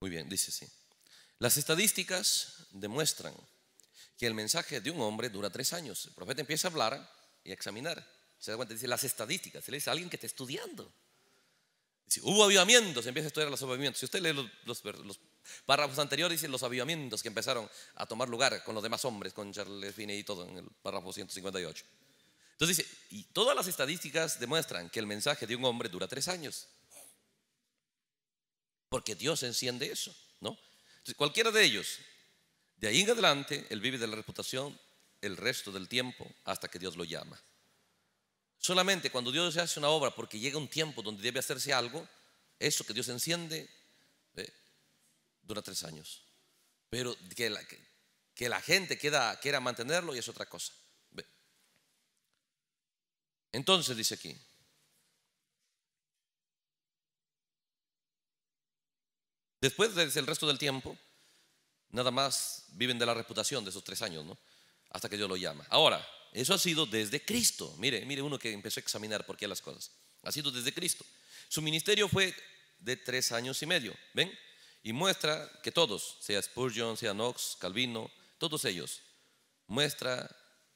Muy bien, dice así. Las estadísticas demuestran que el mensaje de un hombre dura tres años. El profeta empieza a hablar y a examinar. Se da cuenta, dice las estadísticas. Se le dice a alguien que está estudiando. Dice, hubo avivamientos, empieza a estudiar los avivamientos. Si usted lee los, párrafos anteriores, dice los avivamientos que empezaron a tomar lugar con los demás hombres, con Charles Finney y todo, en el párrafo 158. Entonces dice, y todas las estadísticas demuestran que el mensaje de un hombre dura tres años. Porque Dios enciende eso, ¿no? Entonces, cualquiera de ellos, de ahí en adelante, él vive de la reputación el resto del tiempo hasta que Dios lo llama. Solamente cuando Dios hace una obra porque llega un tiempo donde debe hacerse algo, eso que Dios enciende eh, dura tres años. Pero que la, que, la gente queda, quiera mantenerlo y es otra cosa. Entonces dice aquí, Después desde el resto del tiempo, nada más viven de la reputación de esos tres años, ¿no? Hasta que Dios lo llama. Ahora, eso ha sido desde Cristo. Mire, mire uno que empezó a examinar por qué las cosas. Ha sido desde Cristo. Su ministerio fue de tres años y medio, ¿ven? Y muestra que todos, sea Spurgeon, sea Knox, Calvino, todos ellos, muestra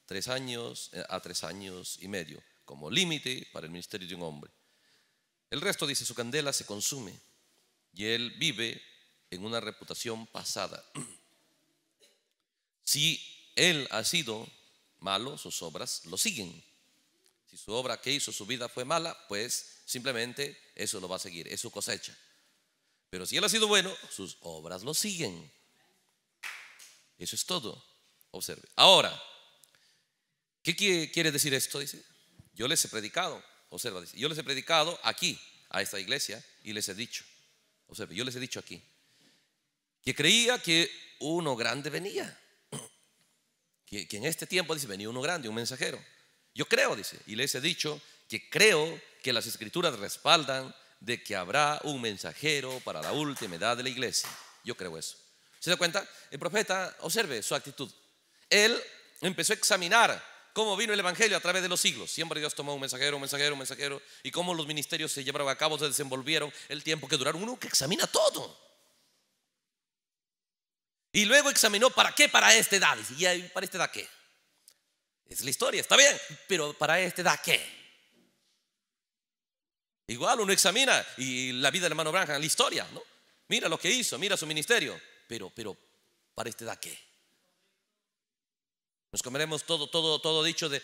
tres años eh, a tres años y medio como límite para el ministerio de un hombre. El resto, dice, su candela se consume y él vive en una reputación pasada. Si él ha sido malo, sus obras lo siguen. Si su obra que hizo, su vida fue mala, pues simplemente eso lo va a seguir, es su cosecha. Pero si él ha sido bueno, sus obras lo siguen. Eso es todo. Observe. Ahora, ¿qué quiere decir esto? yo les he predicado, observa, yo les he predicado aquí, a esta iglesia, y les he dicho, yo les he dicho aquí que creía que uno grande venía. Que, en este tiempo dice, venía uno grande, un mensajero. Yo creo, dice, y les he dicho que creo que las escrituras respaldan de que habrá un mensajero para la última edad de la iglesia. Yo creo eso. ¿Se da cuenta? El profeta, observe su actitud. Él empezó a examinar cómo vino el Evangelio a través de los siglos. Siempre Dios tomó un mensajero, un mensajero, un mensajero, y cómo los ministerios se llevaron a cabo, se desenvolvieron, el tiempo que duraron. Uno que examina todo. Y luego examinó para qué, para este edad. Y para este da qué. Es la historia, está bien, pero para este da qué. Igual uno examina y la vida del hermano Branham, la historia, ¿no? Mira lo que hizo, mira su ministerio, pero, pero, ¿para este da qué? Nos comeremos todo, todo, todo dicho de,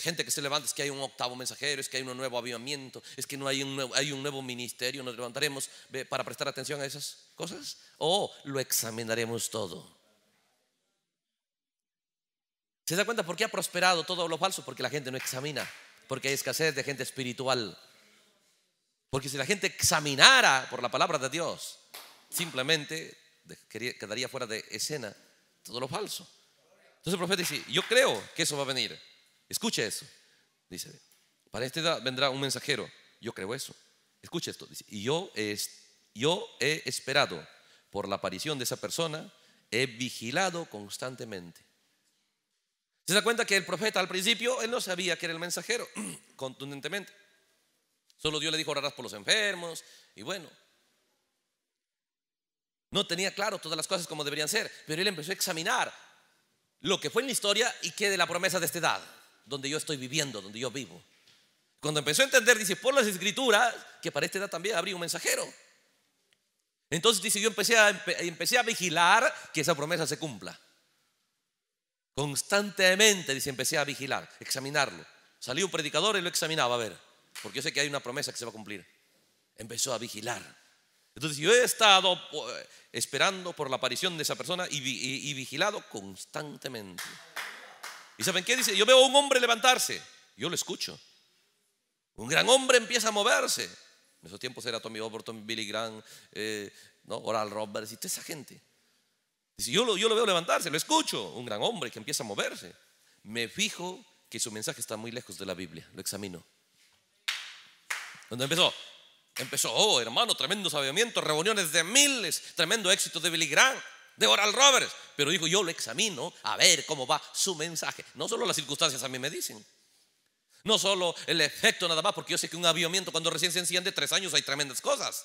gente que se levanta, es que hay un octavo mensajero, es que hay un nuevo avivamiento, es que no hay un hay un nuevo ministerio, nos levantaremos para prestar atención a esas cosas o lo examinaremos todo. ¿Se da cuenta por qué ha prosperado todo lo falso? Porque la gente no examina, porque hay escasez de gente espiritual. Porque si la gente examinara por la palabra de Dios, simplemente quedaría fuera de escena todo lo falso. Entonces el profeta dice, yo creo que eso va a venir. Escucha eso. Dice, para esta edad vendrá un mensajero. Yo creo eso. Escucha esto. Dice, y yo he, yo he esperado por la aparición de esa persona, he vigilado constantemente. ¿Se da cuenta que el profeta al principio, él no sabía que era el mensajero, contundentemente. Solo Dios le dijo, orarás por los enfermos, y bueno. No tenía claro todas las cosas como deberían ser, pero él empezó a examinar lo que fue en la historia y que de la promesa de esta edad, donde yo estoy viviendo, donde yo vivo. Cuando empezó a entender, dice, por las escrituras, que para esta edad también habría un mensajero. Entonces dice, yo empecé a, empecé a vigilar que esa promesa se cumpla. Constantemente, dice, empecé a vigilar, examinarlo. Salió un predicador y lo examinaba, a ver, porque yo sé que hay una promesa que se va a cumplir. Empezó a vigilar. Entonces yo he estado eh, esperando por la aparición de esa persona y, vigilado constantemente. ¿Y saben qué dice? Yo veo a un hombre levantarse, yo lo escucho. Un gran hombre empieza a moverse. En esos tiempos era Tommy Overton, Billy Graham, eh, ¿no? Oral Roberts y toda esa gente. Dice, yo lo, yo lo veo levantarse, lo escucho. Un gran hombre que empieza a moverse. Me fijo que su mensaje está muy lejos de la Biblia, lo examino. ¿Dónde empezó, Empezó, oh hermano, tremendo sabiamiento, reuniones de miles, tremendo éxito de Billy Graham, de Oral Roberts. Pero dijo, yo lo examino a ver cómo va su mensaje. No solo las circunstancias a mí me dicen, no solo el efecto nada más, porque yo sé que un avivamiento cuando recién se enciende, tres años hay tremendas cosas.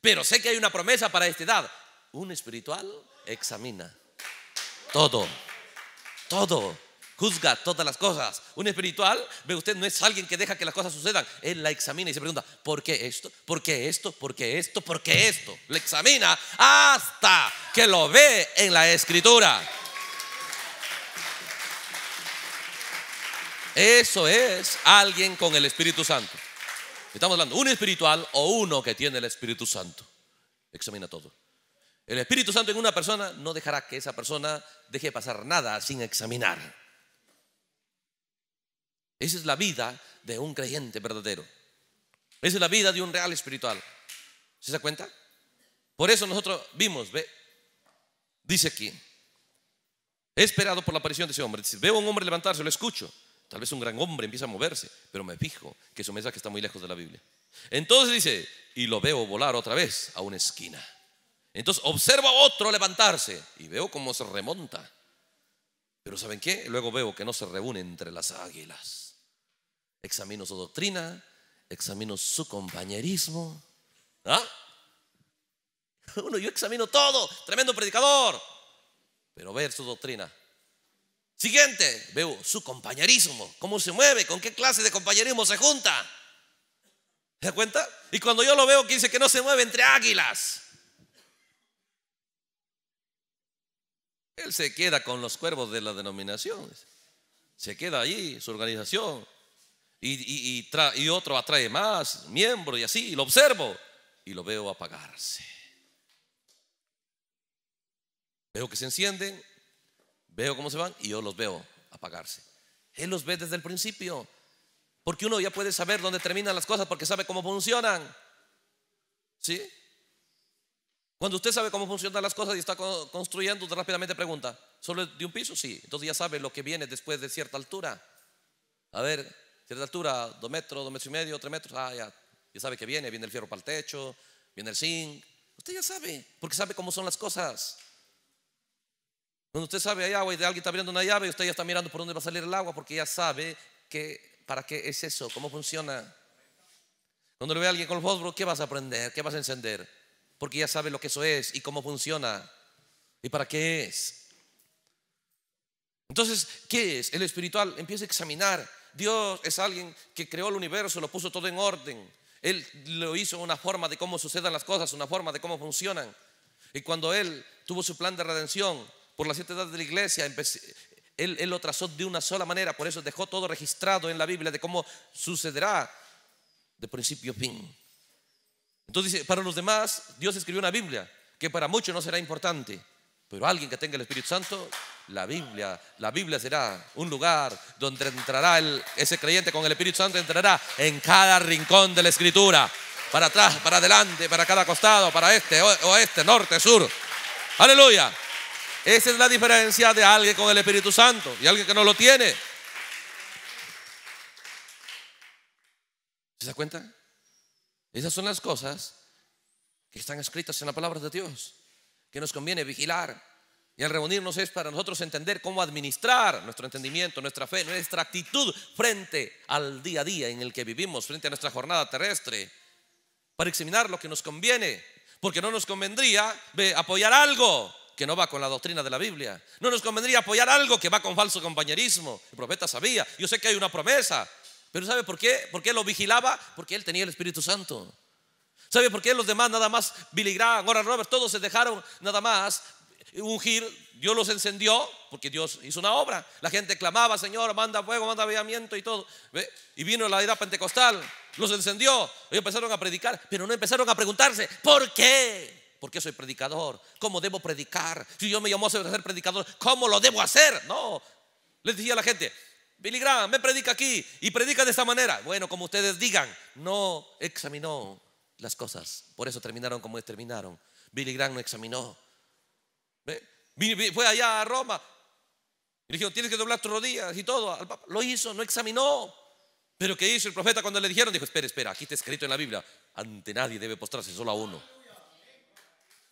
Pero sé que hay una promesa para esta edad. Un espiritual examina todo, todo juzga todas las cosas. Un espiritual, ve usted, no es alguien que deja que las cosas sucedan. Él la examina y se pregunta, ¿por qué esto? ¿Por qué esto? ¿Por qué esto? ¿Por qué esto? le examina hasta que lo ve en la escritura. Eso es alguien con el Espíritu Santo. Estamos hablando un espiritual o uno que tiene el Espíritu Santo. Examina todo. El Espíritu Santo en una persona no dejará que esa persona deje pasar nada sin examinar. Esa es la vida de un creyente verdadero. Esa es la vida de un real espiritual. ¿Se da cuenta? Por eso nosotros vimos, ve, dice aquí, he esperado por la aparición de ese hombre. Dice, veo a un hombre levantarse, lo escucho. Tal vez un gran hombre empieza a moverse, pero me fijo que su mensaje está muy lejos de la Biblia. Entonces dice, y lo veo volar otra vez a una esquina. Entonces observo a otro levantarse y veo cómo se remonta. Pero ¿saben qué? Luego veo que no se reúne entre las águilas examino su doctrina, examino su compañerismo. ¿Ah? Uno, yo examino todo, tremendo predicador, pero ver su doctrina. Siguiente, veo su compañerismo, cómo se mueve, con qué clase de compañerismo se junta. ¿Se da cuenta? Y cuando yo lo veo que dice que no se mueve entre águilas. Él se queda con los cuervos de la denominación. Se queda allí, su organización. Y, otro atrae más miembros y así, y lo observo y lo veo apagarse. Veo que se encienden, veo cómo se van y yo los veo apagarse. Él los ve desde el principio, porque uno ya puede saber dónde terminan las cosas porque sabe cómo funcionan. ¿Sí? Cuando usted sabe cómo funcionan las cosas y está construyendo, usted rápidamente pregunta, ¿solo de un piso? Sí, entonces ya sabe lo que viene después de cierta altura. A ver, de altura? ¿Dos metros, dos metros y medio, tres metros? Ah, ya. Ya sabe que viene, viene el fierro para el techo, viene el zinc. Usted ya sabe, porque sabe cómo son las cosas. Cuando usted sabe hay agua y de alguien está abriendo una llave y usted ya está mirando por dónde va a salir el agua porque ya sabe que, para qué es eso, cómo funciona. Cuando le ve a alguien con el fósforo, ¿qué vas a aprender? ¿Qué vas a encender? Porque ya sabe lo que eso es y cómo funciona y para qué es. Entonces, ¿qué es? El espiritual empieza a examinar Dios es alguien que creó el universo, lo puso todo en orden. Él lo hizo una forma de cómo sucedan las cosas, una forma de cómo funcionan. Y cuando Él tuvo su plan de redención por las siete edades de la iglesia, él, lo trazó de una sola manera, por eso dejó todo registrado en la Biblia de cómo sucederá de principio a fin. Entonces dice, para los demás, Dios escribió una Biblia que para muchos no será importante, pero alguien que tenga el Espíritu Santo la Biblia. La Biblia será un lugar donde entrará ese creyente con el Espíritu Santo, entrará en cada rincón de la Escritura. Para atrás, para adelante, para cada costado, para este, oeste, norte, sur. Aleluya. Esa es la diferencia de alguien con el Espíritu Santo y alguien que no lo tiene. ¿Se da cuenta? Esas son las cosas que están escritas en la palabra de Dios, que nos conviene vigilar, y al reunirnos es para nosotros entender cómo administrar nuestro entendimiento, nuestra fe, nuestra actitud frente al día a día en el que vivimos, frente a nuestra jornada terrestre, para examinar lo que nos conviene, porque no nos convendría apoyar algo que no va con la doctrina de la Biblia. No nos convendría apoyar algo que va con falso compañerismo. El profeta sabía, yo sé que hay una promesa, pero ¿sabe por qué? ¿Por qué lo vigilaba? Porque él tenía el Espíritu Santo. ¿Sabe por qué los demás nada más Billy Graham, ahora Robert, todos se dejaron nada más ungir, Dios los encendió porque Dios hizo una obra. La gente clamaba, Señor, manda fuego, manda avivamiento y todo. Y vino la edad pentecostal, los encendió. Ellos empezaron a predicar, pero no empezaron a preguntarse, ¿por qué? ¿Por qué soy predicador? ¿Cómo debo predicar? Si yo me llamó a ser predicador, ¿cómo lo debo hacer? No. Les decía a la gente, Billy Graham, me predica aquí y predica de esta manera. Bueno, como ustedes digan, no examinó las cosas. Por eso terminaron como terminaron. Billy Graham no examinó fue allá a Roma y le dijeron, tienes que doblar tus rodillas y todo. Lo hizo, no examinó. Pero ¿qué hizo el profeta cuando le dijeron? Dijo, espera, espera, aquí está escrito en la Biblia, ante nadie debe postrarse, solo a uno.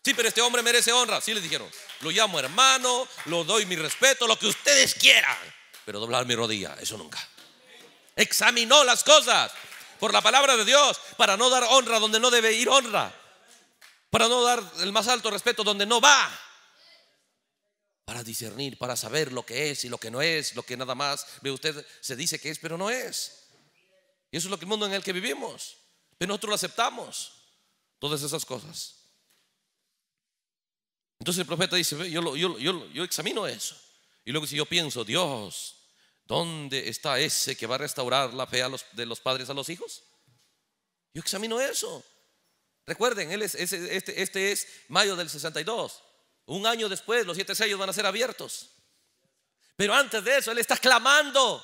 Sí, pero este hombre merece honra. Sí, le dijeron, lo llamo hermano, lo doy mi respeto, lo que ustedes quieran. Pero doblar mi rodilla, eso nunca. Examinó las cosas por la palabra de Dios para no dar honra donde no debe ir honra. Para no dar el más alto respeto donde no va para discernir, para saber lo que es y lo que no es, lo que nada más, ve usted, se dice que es, pero no es. Y eso es lo que el mundo en el que vivimos. Pero nosotros lo aceptamos. Todas esas cosas. Entonces el profeta dice, yo, yo, examino eso. Y luego si yo pienso, Dios, ¿dónde está ese que va a restaurar la fe de los padres a los hijos? Yo examino eso. Recuerden, él es, este, este es mayo del 62. Un año después los siete sellos van a ser abiertos. Pero antes de eso, Él está clamando.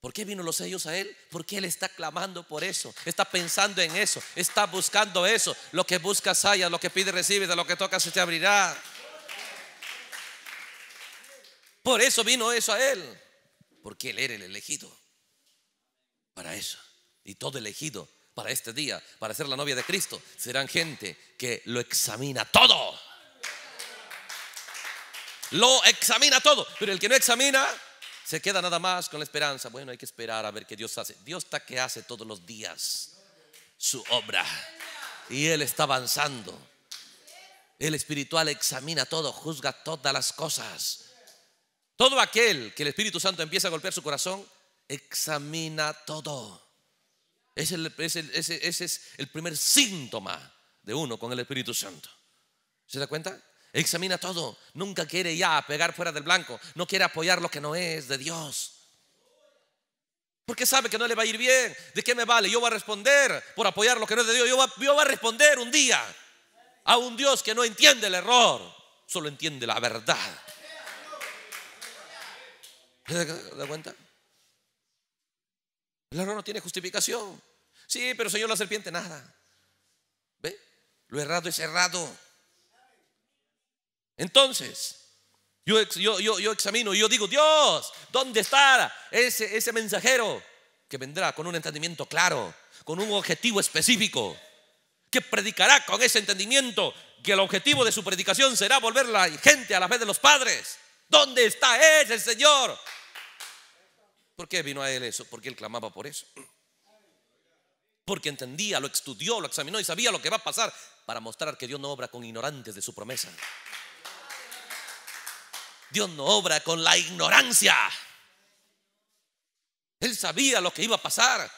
¿Por qué vino los sellos a Él? Porque Él está clamando por eso, está pensando en eso, está buscando eso. Lo que buscas hallas, lo que pide recibe de lo que tocas se te abrirá. Por eso vino eso a Él, porque Él era el elegido para eso. Y todo elegido para este día, para ser la novia de Cristo, serán gente que lo examina todo. Lo examina todo. Pero el que no examina, se queda nada más con la esperanza. Bueno, hay que esperar a ver qué Dios hace. Dios está que hace todos los días su obra. Y Él está avanzando. El espiritual examina todo, juzga todas las cosas. Todo aquel que el Espíritu Santo empieza a golpear su corazón, examina todo. Ese, ese es el primer síntoma de uno con el Espíritu Santo. ¿Se da cuenta? Examina todo. Nunca quiere ya pegar fuera del blanco. No quiere apoyar lo que no es de Dios. Porque sabe que no le va a ir bien. ¿De qué me vale? Yo voy a responder por apoyar lo que no es de Dios. Yo voy, a responder un día a un Dios que no entiende el error. Solo entiende la verdad. ¿Se da cuenta? El error no tiene justificación. Sí, pero Señor, la serpiente, nada. ¿Ve? Lo errado es errado. Entonces, yo, examino y yo digo, Dios, ¿dónde está ese, mensajero que vendrá con un entendimiento claro, con un objetivo específico, que predicará con ese entendimiento, que el objetivo de su predicación será volver la gente a la vez de los padres? ¿Dónde está ese Señor? ¿Por qué vino a él eso? Porque él clamaba por eso. Porque entendía, lo estudió, lo examinó y sabía lo que va a pasar para mostrar que Dios no obra con ignorantes de su promesa. Dios no obra con la ignorancia. Él sabía lo que iba a pasar.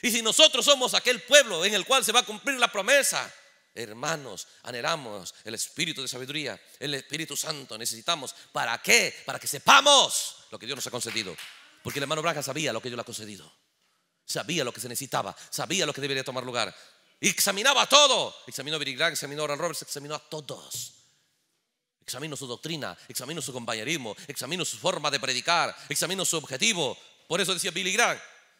Y si nosotros somos aquel pueblo en el cual se va a cumplir la promesa, hermanos, anhelamos el espíritu de sabiduría, el Espíritu Santo necesitamos. ¿Para qué? Para que sepamos lo que Dios nos ha concedido. Porque el hermano Braga sabía lo que Dios le ha concedido. Sabía lo que se necesitaba, sabía lo que debería tomar lugar. Examinaba todo. Examinó a Billy examinó a Oral Roberts, examinó a todos. Examino su doctrina, examino su compañerismo, examino su forma de predicar, examino su objetivo. Por eso decía Billy Graham.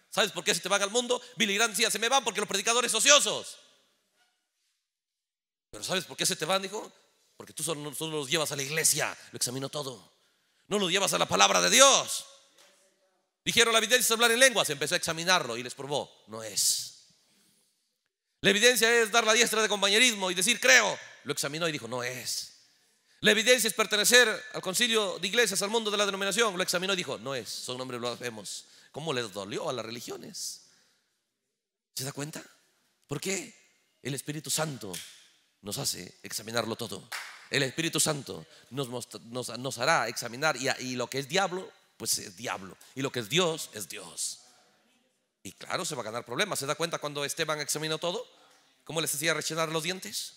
¿Sabes por qué se te van al mundo? Billy Graham decía, se me van porque los predicadores ociosos. Pero ¿sabes por qué se te van? Dijo, porque tú solo, solo los llevas a la iglesia, lo examino todo. No los llevas a la palabra de Dios. Dijeron la evidencia es hablar en lenguas, empezó a examinarlo y les probó, no es. La evidencia es dar la diestra de compañerismo y decir creo, lo examinó y dijo, no es. La evidencia es pertenecer al concilio de iglesias, al mundo de la denominación. Lo examinó y dijo, no es, son lo vemos. ¿Cómo les dolió a las religiones? ¿Se da cuenta? ¿Por qué? El Espíritu Santo nos hace examinarlo todo. El Espíritu Santo nos, hará examinar y, lo que es diablo, pues es diablo. Y lo que es Dios, es Dios. Y claro, se va a ganar problemas. ¿Se da cuenta cuando Esteban examinó todo? ¿Cómo les hacía rechinar los dientes?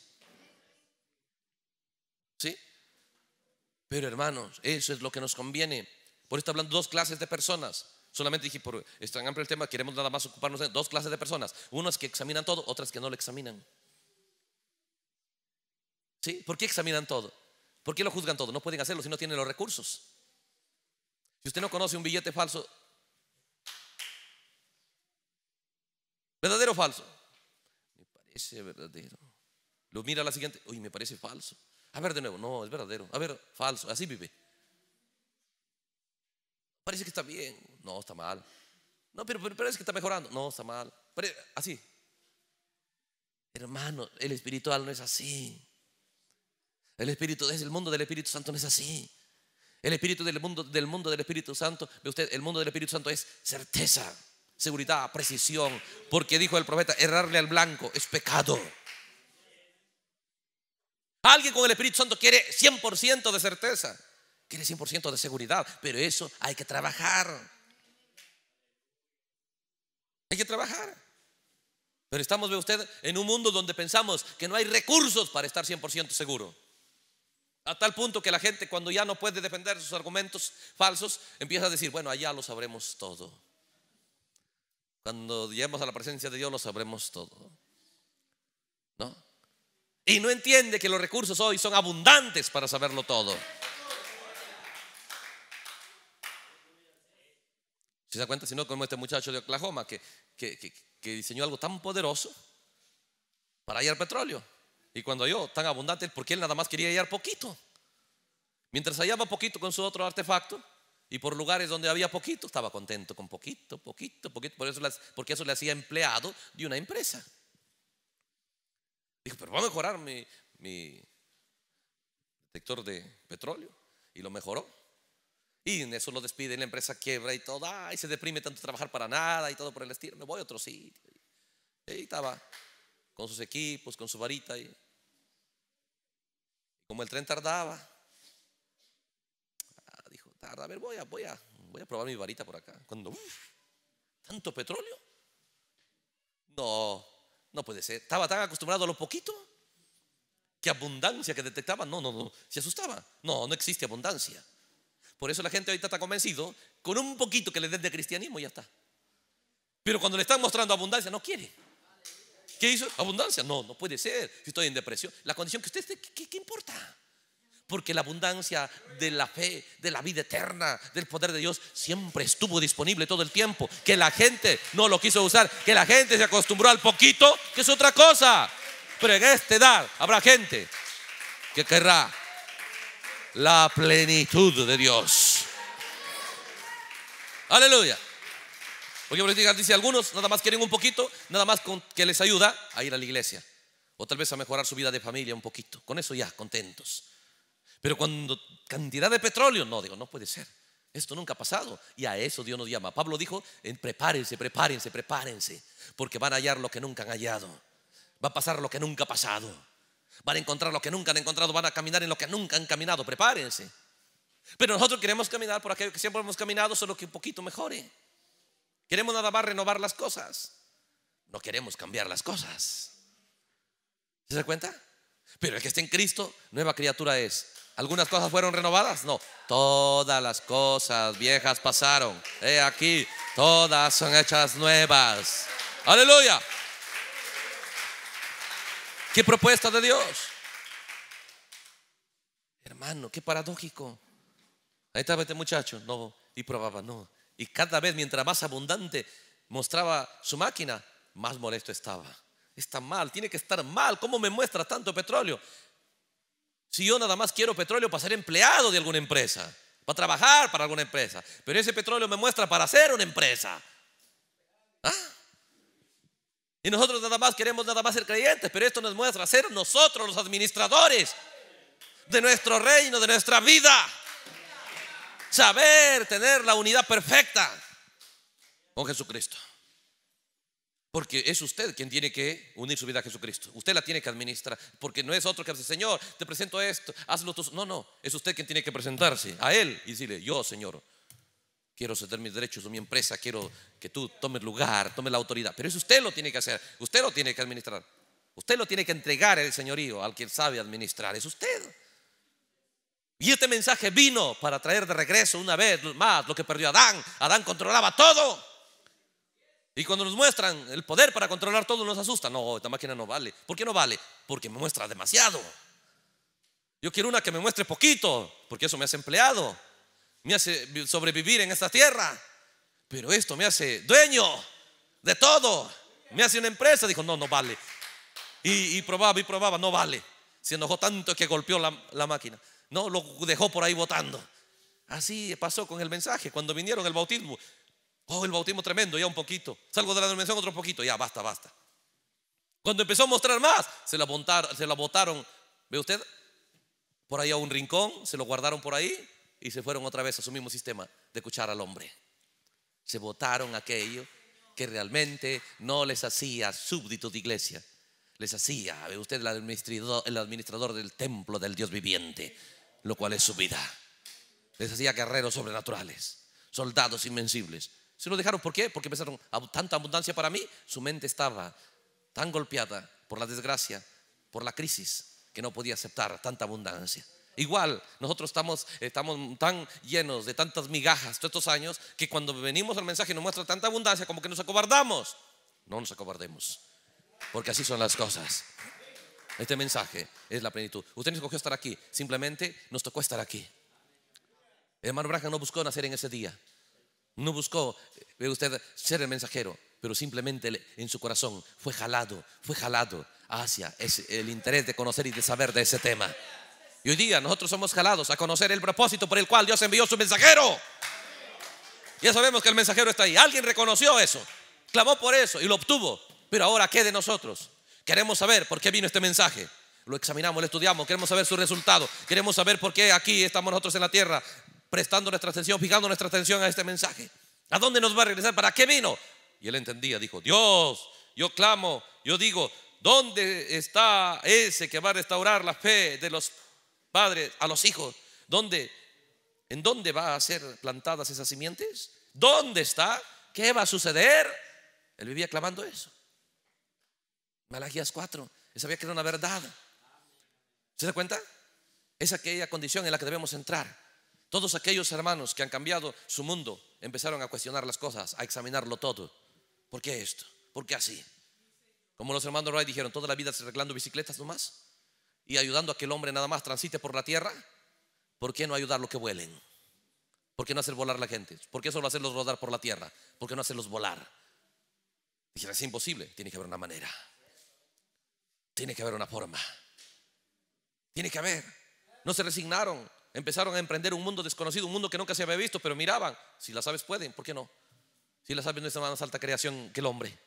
¿Sí? Pero hermanos, eso es lo que nos conviene. Por esto hablando dos clases de personas. Solamente dije, por, es tan amplio el tema, queremos nada más ocuparnos de dos clases de personas. Unas que examinan todo, otras que no lo examinan. ¿Sí? ¿Por qué examinan todo? ¿Por qué lo juzgan todo? No pueden hacerlo si no tienen los recursos. Si usted no conoce un billete falso, ¿verdadero o falso? Me parece verdadero. Lo mira la siguiente, uy, me parece falso. A ver de nuevo, no, es verdadero. A ver, falso, así vive. Parece que está bien, no, está mal. No, pero, pero, es que está mejorando, no, está mal. así. Hermano, el espiritual no es así. El espíritu es el mundo del Espíritu Santo no es así. El espíritu del mundo del mundo del Espíritu Santo, ve usted, el mundo del Espíritu Santo es certeza, seguridad, precisión, porque dijo el profeta, errarle al blanco es pecado. Alguien con el Espíritu Santo quiere 100% de certeza, quiere 100% de seguridad, pero eso hay que trabajar. Hay que trabajar. Pero estamos, ve usted, en un mundo donde pensamos que no hay recursos para estar 100% seguro. A tal punto que la gente cuando ya no puede defender sus argumentos falsos, empieza a decir, bueno, allá lo sabremos todo. Cuando lleguemos a la presencia de Dios lo sabremos todo. ¿No? Y no entiende que los recursos hoy son abundantes para saberlo todo. Si se da cuenta, si no, como este muchacho de Oklahoma que, diseñó algo tan poderoso para hallar petróleo. Y cuando halló tan abundante, porque él nada más quería hallar poquito. Mientras hallaba poquito con su otro artefacto, y por lugares donde había poquito, estaba contento con poquito, poquito, poquito. Por eso, porque eso le hacía empleado de una empresa. Dijo, pero voy a mejorar mi, mi detector de petróleo. Y lo mejoró. Y en eso lo despiden, la empresa quiebra y todo. Y se deprime tanto trabajar para nada y todo por el estilo. Me voy a otro sitio. Y estaba con sus equipos, con su varita. Y como el tren tardaba, ah, dijo, tarda, a ver, voy a, voy, a, voy a probar mi varita por acá. Cuando, tanto petróleo. No, no puede ser. Estaba tan acostumbrado a lo poquito que abundancia que detectaba, no, no, no, se asustaba. No, no existe abundancia. Por eso la gente ahorita está convencido, con un poquito que le den de cristianismo ya está. Pero cuando le están mostrando abundancia, no quiere. ¿Qué hizo? Abundancia. No, no puede ser. Si estoy en depresión. La condición que usted esté, ¿qué, qué importa? porque la abundancia de la fe, de la vida eterna, del poder de Dios, siempre estuvo disponible todo el tiempo. Que la gente no lo quiso usar, que la gente se acostumbró al poquito, que es otra cosa. Pero en esta edad habrá gente que querrá la plenitud de Dios. Aleluya. Porque dice algunos, nada más quieren un poquito, nada más que les ayuda a ir a la iglesia. O tal vez a mejorar su vida de familia un poquito. Con eso ya, contentos. Pero cuando cantidad de petróleo, no, digo, no puede ser. Esto nunca ha pasado. Y a eso Dios nos llama. Pablo dijo, prepárense, prepárense, prepárense, porque van a hallar lo que nunca han hallado. Va a pasar lo que nunca ha pasado. Van a encontrar lo que nunca han encontrado, van a caminar en lo que nunca han caminado. Prepárense. Pero nosotros queremos caminar por aquello que siempre hemos caminado, solo que un poquito mejore. Queremos nada más renovar las cosas. No queremos cambiar las cosas. ¿Se da cuenta? Pero el que está en Cristo, nueva criatura es. ¿Algunas cosas fueron renovadas? No. Todas las cosas viejas pasaron. He aquí, todas son hechas nuevas. Aleluya. ¿Qué propuesta de Dios? Hermano, qué paradójico. Ahí estaba este muchacho, no, y probaba, no. Y cada vez, mientras más abundante mostraba su máquina, más molesto estaba. Está mal, tiene que estar mal. ¿Cómo me muestra tanto petróleo? Si yo nada más quiero petróleo para ser empleado de alguna empresa, para trabajar para alguna empresa, pero ese petróleo me muestra para ser una empresa. ¿Ah? Y nosotros nada más queremos nada más ser creyentes, pero esto nos muestra ser nosotros los administradores de nuestro reino, de nuestra vida. Saber tener la unidad perfecta con Jesucristo. Porque es usted quien tiene que unir su vida a Jesucristo. Usted la tiene que administrar. Porque no es otro que dice, Señor, te presento esto, hazlo tú. No, no, es usted quien tiene que presentarse a Él y decirle, yo, Señor, quiero ceder mis derechos de mi empresa, quiero que tú tomes lugar, tomes la autoridad. Pero es usted lo tiene que hacer, usted lo tiene que administrar. Usted lo tiene que entregar el señorío al quien sabe administrar, es usted. Y este mensaje vino para traer de regreso una vez más lo que perdió Adán. Adán controlaba todo. Y cuando nos muestran el poder para controlar todo, nos asusta. No, esta máquina no vale. ¿Por qué no vale? Porque me muestra demasiado. Yo quiero una que me muestre poquito, porque eso me hace empleado, me hace sobrevivir en esta tierra. Pero esto me hace dueño de todo, me hace una empresa. Dijo, no, no vale. Y, probaba y probaba, no vale. Se enojó tanto que golpeó la, la máquina. No, lo dejó por ahí votando. Así pasó con el mensaje. Cuando vinieron el bautismo, Oh, el bautismo tremendo, ya un poquito. Salgo de la denominación otro poquito, ya basta, basta. Cuando empezó a mostrar más, se la, botaron, ¿ve usted? Por ahí a un rincón, se lo guardaron por ahí y se fueron otra vez a su mismo sistema de escuchar al hombre. Se botaron aquello que realmente no les hacía súbditos de iglesia, les hacía, ¿ve usted, el administrador, el administrador del templo del Dios viviente, lo cual es su vida. Les hacía guerreros sobrenaturales, soldados invencibles se lo dejaron, ¿por qué? Porque pensaron, tanta abundancia para mí, su mente estaba tan golpeada por la desgracia, por la crisis, que no podía aceptar tanta abundancia. Igual, nosotros estamos, estamos tan llenos de tantas migajas todos estos años que cuando venimos al mensaje nos muestra tanta abundancia como que nos acobardamos. No nos acobardemos, porque así son las cosas. Este mensaje es la plenitud. Usted no escogió estar aquí, simplemente nos tocó estar aquí. El hermano Braja no buscó nacer en ese día. No buscó, ve usted, ser el mensajero, pero simplemente en su corazón fue jalado, fue jalado hacia el interés de conocer y de saber de ese tema. Y hoy día nosotros somos jalados a conocer el propósito por el cual Dios envió su mensajero. Ya sabemos que el mensajero está ahí. Alguien reconoció eso, clamó por eso y lo obtuvo. Pero ahora, ¿qué de nosotros? Queremos saber por qué vino este mensaje. Lo examinamos, lo estudiamos, queremos saber su resultado. Queremos saber por qué aquí estamos nosotros en la tierra prestando nuestra atención, fijando nuestra atención a este mensaje. ¿A dónde nos va a regresar? ¿Para qué vino? Y él entendía, dijo, Dios, yo clamo, yo digo, ¿dónde está ese que va a restaurar la fe de los padres a los hijos? ¿Dónde? ¿En dónde va a ser plantadas esas simientes? ¿Dónde está? ¿Qué va a suceder? Él vivía clamando eso. Malagías 4. Él sabía que era una verdad. ¿Se da cuenta? Es aquella condición en la que debemos entrar. Todos aquellos hermanos que han cambiado su mundo empezaron a cuestionar las cosas, a examinarlo todo. ¿Por qué esto? ¿Por qué así? Como los hermanos Roy dijeron, toda la vida arreglando bicicletas nomás y ayudando a que el hombre nada más transite por la tierra. ¿Por qué no ayudar lo que vuelen? ¿Por qué no hacer volar la gente? ¿Por qué solo hacerlos rodar por la tierra? ¿Por qué no hacerlos volar? Dijeron, es imposible. Tiene que haber una manera. Tiene que haber una forma. Tiene que haber. No se resignaron empezaron a emprender un mundo desconocido, un mundo que nunca se había visto, pero miraban, si las aves pueden, ¿por qué no? Si las aves no están más alta creación que el hombre.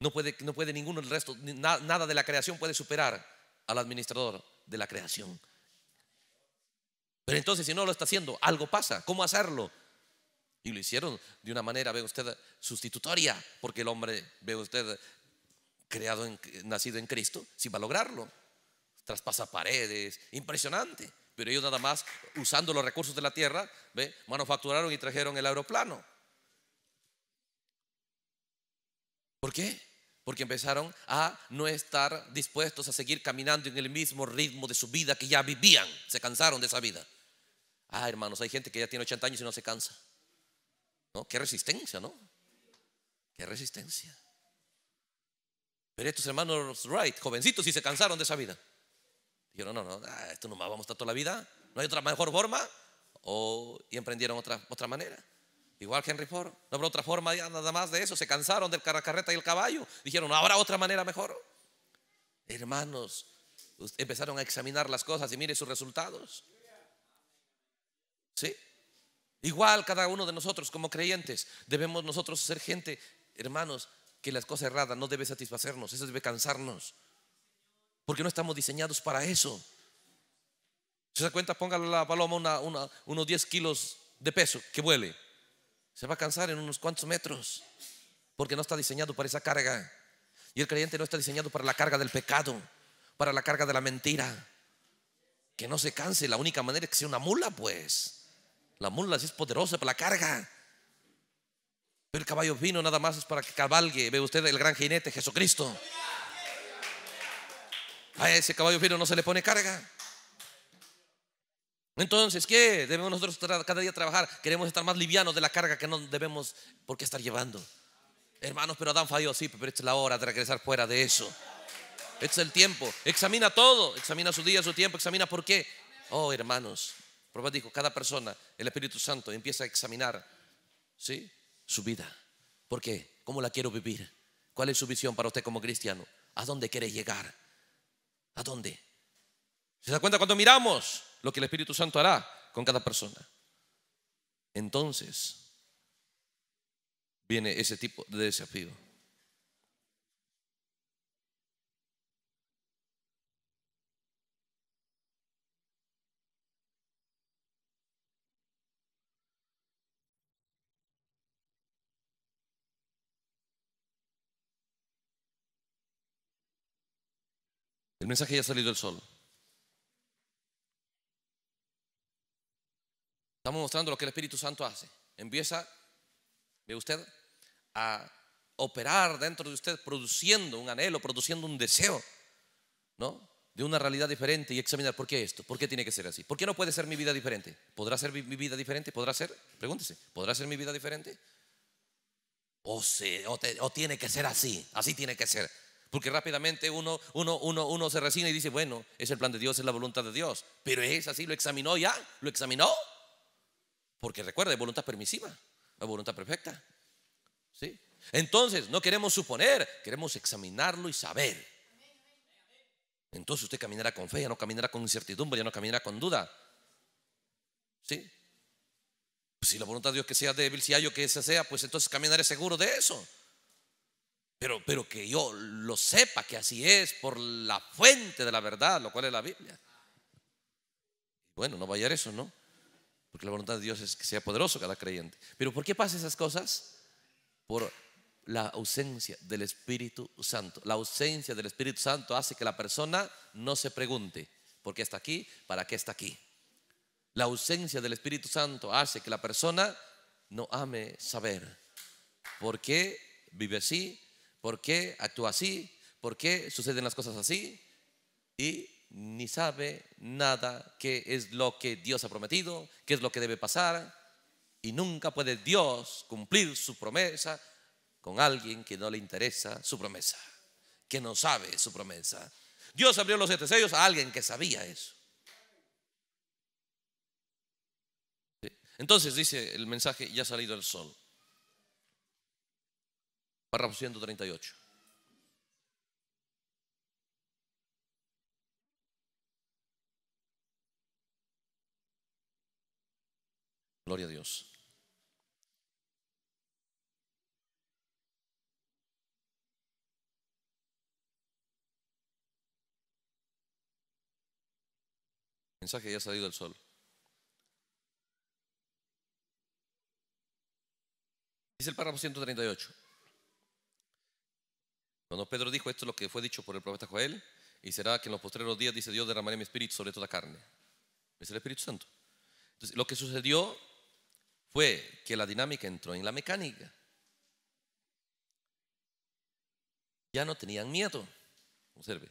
No puede, no puede ninguno del resto, nada de la creación puede superar al administrador de la creación. Pero entonces, si no lo está haciendo, algo pasa. ¿Cómo hacerlo? Y lo hicieron de una manera, ve usted, sustitutoria, porque el hombre, ve usted, creado, en, nacido en Cristo, si va a lograrlo. Traspasa paredes, impresionante. Pero ellos nada más, usando los recursos de la tierra, ¿ve? manufacturaron y trajeron el aeroplano. ¿Por qué? Porque empezaron a no estar dispuestos a seguir caminando en el mismo ritmo de su vida que ya vivían. Se cansaron de esa vida. Ah, hermanos, hay gente que ya tiene 80 años y no se cansa. ¿No? Qué resistencia, ¿no? Qué resistencia. Pero estos hermanos Wright, jovencitos, y se cansaron de esa vida. Dijeron, no, no, ah, no más vamos a estar toda la vida, no hay otra mejor forma. O, y emprendieron otra, manera. Igual que Henry Ford, no habrá otra forma nada más de eso. Se cansaron del caracarreta y el caballo. Dijeron, no habrá otra manera mejor. Hermanos, empezaron a examinar las cosas y mire sus resultados. ¿Sí? Igual cada uno de nosotros como creyentes debemos nosotros ser gente, hermanos, que las cosas erradas no debe satisfacernos, eso debe cansarnos. Porque no estamos diseñados para eso. Si se da cuenta, póngale la paloma unos 10 kilos de peso que vuele. Se va a cansar en unos cuantos metros. Porque no está diseñado para esa carga. Y el creyente no está diseñado para la carga del pecado, para la carga de la mentira. Que no se canse. La única manera es que sea una mula, pues. La mula sí es poderosa para la carga. Pero el caballo vino nada más es para que cabalgue. Ve usted el gran jinete, Jesucristo. A ese caballo fino no se le pone carga. Entonces, ¿qué? Debemos nosotros cada día trabajar. Queremos estar más livianos de la carga que no debemos por qué estar llevando. Hermanos, pero Adán falló, sí, pero esta es la hora de regresar fuera de eso. Este es el tiempo. Examina todo. Examina su día, su tiempo. Examina por qué. Oh, hermanos. Prueba dijo, cada persona, el Espíritu Santo empieza a examinar, ¿sí? Su vida. ¿Por qué? ¿Cómo la quiero vivir? ¿Cuál es su visión para usted como cristiano? ¿A dónde quiere llegar? ¿A dónde? ¿Se da cuenta cuando miramos lo que el Espíritu Santo hará con cada persona? Entonces viene ese tipo de desafío. El mensaje ya ha salido del sol. Estamos mostrando lo que el Espíritu Santo hace. Empieza, ve usted, a operar dentro de usted, produciendo un anhelo, produciendo un deseo, ¿no? De una realidad diferente y examinar por qué esto, por qué tiene que ser así, por qué no puede ser mi vida diferente. ¿Podrá ser mi vida diferente? ¿Podrá ser? Pregúntese, ¿podrá ser mi vida diferente? O, se, o tiene que ser así, así tiene que ser. Porque rápidamente uno, uno, uno, uno se resigna y dice, bueno, es el plan de Dios, es la voluntad de Dios. Pero es así, lo examinó ya, lo examinó. Porque recuerda, recuerde, voluntad permisiva, la voluntad perfecta. ¿Sí? Entonces, no queremos suponer, queremos examinarlo y saber. Entonces usted caminará con fe, ya no caminará con incertidumbre, ya no caminará con duda. ¿Sí? Pues si la voluntad de Dios que sea débil, si hay o que esa sea, pues entonces caminaré seguro de eso. Pero, que yo lo sepa que así es por la fuente de la verdad, lo cual es la Biblia. Bueno, no vaya a eso, ¿no? Porque la voluntad de Dios es que sea poderoso cada creyente. Pero ¿por qué pasa esas cosas? Por la ausencia del Espíritu Santo. La ausencia del Espíritu Santo hace que la persona no se pregunte, ¿por qué está aquí? ¿Para qué está aquí? La ausencia del Espíritu Santo hace que la persona no ame saber por qué vive así, ¿Por qué actúa así? ¿Por qué suceden las cosas así? Y ni sabe nada qué es lo que Dios ha prometido, qué es lo que debe pasar. Y nunca puede Dios cumplir su promesa con alguien que no le interesa su promesa, que no sabe su promesa. Dios abrió los siete sellos a alguien que sabía eso. Entonces dice el mensaje, ya ha salido el sol párrafo 138. Gloria a Dios. mensaje ya ha salido del sol. Dice el párrafo 138. Cuando Pedro dijo esto, lo que fue dicho por el profeta Joel, y será que en los postreros días, dice Dios, derramaré mi espíritu sobre toda carne. Es el Espíritu Santo. Entonces, lo que sucedió fue que la dinámica entró en la mecánica. Ya no tenían miedo. Observe.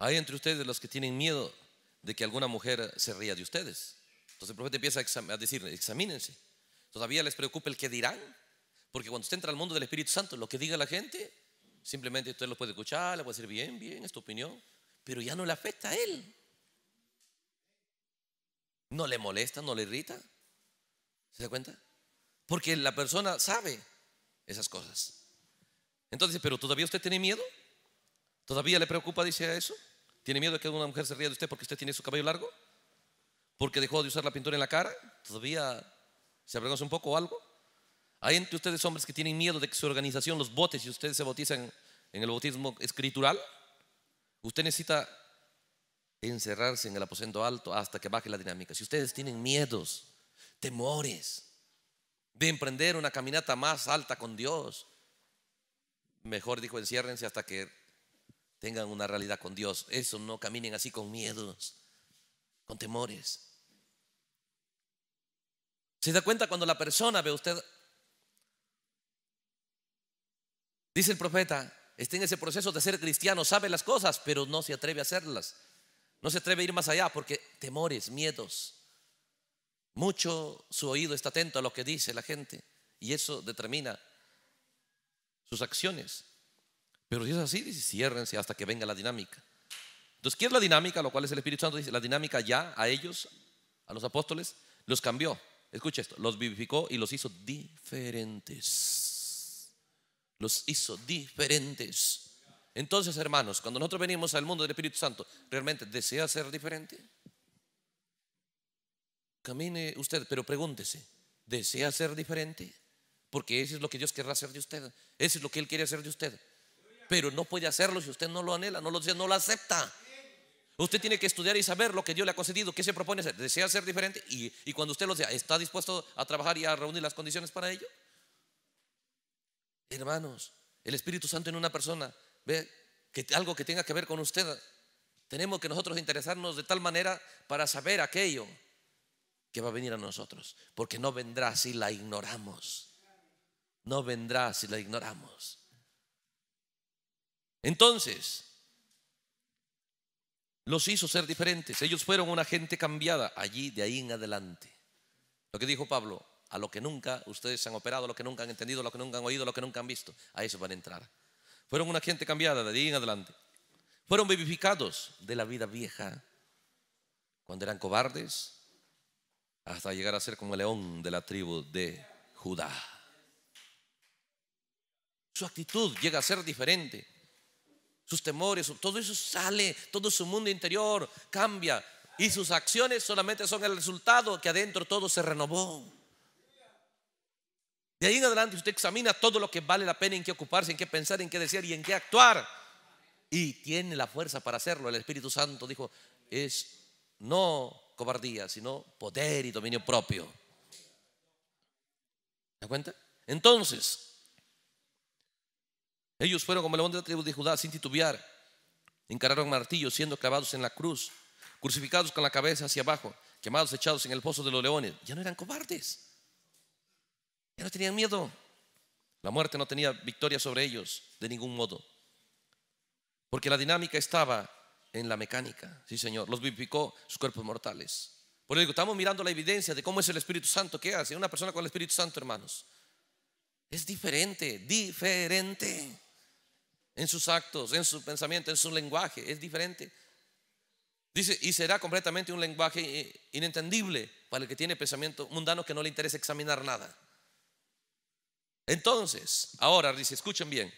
Hay entre ustedes los que tienen miedo de que alguna mujer se ría de ustedes. Entonces el profeta empieza a, decir, examínense. Todavía les preocupa el que dirán, porque cuando usted entra al mundo del Espíritu Santo, lo que diga la gente Simplemente usted lo puede escuchar, le puede decir bien, bien, es tu opinión, pero ya no le afecta a él. No le molesta, no le irrita. ¿Se da cuenta? Porque la persona sabe esas cosas. Entonces, pero todavía usted tiene miedo. ¿Todavía le preocupa, dice eso? ¿Tiene miedo de que una mujer se ría de usted porque usted tiene su cabello largo? ¿Porque dejó de usar la pintura en la cara? ¿Todavía se avergüenza un poco o algo? Hay entre ustedes hombres que tienen miedo de que su organización los botes, y ustedes se bautizan en el bautismo escritural. Usted necesita encerrarse en el aposento alto hasta que baje la dinámica. Si ustedes tienen miedos, temores de emprender una caminata más alta con Dios, mejor dijo, enciérrense hasta que tengan una realidad con Dios. Eso no caminen así con miedos, con temores. ¿Se da cuenta cuando la persona ve usted Dice el profeta, está en ese proceso de ser cristiano, sabe las cosas, pero no se atreve a hacerlas. No se atreve a ir más allá porque temores, miedos. Mucho su oído está atento a lo que dice la gente y eso determina sus acciones. Pero si es así, dice, hasta que venga la dinámica. Entonces, ¿qué es la dinámica? Lo cual es el Espíritu Santo dice, la dinámica ya a ellos, a los apóstoles, los cambió. Escucha esto, los vivificó y los hizo diferentes los hizo diferentes. Entonces, hermanos, cuando nosotros venimos al mundo del Espíritu Santo, ¿realmente desea ser diferente? Camine usted, pero pregúntese, ¿desea ser diferente? Porque eso es lo que Dios querrá hacer de usted. Eso es lo que Él quiere hacer de usted. Pero no puede hacerlo si usted no lo anhela, no lo, no lo acepta. Usted tiene que estudiar y saber lo que Dios le ha concedido, qué se propone hacer, desea ser diferente y, y cuando usted lo sea, ¿está dispuesto a trabajar y a reunir las condiciones para ello? Hermanos, el Espíritu Santo en una persona, ve que algo que tenga que ver con usted. Tenemos que nosotros interesarnos de tal manera para saber aquello que va a venir a nosotros, porque no vendrá si la ignoramos. No vendrá si la ignoramos. Entonces, los hizo ser diferentes. Ellos fueron una gente cambiada allí de ahí en adelante. Lo que dijo Pablo, a lo que nunca ustedes han operado, a lo que nunca han entendido, a lo que nunca han oído, a lo que nunca han visto. A eso van a entrar. Fueron una gente cambiada de ahí en adelante. Fueron vivificados de la vida vieja, cuando eran cobardes, hasta llegar a ser como el león de la tribu de Judá. Su actitud llega a ser diferente. Sus temores, todo eso sale, todo su mundo interior cambia. Y sus acciones solamente son el resultado que adentro todo se renovó. De ahí en adelante usted examina todo lo que vale la pena en qué ocuparse, en qué pensar, en qué decir y en qué actuar. Y tiene la fuerza para hacerlo. El Espíritu Santo dijo, es no cobardía, sino poder y dominio propio. ¿Te cuenta? Entonces, ellos fueron como el hombre de la tribu de Judá sin titubear. Encararon martillos siendo clavados en la cruz, crucificados con la cabeza hacia abajo, quemados, echados en el pozo de los leones. Ya no eran cobardes. Ya no tenían miedo. La muerte no tenía victoria sobre ellos de ningún modo. Porque la dinámica estaba en la mecánica. Sí, Señor. Los vivificó sus cuerpos mortales. Por eso estamos mirando la evidencia de cómo es el Espíritu Santo. ¿Qué hace una persona con el Espíritu Santo, hermanos? Es diferente, diferente. En sus actos, en su pensamiento, en su lenguaje. Es diferente. Dice, y será completamente un lenguaje eh, inentendible para el que tiene pensamiento mundano que no le interesa examinar nada. Entonces, ahora dice, escuchen bien.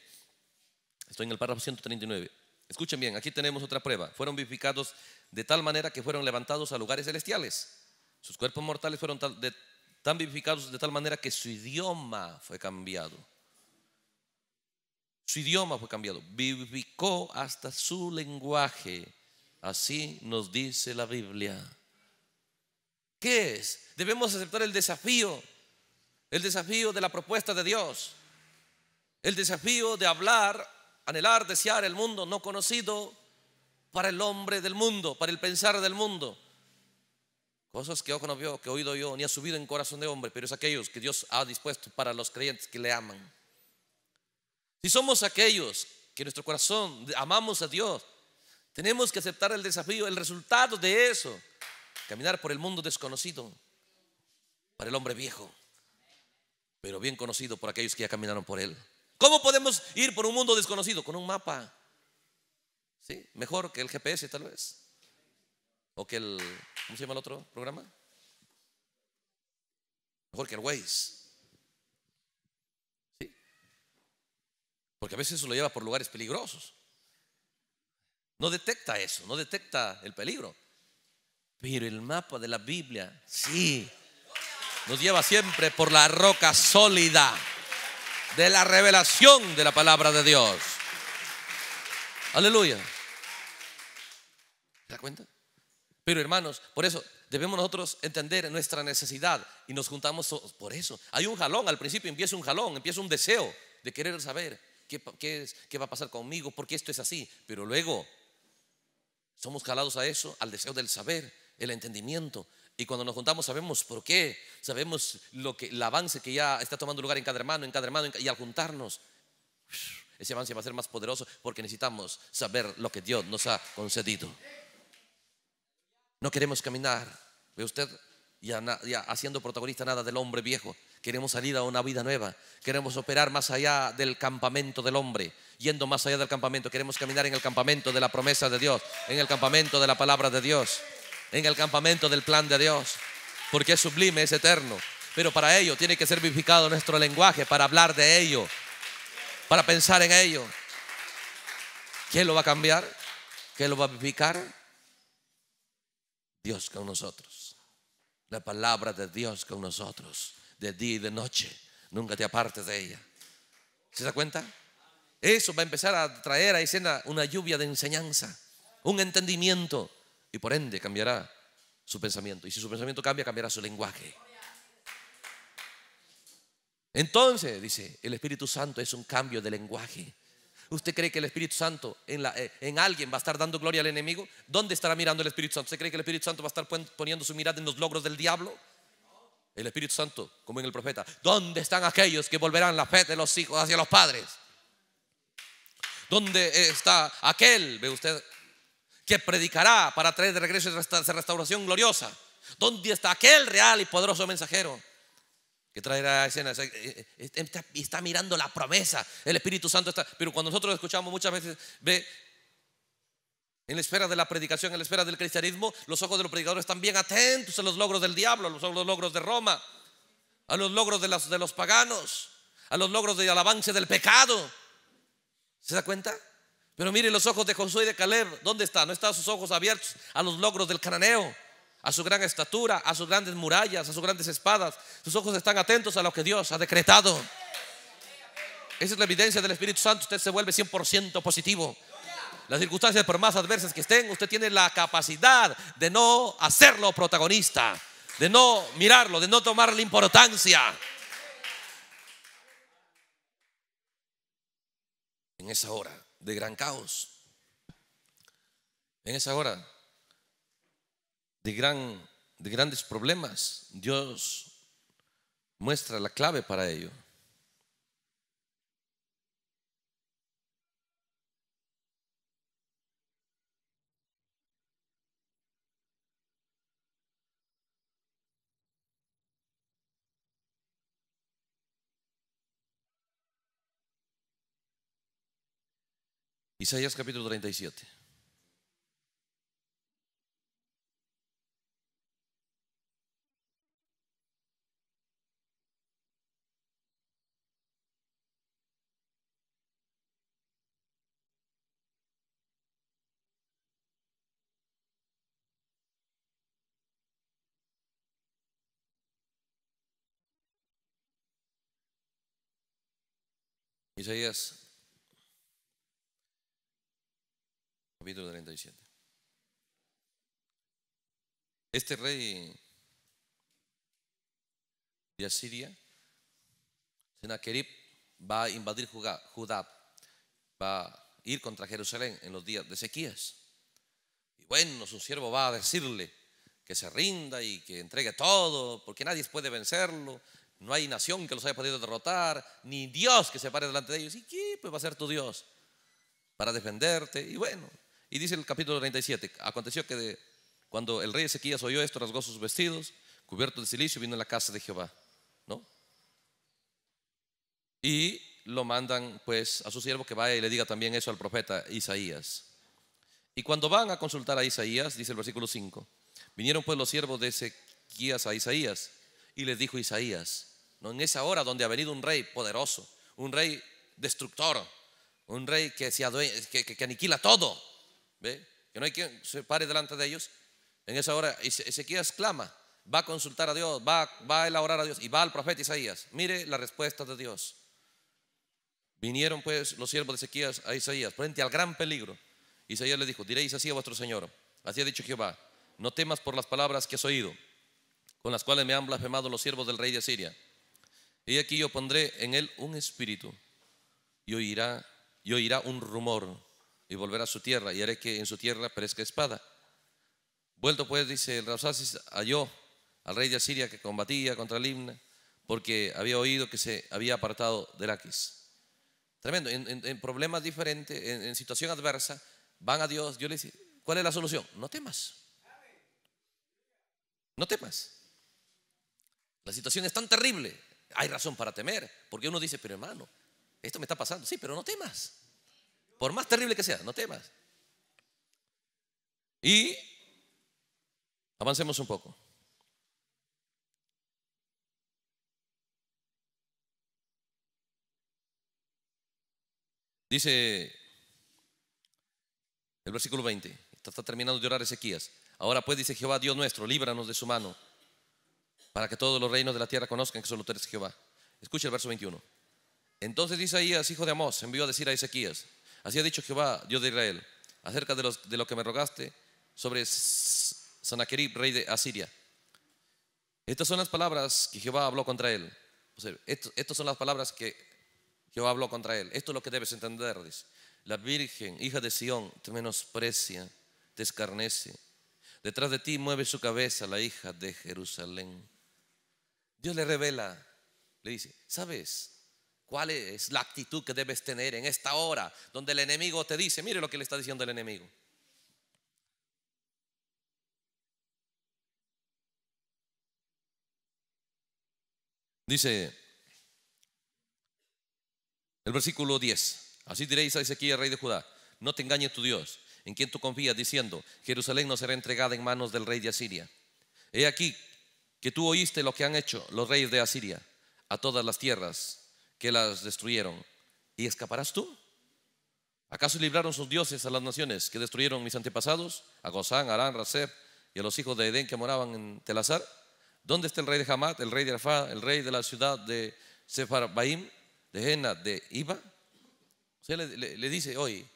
Estoy en el párrafo 139. Escuchen bien, aquí tenemos otra prueba. Fueron vivificados de tal manera que fueron levantados a lugares celestiales. Sus cuerpos mortales fueron tan vivificados de tal manera que su idioma fue cambiado. Su idioma fue cambiado. Vivificó hasta su lenguaje. Así nos dice la Biblia. ¿Qué es? Debemos aceptar el desafío el desafío de la propuesta de Dios, el desafío de hablar, anhelar, desear el mundo no conocido para el hombre del mundo, para el pensar del mundo. Cosas que ojo no vio, que oído yo, ni ha subido en corazón de hombre, pero es aquellos que Dios ha dispuesto para los creyentes que le aman. Si somos aquellos que nuestro corazón amamos a Dios, tenemos que aceptar el desafío, el resultado de eso, caminar por el mundo desconocido para el hombre viejo pero bien conocido por aquellos que ya caminaron por él. ¿Cómo podemos ir por un mundo desconocido? Con un mapa. ¿Sí? Mejor que el GPS tal vez. O que el... ¿Cómo se llama el otro programa? Mejor que el Waze. ¿Sí? Porque a veces eso lo lleva por lugares peligrosos. No detecta eso, no detecta el peligro. Pero el mapa de la Biblia, sí nos lleva siempre por la roca sólida de la revelación de la palabra de Dios. Aleluya. ¿Te das cuenta? Pero hermanos, por eso debemos nosotros entender nuestra necesidad y nos juntamos por eso. Hay un jalón, al principio empieza un jalón, empieza un deseo de querer saber qué, es, qué va a pasar conmigo, porque esto es así. Pero luego somos jalados a eso, al deseo del saber, el entendimiento, y cuando nos juntamos sabemos por qué, sabemos lo que, el avance que ya está tomando lugar en cada hermano, en cada hermano, y al juntarnos, ese avance va a ser más poderoso porque necesitamos saber lo que Dios nos ha concedido. No queremos caminar, ve usted, ya haciendo protagonista nada del hombre viejo. Queremos salir a una vida nueva. Queremos operar más allá del campamento del hombre, yendo más allá del campamento. Queremos caminar en el campamento de la promesa de Dios, en el campamento de la palabra de Dios en el campamento del plan de Dios, porque es sublime, es eterno. Pero para ello tiene que ser vivificado nuestro lenguaje, para hablar de ello, para pensar en ello. ¿Quién lo va a cambiar? ¿Quién lo va a vivificar? Dios con nosotros. La palabra de Dios con nosotros, de día y de noche. Nunca te apartes de ella. ¿Se da cuenta? Eso va a empezar a traer a escena una lluvia de enseñanza, un entendimiento, y por ende cambiará su pensamiento. Y si su pensamiento cambia, cambiará su lenguaje. Entonces, dice, el Espíritu Santo es un cambio de lenguaje. ¿Usted cree que el Espíritu Santo en, eh, en, alguien va a estar dando gloria al enemigo? ¿Dónde estará mirando el Espíritu Santo? ¿Usted cree que el Espíritu Santo va a estar poniendo su mirada en los logros del diablo? El Espíritu Santo, como en el profeta, ¿dónde están aquellos que volverán la fe de los hijos hacia los padres? ¿Dónde está aquel? Ve usted que predicará para traer de regreso esa restauración gloriosa. ¿Dónde está aquel real y poderoso mensajero? que traerá escenas. Eh, eh, eh, está, está, mirando la promesa. El Espíritu Santo está. Pero cuando nosotros escuchamos muchas veces, ve, en la esfera de la predicación, en la esfera del cristianismo, los ojos de los predicadores están bien atentos a los logros del diablo, a los logros de Roma, a los logros de, de los paganos, a los logros del avance del pecado. ¿Se da cuenta? Pero miren los ojos de Josué y de Caleb, ¿dónde están? No están sus ojos abiertos a los logros del cananeo, a su gran estatura, a sus grandes murallas, a sus grandes espadas. Sus ojos están atentos a lo que Dios ha decretado. Esa es la evidencia del Espíritu Santo. Usted se vuelve 100% positivo. Las circunstancias, por más adversas que estén, usted tiene la capacidad de no hacerlo protagonista, de no mirarlo, de no tomarle importancia. En esa hora de gran caos. En esa hora de, gran, de grandes problemas, Dios muestra la clave para ello. Isaías capítulo 37. Isaías capítulo 37. Este rey de Asiria, Senaquerib va a invadir Judá, va a ir contra Jerusalén en los días de sequías Y bueno, su siervo va a decirle que se rinda y que entregue todo, porque nadie puede vencerlo, no hay nación que los haya podido derrotar, ni Dios que se pare delante de ellos. ¿Y quién pues, va a ser tu Dios para defenderte? Y bueno, y dice el capítulo 37, aconteció que de, cuando el rey Ezequías oyó esto, rasgó sus vestidos, cubierto de silicio, vino a la casa de Jehová, ¿no? Y lo mandan pues a su siervo que vaya y le diga también eso al profeta Isaías. Y cuando van a consultar a Isaías, dice el versículo 5, vinieron pues los siervos de Ezequías a Isaías y les dijo Isaías, ¿no? en esa hora donde ha venido un rey poderoso, un rey destructor, un rey que, se que aniquila todo, que no hay quien se pare delante de ellos. En esa hora Ezequías clama, va a consultar a Dios, va, va a elaborar a Dios y va al profeta Isaías. Mire la respuesta de Dios. Vinieron pues los siervos de Ezequías a Isaías frente al gran peligro. Isaías le dijo, diréis así a vuestro Señor, así ha dicho Jehová, no temas por las palabras que has oído, con las cuales me han blasfemado los siervos del rey de Siria Y aquí yo pondré en él un espíritu y oirá, y oirá un rumor y volverá a su tierra, y haré que en su tierra perezca espada. Vuelto pues, dice el halló al rey de Asiria que combatía contra Limna, porque había oído que se había apartado de Laquis. Tremendo, en, problemas diferentes, en, situación adversa, van a Dios, yo le dice, ¿cuál es la solución? No temas. No temas. La situación es tan terrible. Hay razón para temer, porque uno dice, pero hermano, esto me está pasando. Sí, pero no temas. Por más terrible que sea, no temas. Y avancemos un poco. Dice el versículo 20, está terminando de orar Ezequías. Ahora pues dice Jehová, Dios nuestro, líbranos de su mano, para que todos los reinos de la tierra conozcan que solo tú eres Jehová. Escucha el verso 21. Entonces dice Isaías, hijo de Amós, envió a decir a Ezequías, Así ha dicho Jehová, Dios de Israel, acerca de, lo que me rogaste sobre Sanaquerib, rey de Asiria. Estas son las palabras que Jehová habló contra él. estas son las palabras que Jehová habló contra él. Esto es lo que debes entender, La Virgen, hija de Sión, te menosprecia, te escarnece. Detrás de ti mueve su cabeza la hija de Jerusalén. Dios le revela, le dice, ¿sabes? ¿Cuál es la actitud que debes tener en esta hora donde el enemigo te dice, mire lo que le está diciendo el enemigo? Dice el versículo 10, así diréis a Ezequiel, rey de Judá, no te engañes tu Dios, en quien tú confías, diciendo, Jerusalén no será entregada en manos del rey de Asiria. He aquí que tú oíste lo que han hecho los reyes de Asiria a todas las tierras que las destruyeron. ¿Y escaparás tú? ¿Acaso libraron sus dioses a las naciones que destruyeron mis antepasados? A Gozán, Arán, Raseb y a los hijos de Edén que moraban en Telazar. ¿Dónde está el rey de Hamat, el rey de Arafá el rey de la ciudad de sefarbaim de Jena, de Iba? le, dice hoy,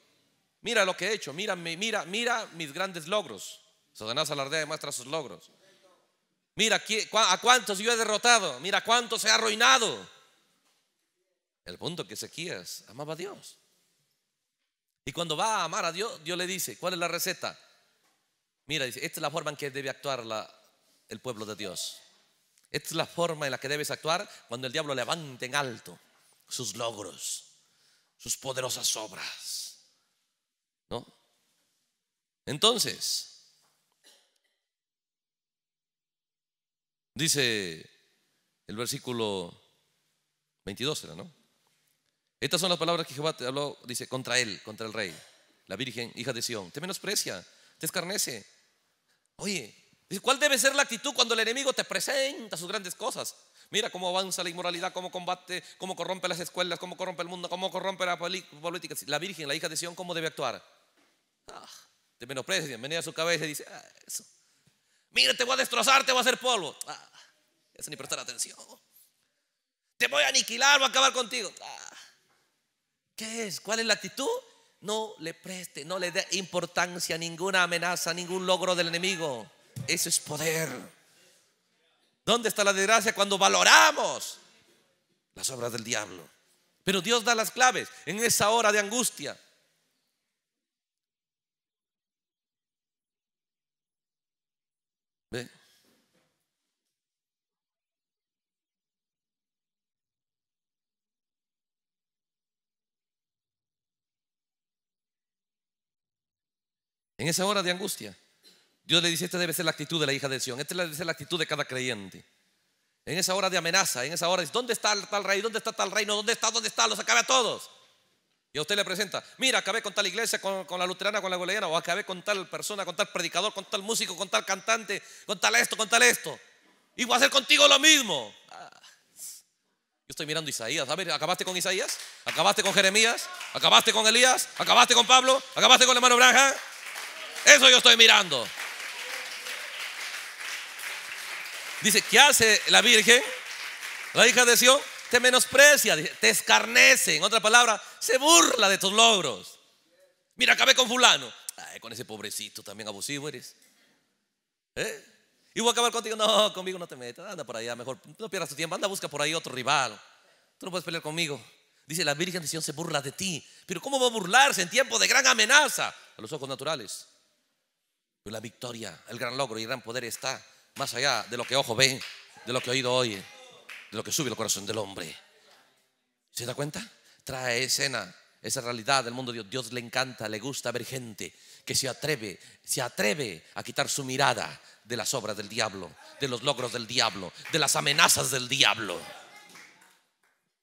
mira lo que he hecho, mira, mira, mira mis grandes logros. Satanás alardea y muestra sus logros. Mira a cuántos yo he derrotado, mira cuánto cuántos he arruinado. El punto que Ezequías amaba a Dios. Y cuando va a amar a Dios, Dios le dice, ¿cuál es la receta? Mira, dice, esta es la forma en que debe actuar el pueblo de Dios. Esta es la forma en la que debes actuar cuando el diablo levante en alto sus logros, sus poderosas obras. ¿No? Entonces, dice el versículo 22, ¿no? Estas son las palabras que Jehová te habló, dice, contra él, contra el rey, la virgen, hija de Sión. Te menosprecia, te escarnece. Oye, ¿cuál debe ser la actitud cuando el enemigo te presenta sus grandes cosas? Mira cómo avanza la inmoralidad, cómo combate, cómo corrompe las escuelas, cómo corrompe el mundo, cómo corrompe la política. La virgen, la hija de Sión, ¿cómo debe actuar? Ah, te menosprecia, venía a su cabeza y dice, ah, eso. Mira, te voy a destrozar, te voy a hacer polvo. Ah, eso ni prestar atención. Te voy a aniquilar, voy a acabar contigo. ¿Qué es? ¿Cuál es la actitud? No le preste, no le dé importancia a ninguna amenaza, ningún logro del enemigo. Eso es poder. ¿Dónde está la desgracia cuando valoramos las obras del diablo? Pero Dios da las claves en esa hora de angustia. En esa hora de angustia, Dios le dice, esta debe ser la actitud de la hija de Sion esta debe ser la actitud de cada creyente. En esa hora de amenaza, en esa hora dice, ¿dónde está tal rey? ¿Dónde está tal reino? ¿Dónde está? ¿Dónde está? Los acabe a todos. Y a usted le presenta, mira, acabé con tal iglesia, con, la luterana, con la goleana, o acabé con tal persona, con tal predicador, con tal músico, con tal cantante, con tal esto, con tal esto. Y voy a hacer contigo lo mismo. Ah. Yo estoy mirando Isaías. A ver, ¿acabaste con Isaías? ¿Acabaste con Jeremías? ¿Acabaste con Elías? ¿Acabaste con Pablo? ¿Acabaste con el hermano Branja? Eso yo estoy mirando. Dice, ¿qué hace la Virgen? La hija de Sion te menosprecia, te escarnece. En otra palabra, se burla de tus logros. Mira, acabé con fulano. con ese pobrecito también abusivo eres. ¿Eh? Y voy a acabar contigo. No, conmigo no te metas. Anda por allá, mejor. No pierdas tu tiempo. Anda, busca por ahí otro rival. Tú no puedes pelear conmigo. Dice la Virgen de Sion se burla de ti. Pero ¿cómo va a burlarse en tiempo de gran amenaza? A los ojos naturales la victoria, el gran logro y el gran poder está más allá de lo que ojo ve, de lo que oído oye, de lo que sube el corazón del hombre. ¿Se da cuenta? Trae escena esa realidad del mundo de Dios. Dios le encanta, le gusta ver gente que se atreve, se atreve a quitar su mirada de las obras del diablo, de los logros del diablo, de las amenazas del diablo.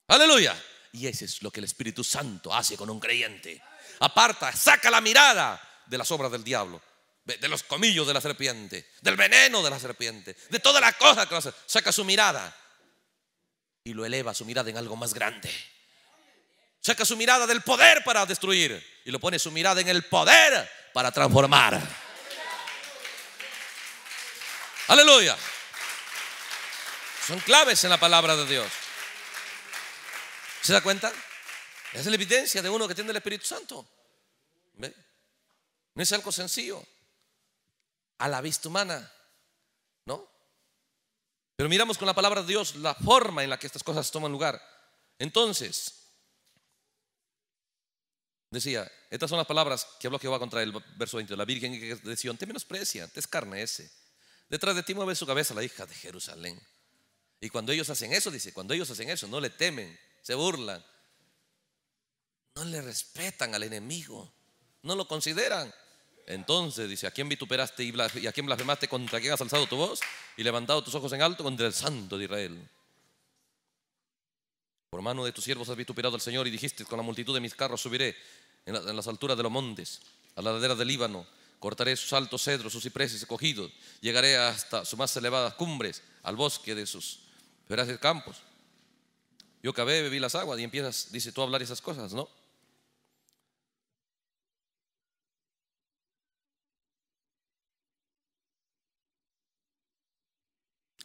Aleluya. Y eso es lo que el Espíritu Santo hace con un creyente. Aparta, saca la mirada de las obras del diablo de los comillos de la serpiente, del veneno de la serpiente, de toda la cosa que hace. Saca su mirada y lo eleva su mirada en algo más grande. Saca su mirada del poder para destruir y lo pone su mirada en el poder para transformar. Aleluya. Son claves en la palabra de Dios. ¿Se da cuenta? es la evidencia de uno que tiene el Espíritu Santo. No es algo sencillo a la vista humana, ¿no? Pero miramos con la palabra de Dios la forma en la que estas cosas toman lugar. Entonces, decía, estas son las palabras que habló Jehová contra el verso 20, la Virgen Decía, decía te menosprecia, te escarnece. Detrás de ti mueve su cabeza la hija de Jerusalén. Y cuando ellos hacen eso, dice, cuando ellos hacen eso, no le temen, se burlan, no le respetan al enemigo, no lo consideran. Entonces dice, ¿a quién vituperaste y a quién blasfemaste? ¿Contra quién has alzado tu voz y levantado tus ojos en alto? Contra el santo de Israel. Por mano de tus siervos has vituperado al Señor y dijiste, con la multitud de mis carros subiré en, las alturas de los montes, a la ladera del Líbano, cortaré sus altos cedros, sus cipreses escogidos llegaré hasta sus más elevadas cumbres, al bosque de sus veraces campos. Yo acabé, bebí las aguas y empiezas, dice, tú a hablar esas cosas, ¿no?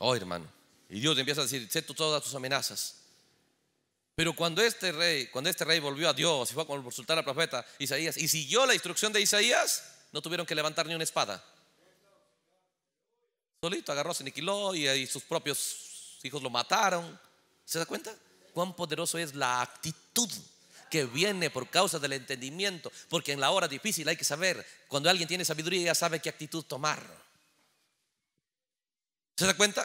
Oh, hermano. Y Dios empieza a decir, sé todas tus amenazas. Pero cuando este rey, cuando este rey volvió a Dios y fue a consultar al profeta Isaías y siguió la instrucción de Isaías, no tuvieron que levantar ni una espada. Solito agarró, se aniquiló y, y sus propios hijos lo mataron. ¿Se da cuenta? Cuán poderoso es la actitud que viene por causa del entendimiento. Porque en la hora difícil hay que saber, cuando alguien tiene sabiduría ya sabe qué actitud tomar. ¿Se da cuenta?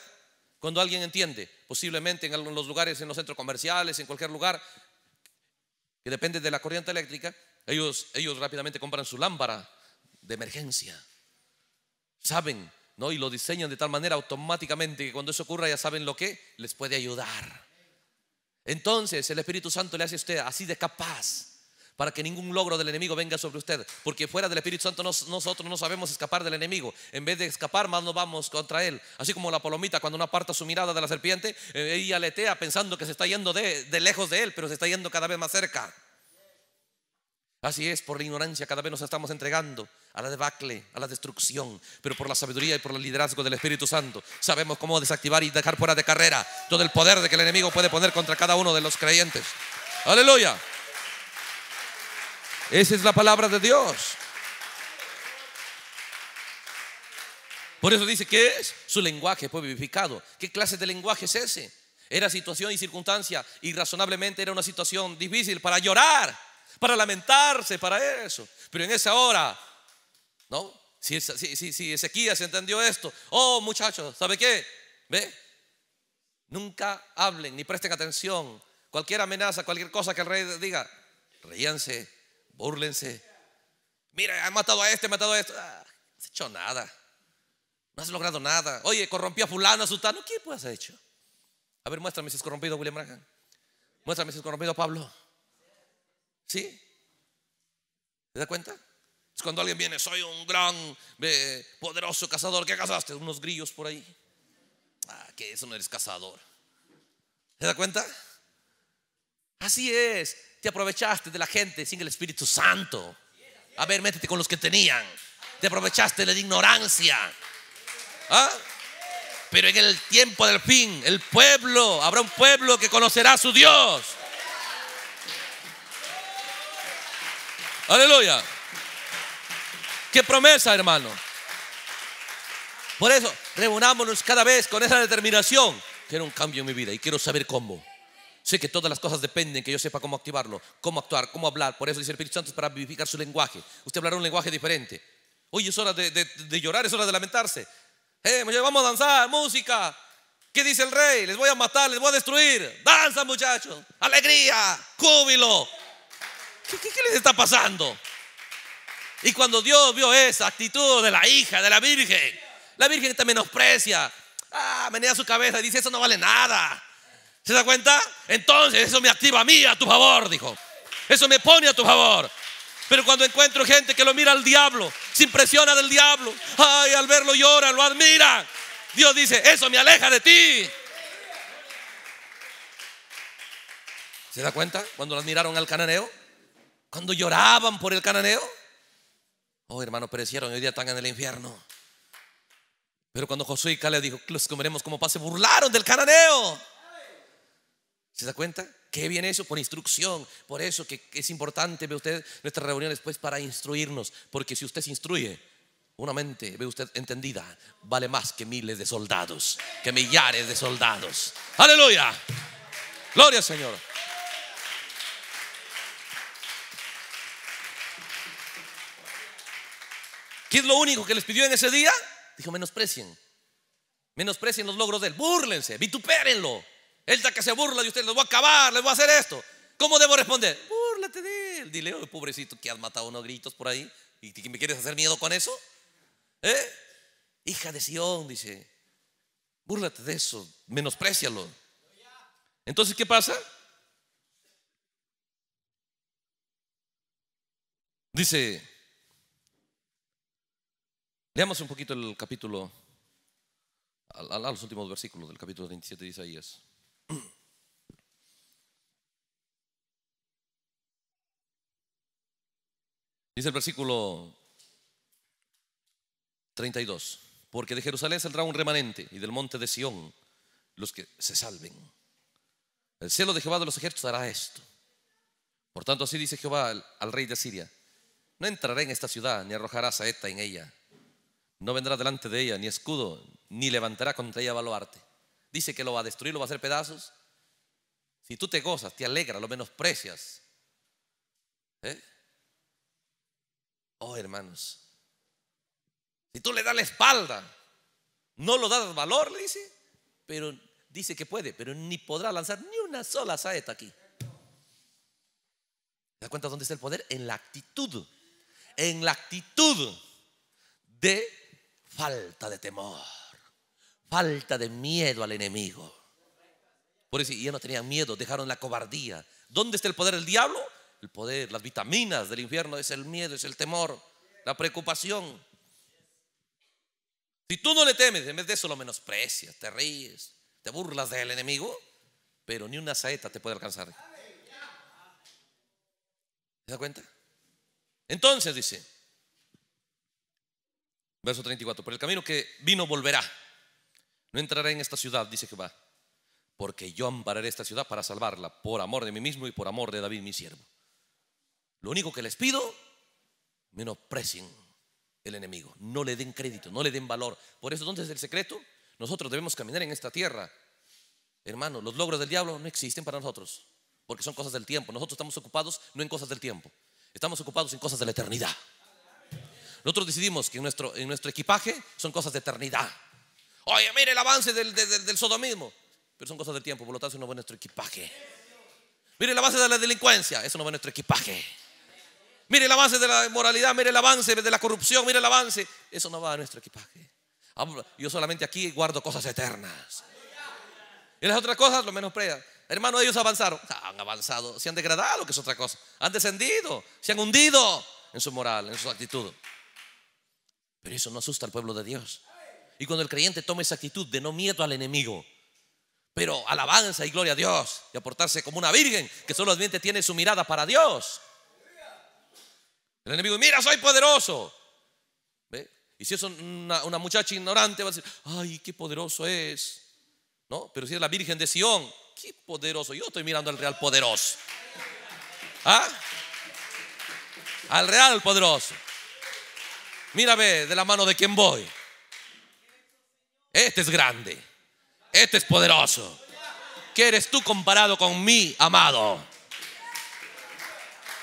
Cuando alguien entiende, posiblemente en algunos lugares, en los centros comerciales, en cualquier lugar que depende de la corriente eléctrica, ellos, ellos rápidamente compran su lámpara de emergencia. Saben, ¿no? Y lo diseñan de tal manera automáticamente que cuando eso ocurra ya saben lo que les puede ayudar. Entonces el Espíritu Santo le hace a usted así de capaz para que ningún logro del enemigo venga sobre usted. Porque fuera del Espíritu Santo nosotros no sabemos escapar del enemigo. En vez de escapar, más nos vamos contra él. Así como la palomita cuando uno aparta su mirada de la serpiente, eh, ella aletea pensando que se está yendo de, lejos de él, pero se está yendo cada vez más cerca. Así es, por la ignorancia cada vez nos estamos entregando a la debacle, a la destrucción, pero por la sabiduría y por el liderazgo del Espíritu Santo sabemos cómo desactivar y dejar fuera de carrera todo el poder de que el enemigo puede poner contra cada uno de los creyentes. Aleluya. Esa es la palabra de Dios. Por eso dice que es su lenguaje fue vivificado. ¿Qué clase de lenguaje es ese? Era situación y circunstancia y razonablemente era una situación difícil para llorar, para lamentarse, para eso. Pero en esa hora, ¿no? Si, Ezequiel se entendió esto, oh muchachos, ¿sabe qué? ¿Ve? Nunca hablen ni presten atención. Cualquier amenaza, cualquier cosa que el rey diga, reíanse. Búrlense. Mira, ha matado a este, ha matado a este. Ah, no has hecho nada. No has logrado nada. Oye, corrompió a fulano, a sutano. ¿Qué pues has hecho? A ver, muéstrame si es corrompido William Branham. Muéstrame si es corrompido Pablo. ¿Sí? ¿Te das cuenta? Es cuando alguien viene, soy un gran, eh, poderoso cazador. ¿Qué cazaste? Unos grillos por ahí. Ah, que eso no eres cazador. ¿Te das cuenta? Así es aprovechaste de la gente sin el Espíritu Santo. A ver, métete con los que tenían. Te aprovechaste de la ignorancia. ¿Ah? Pero en el tiempo del fin, el pueblo, habrá un pueblo que conocerá a su Dios. Aleluya. Qué promesa, hermano. Por eso, reunámonos cada vez con esa determinación. Quiero un cambio en mi vida y quiero saber cómo. Sé que todas las cosas dependen, que yo sepa cómo activarlo, cómo actuar, cómo hablar. Por eso dice el Espíritu Santo es para vivificar su lenguaje. Usted hablará un lenguaje diferente. Hoy es hora de, llorar, es hora de lamentarse. Eh, vamos a danzar, música. ¿Qué dice el rey? Les voy a matar, les voy a destruir. Danza, muchachos. Alegría, Cúbilo ¿Qué, les está pasando? Y cuando Dios vio esa actitud de la hija, de la Virgen, la Virgen te menosprecia. Ah, menea su cabeza y dice, eso no vale nada. ¿Se da cuenta? Entonces eso me activa a mí a tu favor, dijo. Eso me pone a tu favor. Pero cuando encuentro gente que lo mira al diablo, se impresiona del diablo. Ay, al verlo llora, lo admira. Dios dice, eso me aleja de ti. ¿Se da cuenta? Cuando lo admiraron al cananeo, cuando lloraban por el cananeo. Oh, hermano, perecieron, hoy día están en el infierno. Pero cuando Josué y Caleb dijo, los comeremos como pase, burlaron del cananeo. ¿Se da cuenta? Qué viene eso, por instrucción. Por eso que es importante, ve usted, nuestras reuniones, después pues, para instruirnos. Porque si usted se instruye, una mente, ve usted, entendida, vale más que miles de soldados, que millares de soldados. Aleluya. Gloria al Señor. ¿Qué es lo único que les pidió en ese día? Dijo, menosprecien. Menosprecien los logros de él. Búrlense, vitupérenlo. Él que se burla de usted, les voy a acabar, les voy a hacer esto. ¿Cómo debo responder? Búrlate de él. Dile, pobrecito, que has matado unos gritos por ahí. ¿Y que me quieres hacer miedo con eso? ¿Eh? Hija de Sión, dice. Búrlate de eso, menosprecialo. Entonces, ¿qué pasa? Dice, leamos un poquito el capítulo, a, los últimos versículos del capítulo 27 ahí Isaías. Dice el versículo 32, porque de Jerusalén saldrá un remanente y del monte de Sión los que se salven. El cielo de Jehová de los ejércitos hará esto. Por tanto, así dice Jehová al, rey de Siria, no entraré en esta ciudad ni arrojará saeta en ella, no vendrá delante de ella ni escudo, ni levantará contra ella baluarte. Dice que lo va a destruir, lo va a hacer pedazos. Si tú te gozas, te alegras, lo menosprecias. ¿eh? Oh, hermanos, si tú le das la espalda, no lo das valor, le dice, pero dice que puede, pero ni podrá lanzar ni una sola saeta aquí. ¿Te das cuenta dónde está el poder? En la actitud, en la actitud de falta de temor, falta de miedo al enemigo. Por eso ya no tenían miedo, dejaron la cobardía. ¿Dónde está el poder del diablo? el poder, las vitaminas del infierno es el miedo, es el temor, la preocupación. Si tú no le temes, en vez de eso lo menosprecias, te ríes, te burlas del enemigo, pero ni una saeta te puede alcanzar. ¿Te da cuenta? Entonces dice, verso 34, por el camino que vino volverá, no entraré en esta ciudad, dice Jehová, porque yo ampararé esta ciudad para salvarla, por amor de mí mismo y por amor de David, mi siervo. Lo único que les pido, menosprecien el enemigo. No le den crédito, no le den valor. Por eso, ¿dónde es el secreto? Nosotros debemos caminar en esta tierra. Hermanos, los logros del diablo no existen para nosotros, porque son cosas del tiempo. Nosotros estamos ocupados no en cosas del tiempo, estamos ocupados en cosas de la eternidad. Nosotros decidimos que en nuestro, equipaje son cosas de eternidad. Oye, mire el avance del, sodomismo, pero son cosas del tiempo, por lo tanto eso no va en nuestro equipaje. Mire la avance de la delincuencia, eso no va en nuestro equipaje. Mire el avance de la moralidad, mire el avance de la corrupción, mire el avance. Eso no va a nuestro equipaje. Yo solamente aquí guardo cosas eternas. Y las otras cosas lo menos prega. Hermano, ellos avanzaron. Ah, han avanzado, se han degradado, que es otra cosa. Han descendido, se han hundido en su moral, en su actitud. Pero eso no asusta al pueblo de Dios. Y cuando el creyente toma esa actitud de no miedo al enemigo, pero alabanza y gloria a Dios, y aportarse como una virgen que solamente tiene su mirada para Dios, el enemigo, mira, soy poderoso. Y si es una, muchacha ignorante, va a decir, ay, qué poderoso es. ¿No? Pero si es la Virgen de Sión, qué poderoso. Yo estoy mirando al Real Poderoso. ¿Ah? Al Real Poderoso. ve de la mano de quien voy. Este es grande. Este es poderoso. ¿Qué eres tú comparado con mí, amado?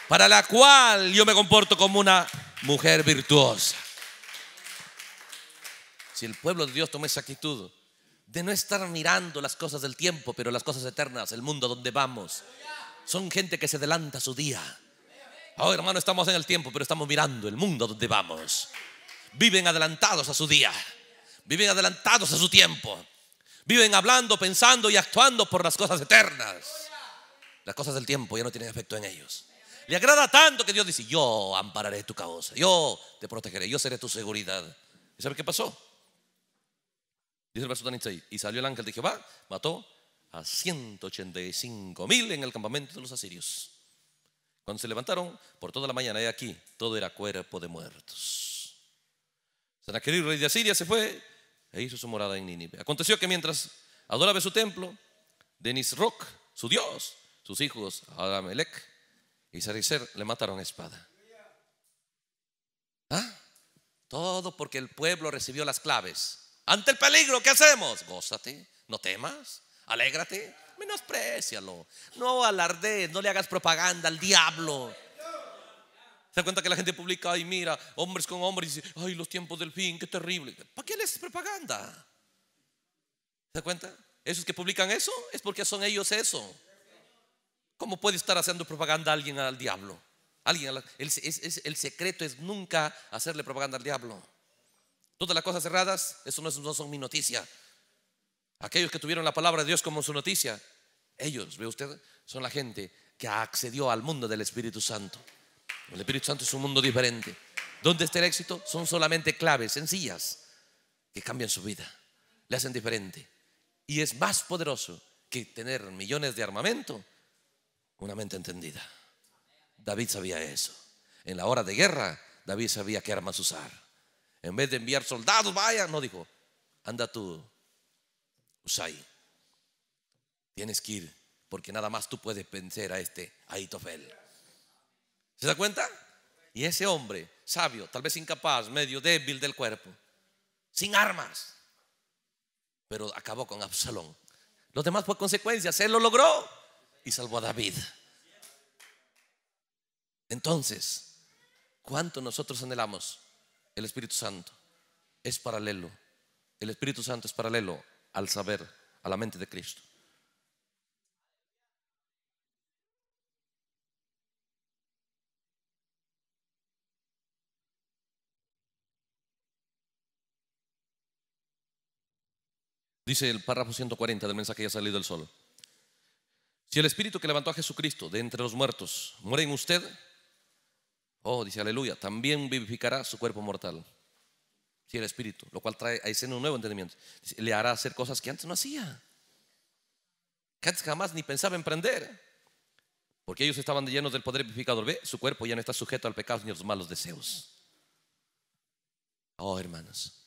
para la cual yo me comporto como una mujer virtuosa. Si el pueblo de Dios toma esa actitud de no estar mirando las cosas del tiempo, pero las cosas eternas, el mundo donde vamos, son gente que se adelanta a su día. Ahora, oh, hermano, estamos en el tiempo, pero estamos mirando el mundo donde vamos. Viven adelantados a su día, viven adelantados a su tiempo, viven hablando, pensando y actuando por las cosas eternas. Las cosas del tiempo ya no tienen efecto en ellos. Le agrada tanto que Dios dice, yo ampararé tu causa, yo te protegeré, yo seré tu seguridad. ¿Y sabe qué pasó? Dice el verso 36, y salió el ángel de Jehová, mató a 185 mil en el campamento de los asirios. Cuando se levantaron por toda la mañana, y aquí, todo era cuerpo de muertos. querido rey de Asiria, se fue e hizo su morada en Nínive. Aconteció que mientras adoraba su templo, Denis Rock, su dios, sus hijos Adamelech, y Saricer le mataron a espada. ¿Ah? Todo porque el pueblo recibió las claves. Ante el peligro, ¿qué hacemos? Gózate, no temas, alégrate, menosprecialo. No alardes, no le hagas propaganda al diablo. Se da cuenta que la gente publica, y mira, hombres con hombres, y dice, ay, los tiempos del fin, qué terrible. ¿Para qué les propaganda? ¿Se da cuenta? Esos que publican eso es porque son ellos eso. ¿Cómo puede estar haciendo propaganda alguien al diablo? Alguien, el, secreto es nunca hacerle propaganda al diablo. Todas las cosas cerradas, eso no, no son mi noticia. Aquellos que tuvieron la palabra de Dios como su noticia, ellos, ve usted, son la gente que accedió al mundo del Espíritu Santo. El Espíritu Santo es un mundo diferente. ¿Dónde está el éxito? Son solamente claves sencillas que cambian su vida, le hacen diferente. Y es más poderoso que tener millones de armamento una mente entendida. David sabía eso. En la hora de guerra, David sabía qué armas usar. En vez de enviar soldados, vaya, no dijo, anda tú, Usai. Tienes que ir, porque nada más tú puedes vencer a este Aitofel. ¿Se da cuenta? Y ese hombre, sabio, tal vez incapaz, medio débil del cuerpo, sin armas, pero acabó con Absalón. Los demás fue consecuencia Se lo logró y salvó a David. Entonces, ¿cuánto nosotros anhelamos el Espíritu Santo? Es paralelo. El Espíritu Santo es paralelo al saber, a la mente de Cristo. Dice el párrafo 140 del mensaje Ya ha salido del sol. Si el Espíritu que levantó a Jesucristo de entre los muertos muere en usted, oh, dice aleluya, también vivificará su cuerpo mortal. Si el Espíritu, lo cual trae a escena un nuevo entendimiento, le hará hacer cosas que antes no hacía, que antes jamás ni pensaba emprender. Porque ellos estaban llenos del poder vivificador. Ve, su cuerpo ya no está sujeto al pecado ni a los malos deseos. Oh, hermanos.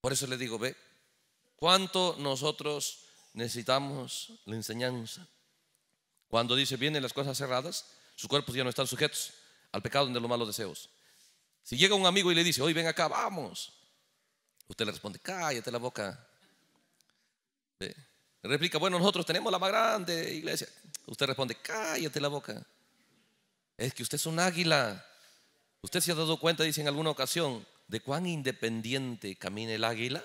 Por eso le digo, ve, cuánto nosotros necesitamos la enseñanza. Cuando dice, vienen las cosas cerradas, sus cuerpos ya no están sujetos al pecado ni de los malos deseos. Si llega un amigo y le dice, hoy ven acá, vamos. Usted le responde, cállate la boca. le Replica, bueno, nosotros tenemos la más grande iglesia. Usted responde, cállate la boca. Es que usted es un águila. Usted se ha dado cuenta, dice en alguna ocasión, de cuán independiente camina el águila.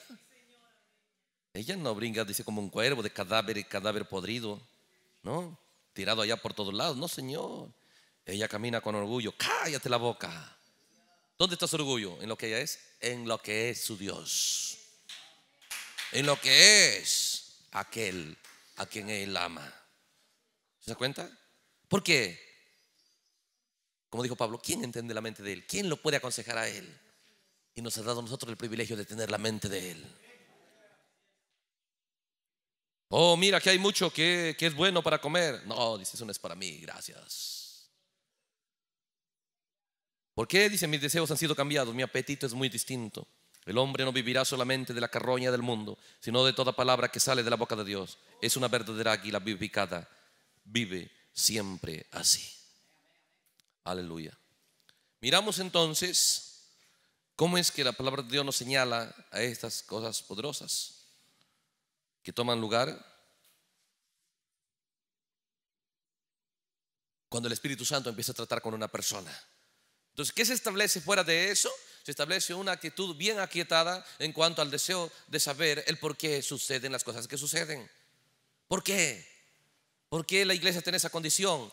Ella no brinca, dice, como un cuervo de cadáver y cadáver podrido, ¿no? Tirado allá por todos lados. No, Señor. Ella camina con orgullo. Cállate la boca. ¿Dónde está su orgullo? ¿En lo que ella es? En lo que es su Dios. En lo que es aquel a quien él ama. ¿Se da cuenta? ¿Por qué? Como dijo Pablo, ¿quién entiende la mente de él? ¿Quién lo puede aconsejar a él? Y nos ha dado a nosotros el privilegio de tener la mente de él. Oh, mira que hay mucho que, es bueno para comer. No, dice, eso no es para mí, gracias. ¿Por qué? Dice, mis deseos han sido cambiados, mi apetito es muy distinto. El hombre no vivirá solamente de la carroña del mundo, sino de toda palabra que sale de la boca de Dios. Es una verdadera águila vivificada. Vive siempre así. Aleluya. Miramos entonces cómo es que la palabra de Dios nos señala a estas cosas poderosas que toman lugar cuando el Espíritu Santo empieza a tratar con una persona. Entonces, ¿qué se establece fuera de eso? Se establece una actitud bien aquietada en cuanto al deseo de saber el por qué suceden las cosas que suceden. ¿Por qué? ¿Por qué la iglesia está en esa condición?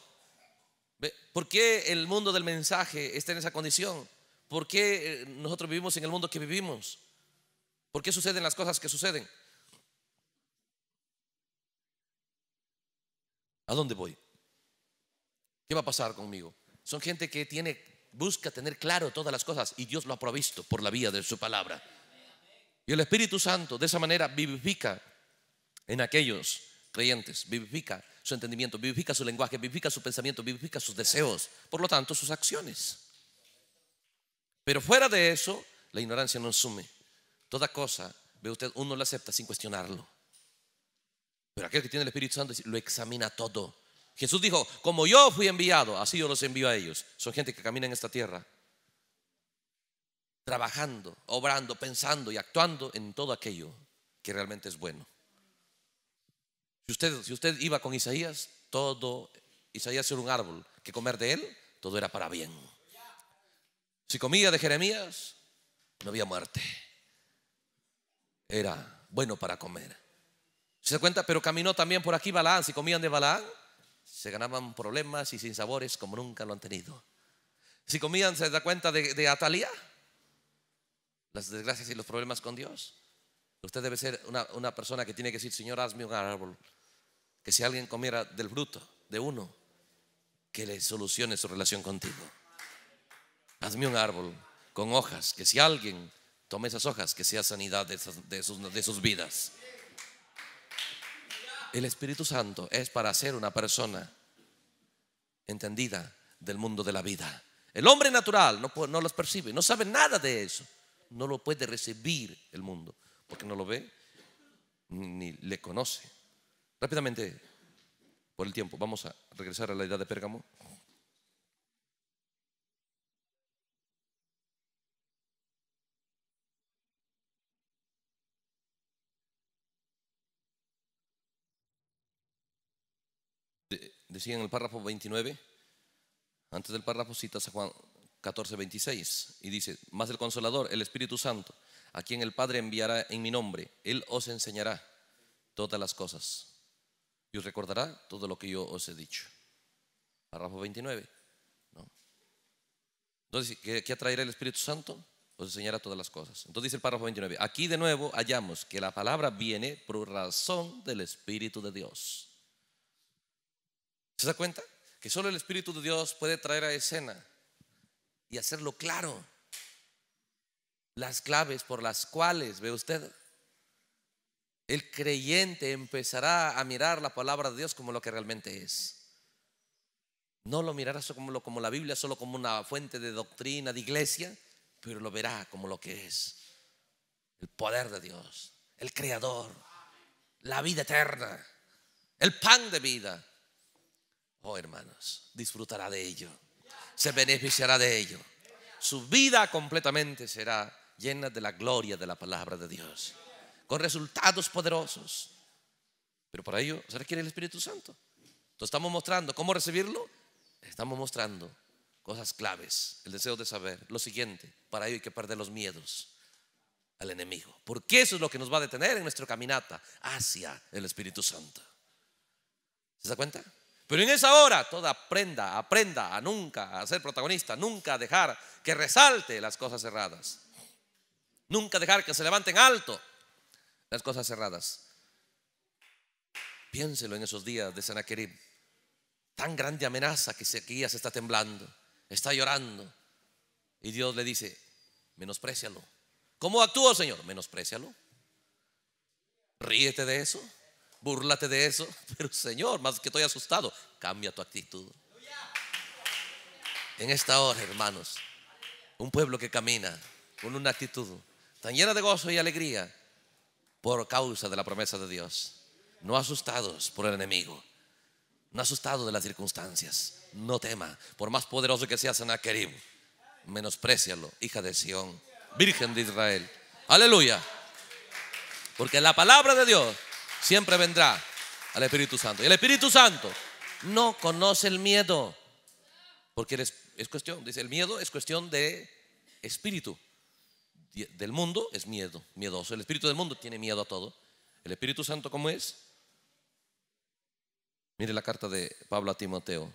¿Por qué el mundo del mensaje está en esa condición? ¿Por qué eh, nosotros vivimos en el mundo que vivimos? ¿Por qué suceden las cosas que suceden? ¿A dónde voy? ¿Qué va a pasar conmigo? Son gente que tiene, busca tener claro todas las cosas y Dios lo ha provisto por la vía de su palabra. Y el Espíritu Santo de esa manera vivifica en aquellos creyentes, vivifica su entendimiento, vivifica su lenguaje, vivifica su pensamiento, vivifica sus deseos, por lo tanto sus acciones. Pero fuera de eso, la ignorancia no sume. Toda cosa, ve usted, uno la acepta sin cuestionarlo. Pero aquel que tiene el Espíritu Santo lo examina todo. Jesús dijo, como yo fui enviado, así yo los envío a ellos. Son gente que camina en esta tierra, trabajando, obrando, pensando y actuando en todo aquello que realmente es bueno. Si usted, iba con Isaías, todo, Isaías era un árbol, que comer de él, todo era para bien. Si comía de Jeremías, no había muerte. Era bueno para comer. ¿Se cuenta? Pero caminó también por aquí Balaán. Si comían de Balaán, se ganaban problemas y sinsabores como nunca lo han tenido. Si comían, ¿se da cuenta de, Atalía? Las desgracias y los problemas con Dios. Usted debe ser una, persona que tiene que decir, Señor, hazme un árbol. Que si alguien comiera del fruto de uno, que le solucione su relación contigo. Hazme un árbol con hojas, que si alguien tome esas hojas, que sea sanidad sus, de sus vidas el Espíritu Santo es para ser una persona entendida del mundo de la vida. El hombre natural no, los percibe, no sabe nada de eso. No lo puede recibir el mundo porque no lo ve ni le conoce. Rápidamente, por el tiempo, vamos a regresar a la edad de Pérgamo. decía en el párrafo 29, antes del párrafo citas a Juan 14, 26, y dice, más el consolador, el Espíritu Santo, a quien el Padre enviará en mi nombre, Él os enseñará todas las cosas y os recordará todo lo que yo os he dicho. Párrafo 29. Entonces, ¿qué, ¿qué atraerá el Espíritu Santo? Os enseñará todas las cosas. Entonces dice el párrafo 29, aquí de nuevo hallamos que la palabra viene por razón del Espíritu de Dios. ¿Se da cuenta? Que solo el Espíritu de Dios puede traer a escena y hacerlo claro. Las claves por las cuales, ve usted, el creyente empezará a mirar la palabra de Dios como lo que realmente es. No lo mirará como, como la Biblia, solo como una fuente de doctrina, de iglesia, pero lo verá como lo que es. El poder de Dios, el creador, la vida eterna, el pan de vida, Oh, hermanos, disfrutará de ello. Se beneficiará de ello. Su vida completamente será llena de la gloria de la palabra de Dios. Con resultados poderosos. Pero para ello se requiere el Espíritu Santo. Entonces estamos mostrando cómo recibirlo. Estamos mostrando cosas claves. El deseo de saber. Lo siguiente. Para ello hay que perder los miedos al enemigo. Porque eso es lo que nos va a detener en nuestra caminata hacia el Espíritu Santo. ¿Se da cuenta? Pero en esa hora toda aprenda, aprenda a nunca a ser protagonista, nunca dejar que resalte las cosas cerradas, Nunca dejar que se levanten alto las cosas cerradas Piénselo en esos días de Sennacherib. Tan grande amenaza que se está temblando, está llorando. Y Dios le dice, Menosprecialo, ¿Cómo actúo Señor? Menosprecialo, Ríete de eso búrlate de eso. Pero Señor, más que estoy asustado, cambia tu actitud. En esta hora, hermanos, un pueblo que camina con una actitud tan llena de gozo y alegría por causa de la promesa de Dios. No asustados por el enemigo, no asustados de las circunstancias. No tema, por más poderoso que sea Sennacherib, menosprecialo, hija de Sión, Virgen de Israel. Aleluya. Porque la palabra de Dios Siempre vendrá al Espíritu Santo. Y el Espíritu Santo no conoce el miedo. Porque es, es cuestión, dice, el miedo es cuestión de espíritu. Del mundo es miedo, miedoso. El espíritu del mundo tiene miedo a todo. El Espíritu Santo, ¿cómo es? Mire la carta de Pablo a Timoteo.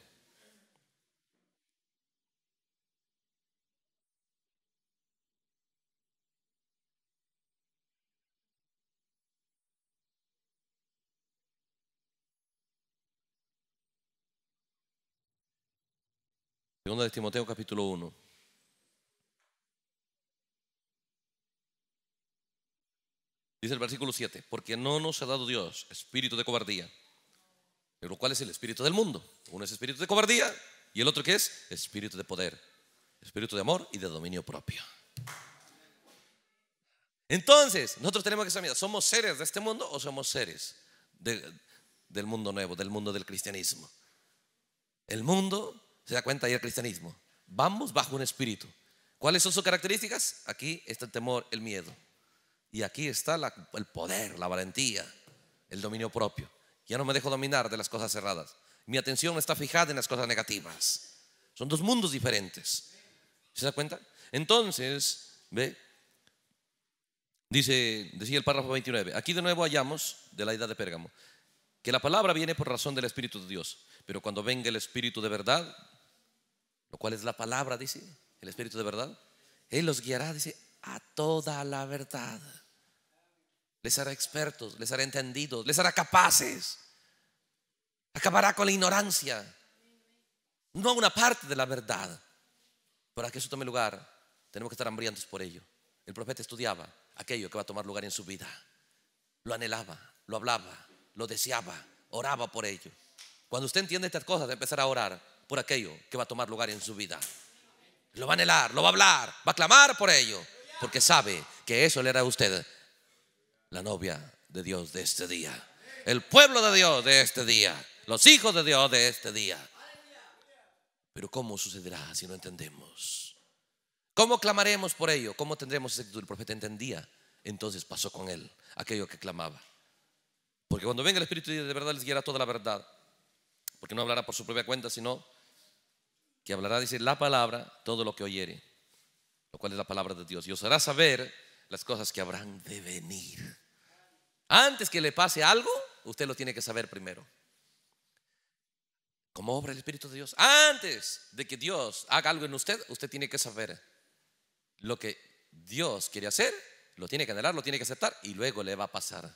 Segunda de Timoteo capítulo 1. Dice el versículo 7, porque no nos ha dado Dios espíritu de cobardía, pero cuál es el espíritu del mundo. Uno es espíritu de cobardía y el otro que es espíritu de poder, espíritu de amor y de dominio propio. Entonces, nosotros tenemos que saber ¿somos seres de este mundo o somos seres del mundo nuevo, del mundo del cristianismo? El mundo ¿Se da cuenta ahí el cristianismo? Vamos bajo un espíritu. ¿Cuáles son sus características? Aquí está el temor, el miedo. Y aquí está el poder, la valentía, el dominio propio. Ya no me dejo dominar de las cosas cerradas. Mi atención está fijada en las cosas negativas. Son dos mundos diferentes. ¿Se da cuenta? Entonces, ve, dice, decía el párrafo 29, aquí de nuevo hallamos de la edad de Pérgamo, que la palabra viene por razón del Espíritu de Dios, pero cuando venga el Espíritu de verdad, lo cual es la palabra, dice, el Espíritu de verdad. Él los guiará, dice, a toda la verdad. Les hará expertos, les hará entendidos, les hará capaces. Acabará con la ignorancia. No una parte de la verdad. Para que eso tome lugar, tenemos que estar hambrientos por ello. El profeta estudiaba aquello que va a tomar lugar en su vida. Lo anhelaba, lo hablaba, lo deseaba, oraba por ello. Cuando usted entiende estas cosas, empezar a orar por aquello que va a tomar lugar en su vida. Lo va a anhelar, lo va a hablar, va a clamar por ello, porque sabe que eso le era a usted la novia de Dios de este día, el pueblo de Dios de este día, los hijos de Dios de este día. Pero ¿cómo sucederá si no entendemos? ¿Cómo clamaremos por ello? ¿Cómo tendremos ese El profeta entendía, entonces pasó con él aquello que clamaba. Porque cuando venga el Espíritu de verdad les guiará toda la verdad, porque no hablará por su propia cuenta, sino que hablará, dice, la palabra, todo lo que oyere, lo cual es la palabra de Dios. Y os hará saber las cosas que habrán de venir. Antes que le pase algo, usted lo tiene que saber primero. Como obra el Espíritu de Dios? Antes de que Dios haga algo en usted, usted tiene que saber lo que Dios quiere hacer, lo tiene que anhelar, lo tiene que aceptar y luego le va a pasar.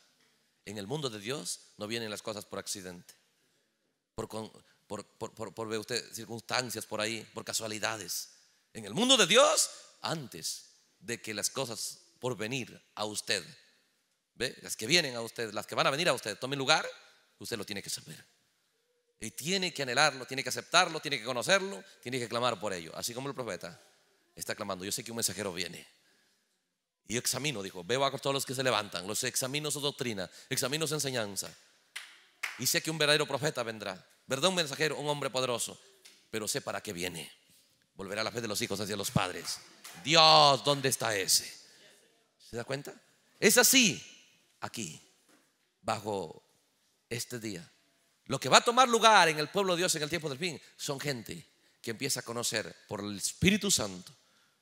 En el mundo de Dios no vienen las cosas por accidente, por, por, por, usted, circunstancias por ahí, por casualidades. En el mundo de Dios, antes de que las cosas por venir a usted, ¿ve? las que vienen a usted, las que van a venir a usted, tomen lugar, usted lo tiene que saber. Y tiene que anhelarlo, tiene que aceptarlo, tiene que conocerlo, tiene que clamar por ello. Así como el profeta está clamando, yo sé que un mensajero viene. Y examino, dijo, veo a todos los que se levantan, los examino su doctrina, examino su enseñanza. Y sé que un verdadero profeta vendrá. ¿Verdad? Un mensajero, un hombre poderoso. Pero sé para qué viene. Volverá la fe de los hijos hacia los padres. Dios, ¿dónde está ese? ¿Se da cuenta? Es así, aquí, bajo este día. Lo que va a tomar lugar en el pueblo de Dios en el tiempo del fin son gente que empieza a conocer por el Espíritu Santo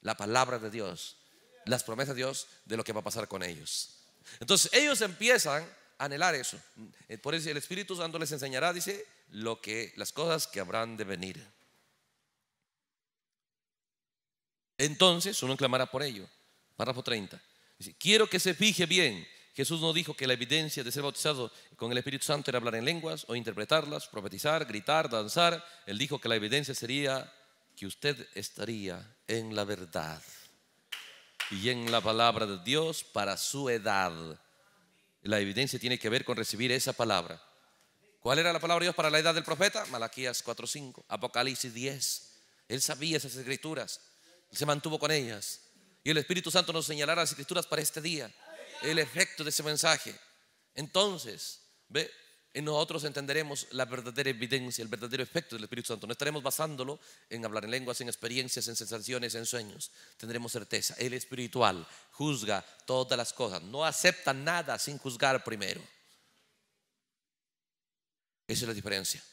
la palabra de Dios, las promesas de Dios de lo que va a pasar con ellos. Entonces ellos empiezan anhelar eso. Eh, por eso el Espíritu Santo les enseñará, dice, lo que las cosas que habrán de venir. Entonces uno clamará por ello. Párrafo 30. quiero que se fije bien. Jesús no dijo que la evidencia de ser bautizado con el Espíritu Santo era hablar en lenguas o interpretarlas, profetizar, gritar, danzar. Él dijo que la evidencia sería que usted estaría en la verdad y en la palabra de Dios para su edad. La evidencia tiene que ver con recibir esa palabra. ¿Cuál era la palabra de Dios para la edad del profeta? Malaquías 4:5, Apocalipsis 10. Él sabía esas escrituras, se mantuvo con ellas. Y el Espíritu Santo nos señalará las escrituras para este día, el efecto de ese mensaje. Entonces, ve, en nosotros entenderemos la verdadera evidencia, el verdadero efecto del Espíritu Santo. No estaremos basándolo en hablar en lenguas, en experiencias, en sensaciones, en sueños. Tendremos certeza. El espiritual juzga todas las cosas. No acepta nada sin juzgar primero. Esa es la diferencia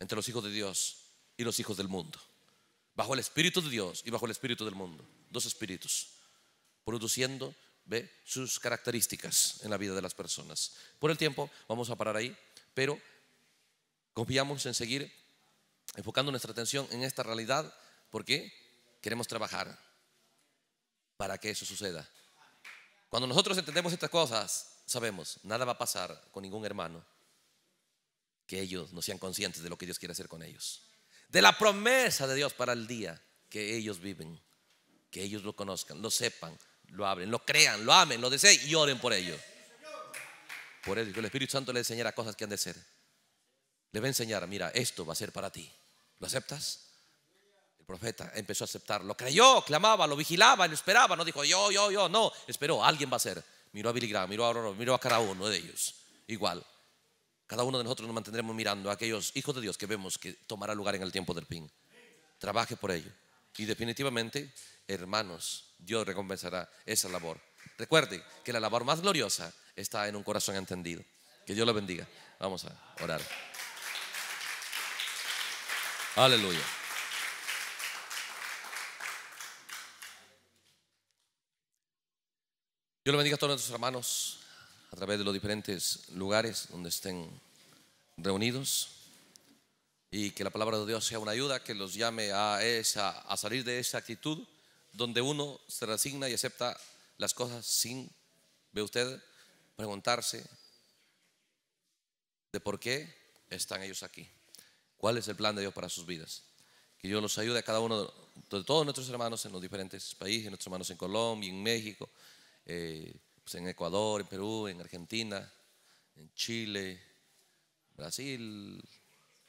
entre los hijos de Dios y los hijos del mundo. Bajo el Espíritu de Dios y bajo el Espíritu del mundo. Dos espíritus produciendo ¿Ve? Sus características en la vida de las personas. Por el tiempo, vamos a parar ahí, pero confiamos en seguir enfocando nuestra atención en esta realidad porque queremos trabajar para que eso suceda. Cuando nosotros entendemos estas cosas, sabemos, nada va a pasar con ningún hermano que ellos no sean conscientes de lo que Dios quiere hacer con ellos. De la promesa de Dios para el día que ellos viven, que ellos lo conozcan, lo sepan, lo abren, lo crean, lo amen, lo deseen y oren por ello Por eso el Espíritu Santo le enseñará cosas que han de ser. Le va a enseñar, mira, esto va a ser para ti. ¿Lo aceptas? El profeta empezó a aceptarlo. Creyó, clamaba, lo vigilaba, lo esperaba. No dijo yo, yo, yo. No, esperó, alguien va a ser. Miró a Billy miró a, Aurora, miró a cada uno de ellos. Igual. Cada uno de nosotros nos mantendremos mirando a aquellos hijos de Dios que vemos que tomará lugar en el tiempo del pin. Trabaje por ello. Y definitivamente, hermanos, Dios recompensará esa labor. Recuerde que la labor más gloriosa está en un corazón entendido. Que Dios lo bendiga. Vamos a orar. Aleluya. Dios lo bendiga a todos nuestros hermanos a través de los diferentes lugares donde estén reunidos y que la palabra de Dios sea una ayuda que los llame a, esa, a salir de esa actitud donde uno se resigna y acepta las cosas sin, ve usted, preguntarse de por qué están ellos aquí. ¿Cuál es el plan de Dios para sus vidas? Que Dios los ayude a cada uno de todos nuestros hermanos en los diferentes países, nuestros hermanos en Colombia, en México, eh, pues en Ecuador, en Perú, en Argentina, en Chile, Brasil,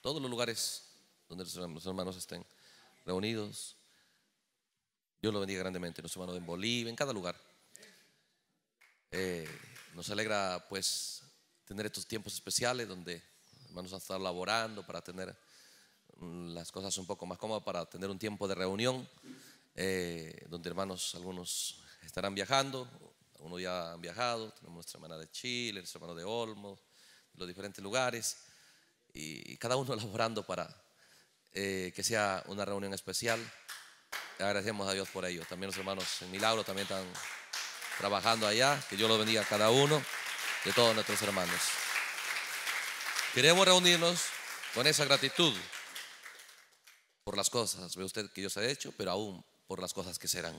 todos los lugares donde nuestros hermanos estén reunidos. Dios lo bendiga grandemente, nuestro hermano en Bolivia, en cada lugar. Eh, nos alegra pues tener estos tiempos especiales donde hermanos a estar laborando para tener mm, las cosas un poco más cómodas, para tener un tiempo de reunión, eh, donde hermanos, algunos estarán viajando, algunos ya han viajado, tenemos nuestra hermana de Chile, nuestro hermano de Olmo, los diferentes lugares, y, cada uno laborando para eh, que sea una reunión especial agradecemos a Dios por ello También los hermanos en Milagro también están trabajando allá. Que yo lo bendiga a cada uno de todos nuestros hermanos. Queremos reunirnos con esa gratitud por las cosas, ve usted que Dios ha hecho, pero aún por las cosas que serán.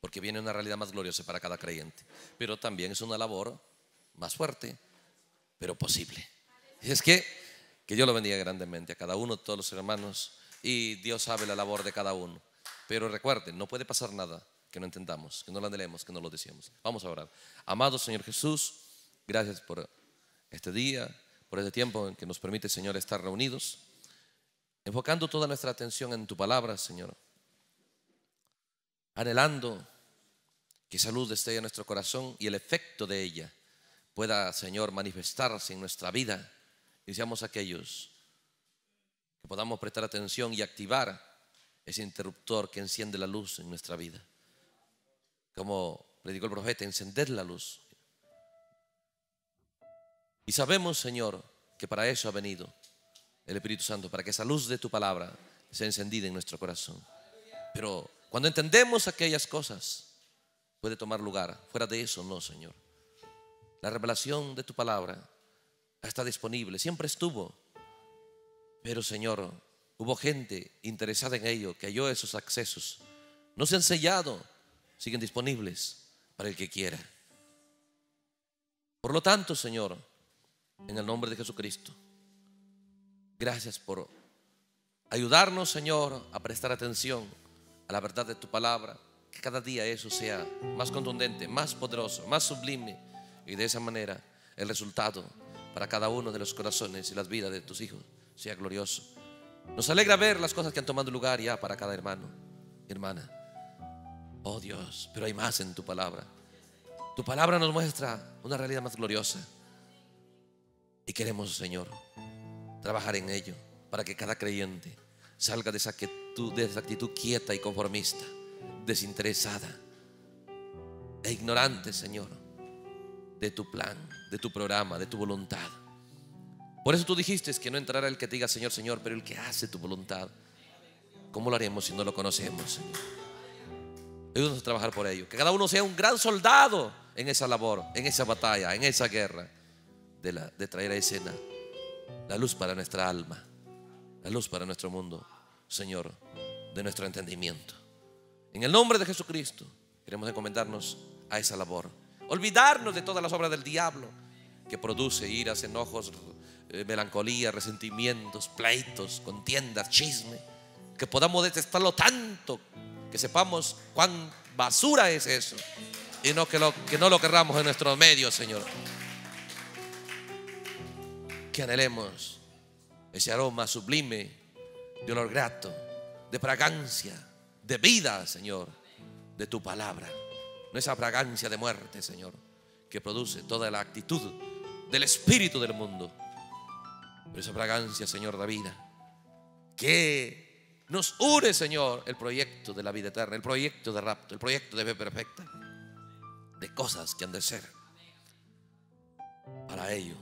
Porque viene una realidad más gloriosa para cada creyente. Pero también es una labor más fuerte, pero posible. Y es que, que yo lo bendiga grandemente a cada uno, de todos los hermanos, y Dios sabe la labor de cada uno. Pero recuerden, no puede pasar nada que no entendamos, que no lo anhelemos, que no lo deseemos. Vamos a orar. Amado Señor Jesús, gracias por este día, por este tiempo en que nos permite, Señor, estar reunidos, enfocando toda nuestra atención en tu palabra, Señor, anhelando que esa luz esté en nuestro corazón y el efecto de ella pueda, Señor, manifestarse en nuestra vida y aquellos que podamos prestar atención y activar ese interruptor que enciende la luz en nuestra vida. Como predicó el profeta, encender la luz. Y sabemos, Señor, que para eso ha venido el Espíritu Santo, para que esa luz de tu palabra sea encendida en nuestro corazón. Pero cuando entendemos aquellas cosas, puede tomar lugar. Fuera de eso, no, Señor. La revelación de tu palabra está disponible, siempre estuvo. Pero, Señor, Hubo gente interesada en ello que halló esos accesos. No se han sellado, siguen disponibles para el que quiera. Por lo tanto, Señor, en el nombre de Jesucristo, gracias por ayudarnos, Señor, a prestar atención a la verdad de tu palabra. Que cada día eso sea más contundente, más poderoso, más sublime. Y de esa manera el resultado para cada uno de los corazones y las vidas de tus hijos sea glorioso nos alegra ver las cosas que han tomado lugar ya para cada hermano, hermana. Oh Dios, pero hay más en tu palabra. Tu palabra nos muestra una realidad más gloriosa. Y queremos, Señor, trabajar en ello para que cada creyente salga de esa actitud, quieta y conformista, desinteresada e ignorante, Señor, de tu plan, de tu programa, de tu voluntad. Por eso tú dijiste que no entrará el que diga Señor, Señor, pero el que hace tu voluntad. ¿Cómo lo haremos si no lo conocemos, a trabajar por ello. Que cada uno sea un gran soldado en esa labor, en esa batalla, en esa guerra de, de traer a escena la luz para nuestra alma, la luz para nuestro mundo, Señor, de nuestro entendimiento. En el nombre de Jesucristo queremos encomendarnos a esa labor. Olvidarnos de todas las obras del diablo que produce iras, enojos, eh, melancolía, resentimientos, pleitos, contiendas, chisme, que podamos detestarlo tanto que sepamos cuán basura es eso y no que, lo, que no lo querramos en nuestros medios... Señor. Que anhelemos ese aroma sublime de olor grato, de fragancia, de vida, Señor, de tu palabra. No esa fragancia de muerte, Señor, que produce toda la actitud del espíritu del mundo por esa fragancia, Señor, la vida. Que nos une, Señor, el proyecto de la vida eterna, el proyecto de rapto, el proyecto de fe perfecta, de cosas que han de ser. Para ello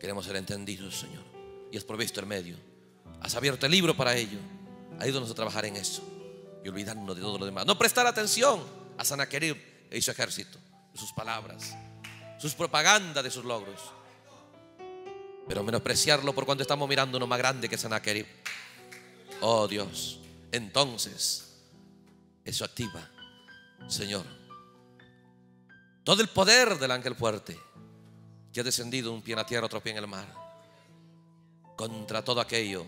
queremos ser entendidos, Señor. Y has provisto el medio. Has abierto el libro para ello. Ayúdanos a trabajar en eso y olvidarnos de todo lo demás. No prestar atención a Sanaquerib y su ejército, sus palabras, sus propagandas de sus logros pero menospreciarlo por cuando estamos mirando uno más grande que Sanáquerib Oh Dios, entonces eso activa, Señor, todo el poder del ángel fuerte que ha descendido un pie en la tierra, otro pie en el mar, contra todo aquello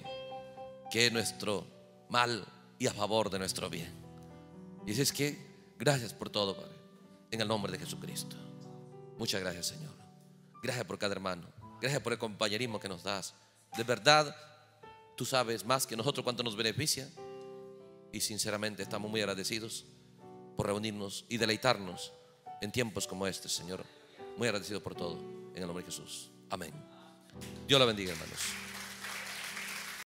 que es nuestro mal y a favor de nuestro bien. Y dices que gracias por todo, Padre, en el nombre de Jesucristo. Muchas gracias, Señor. Gracias por cada hermano. Gracias por el compañerismo que nos das. De verdad, tú sabes más que nosotros cuánto nos beneficia. Y sinceramente estamos muy agradecidos por reunirnos y deleitarnos en tiempos como este, Señor. Muy agradecido por todo. En el nombre de Jesús. Amén. Dios la bendiga, hermanos.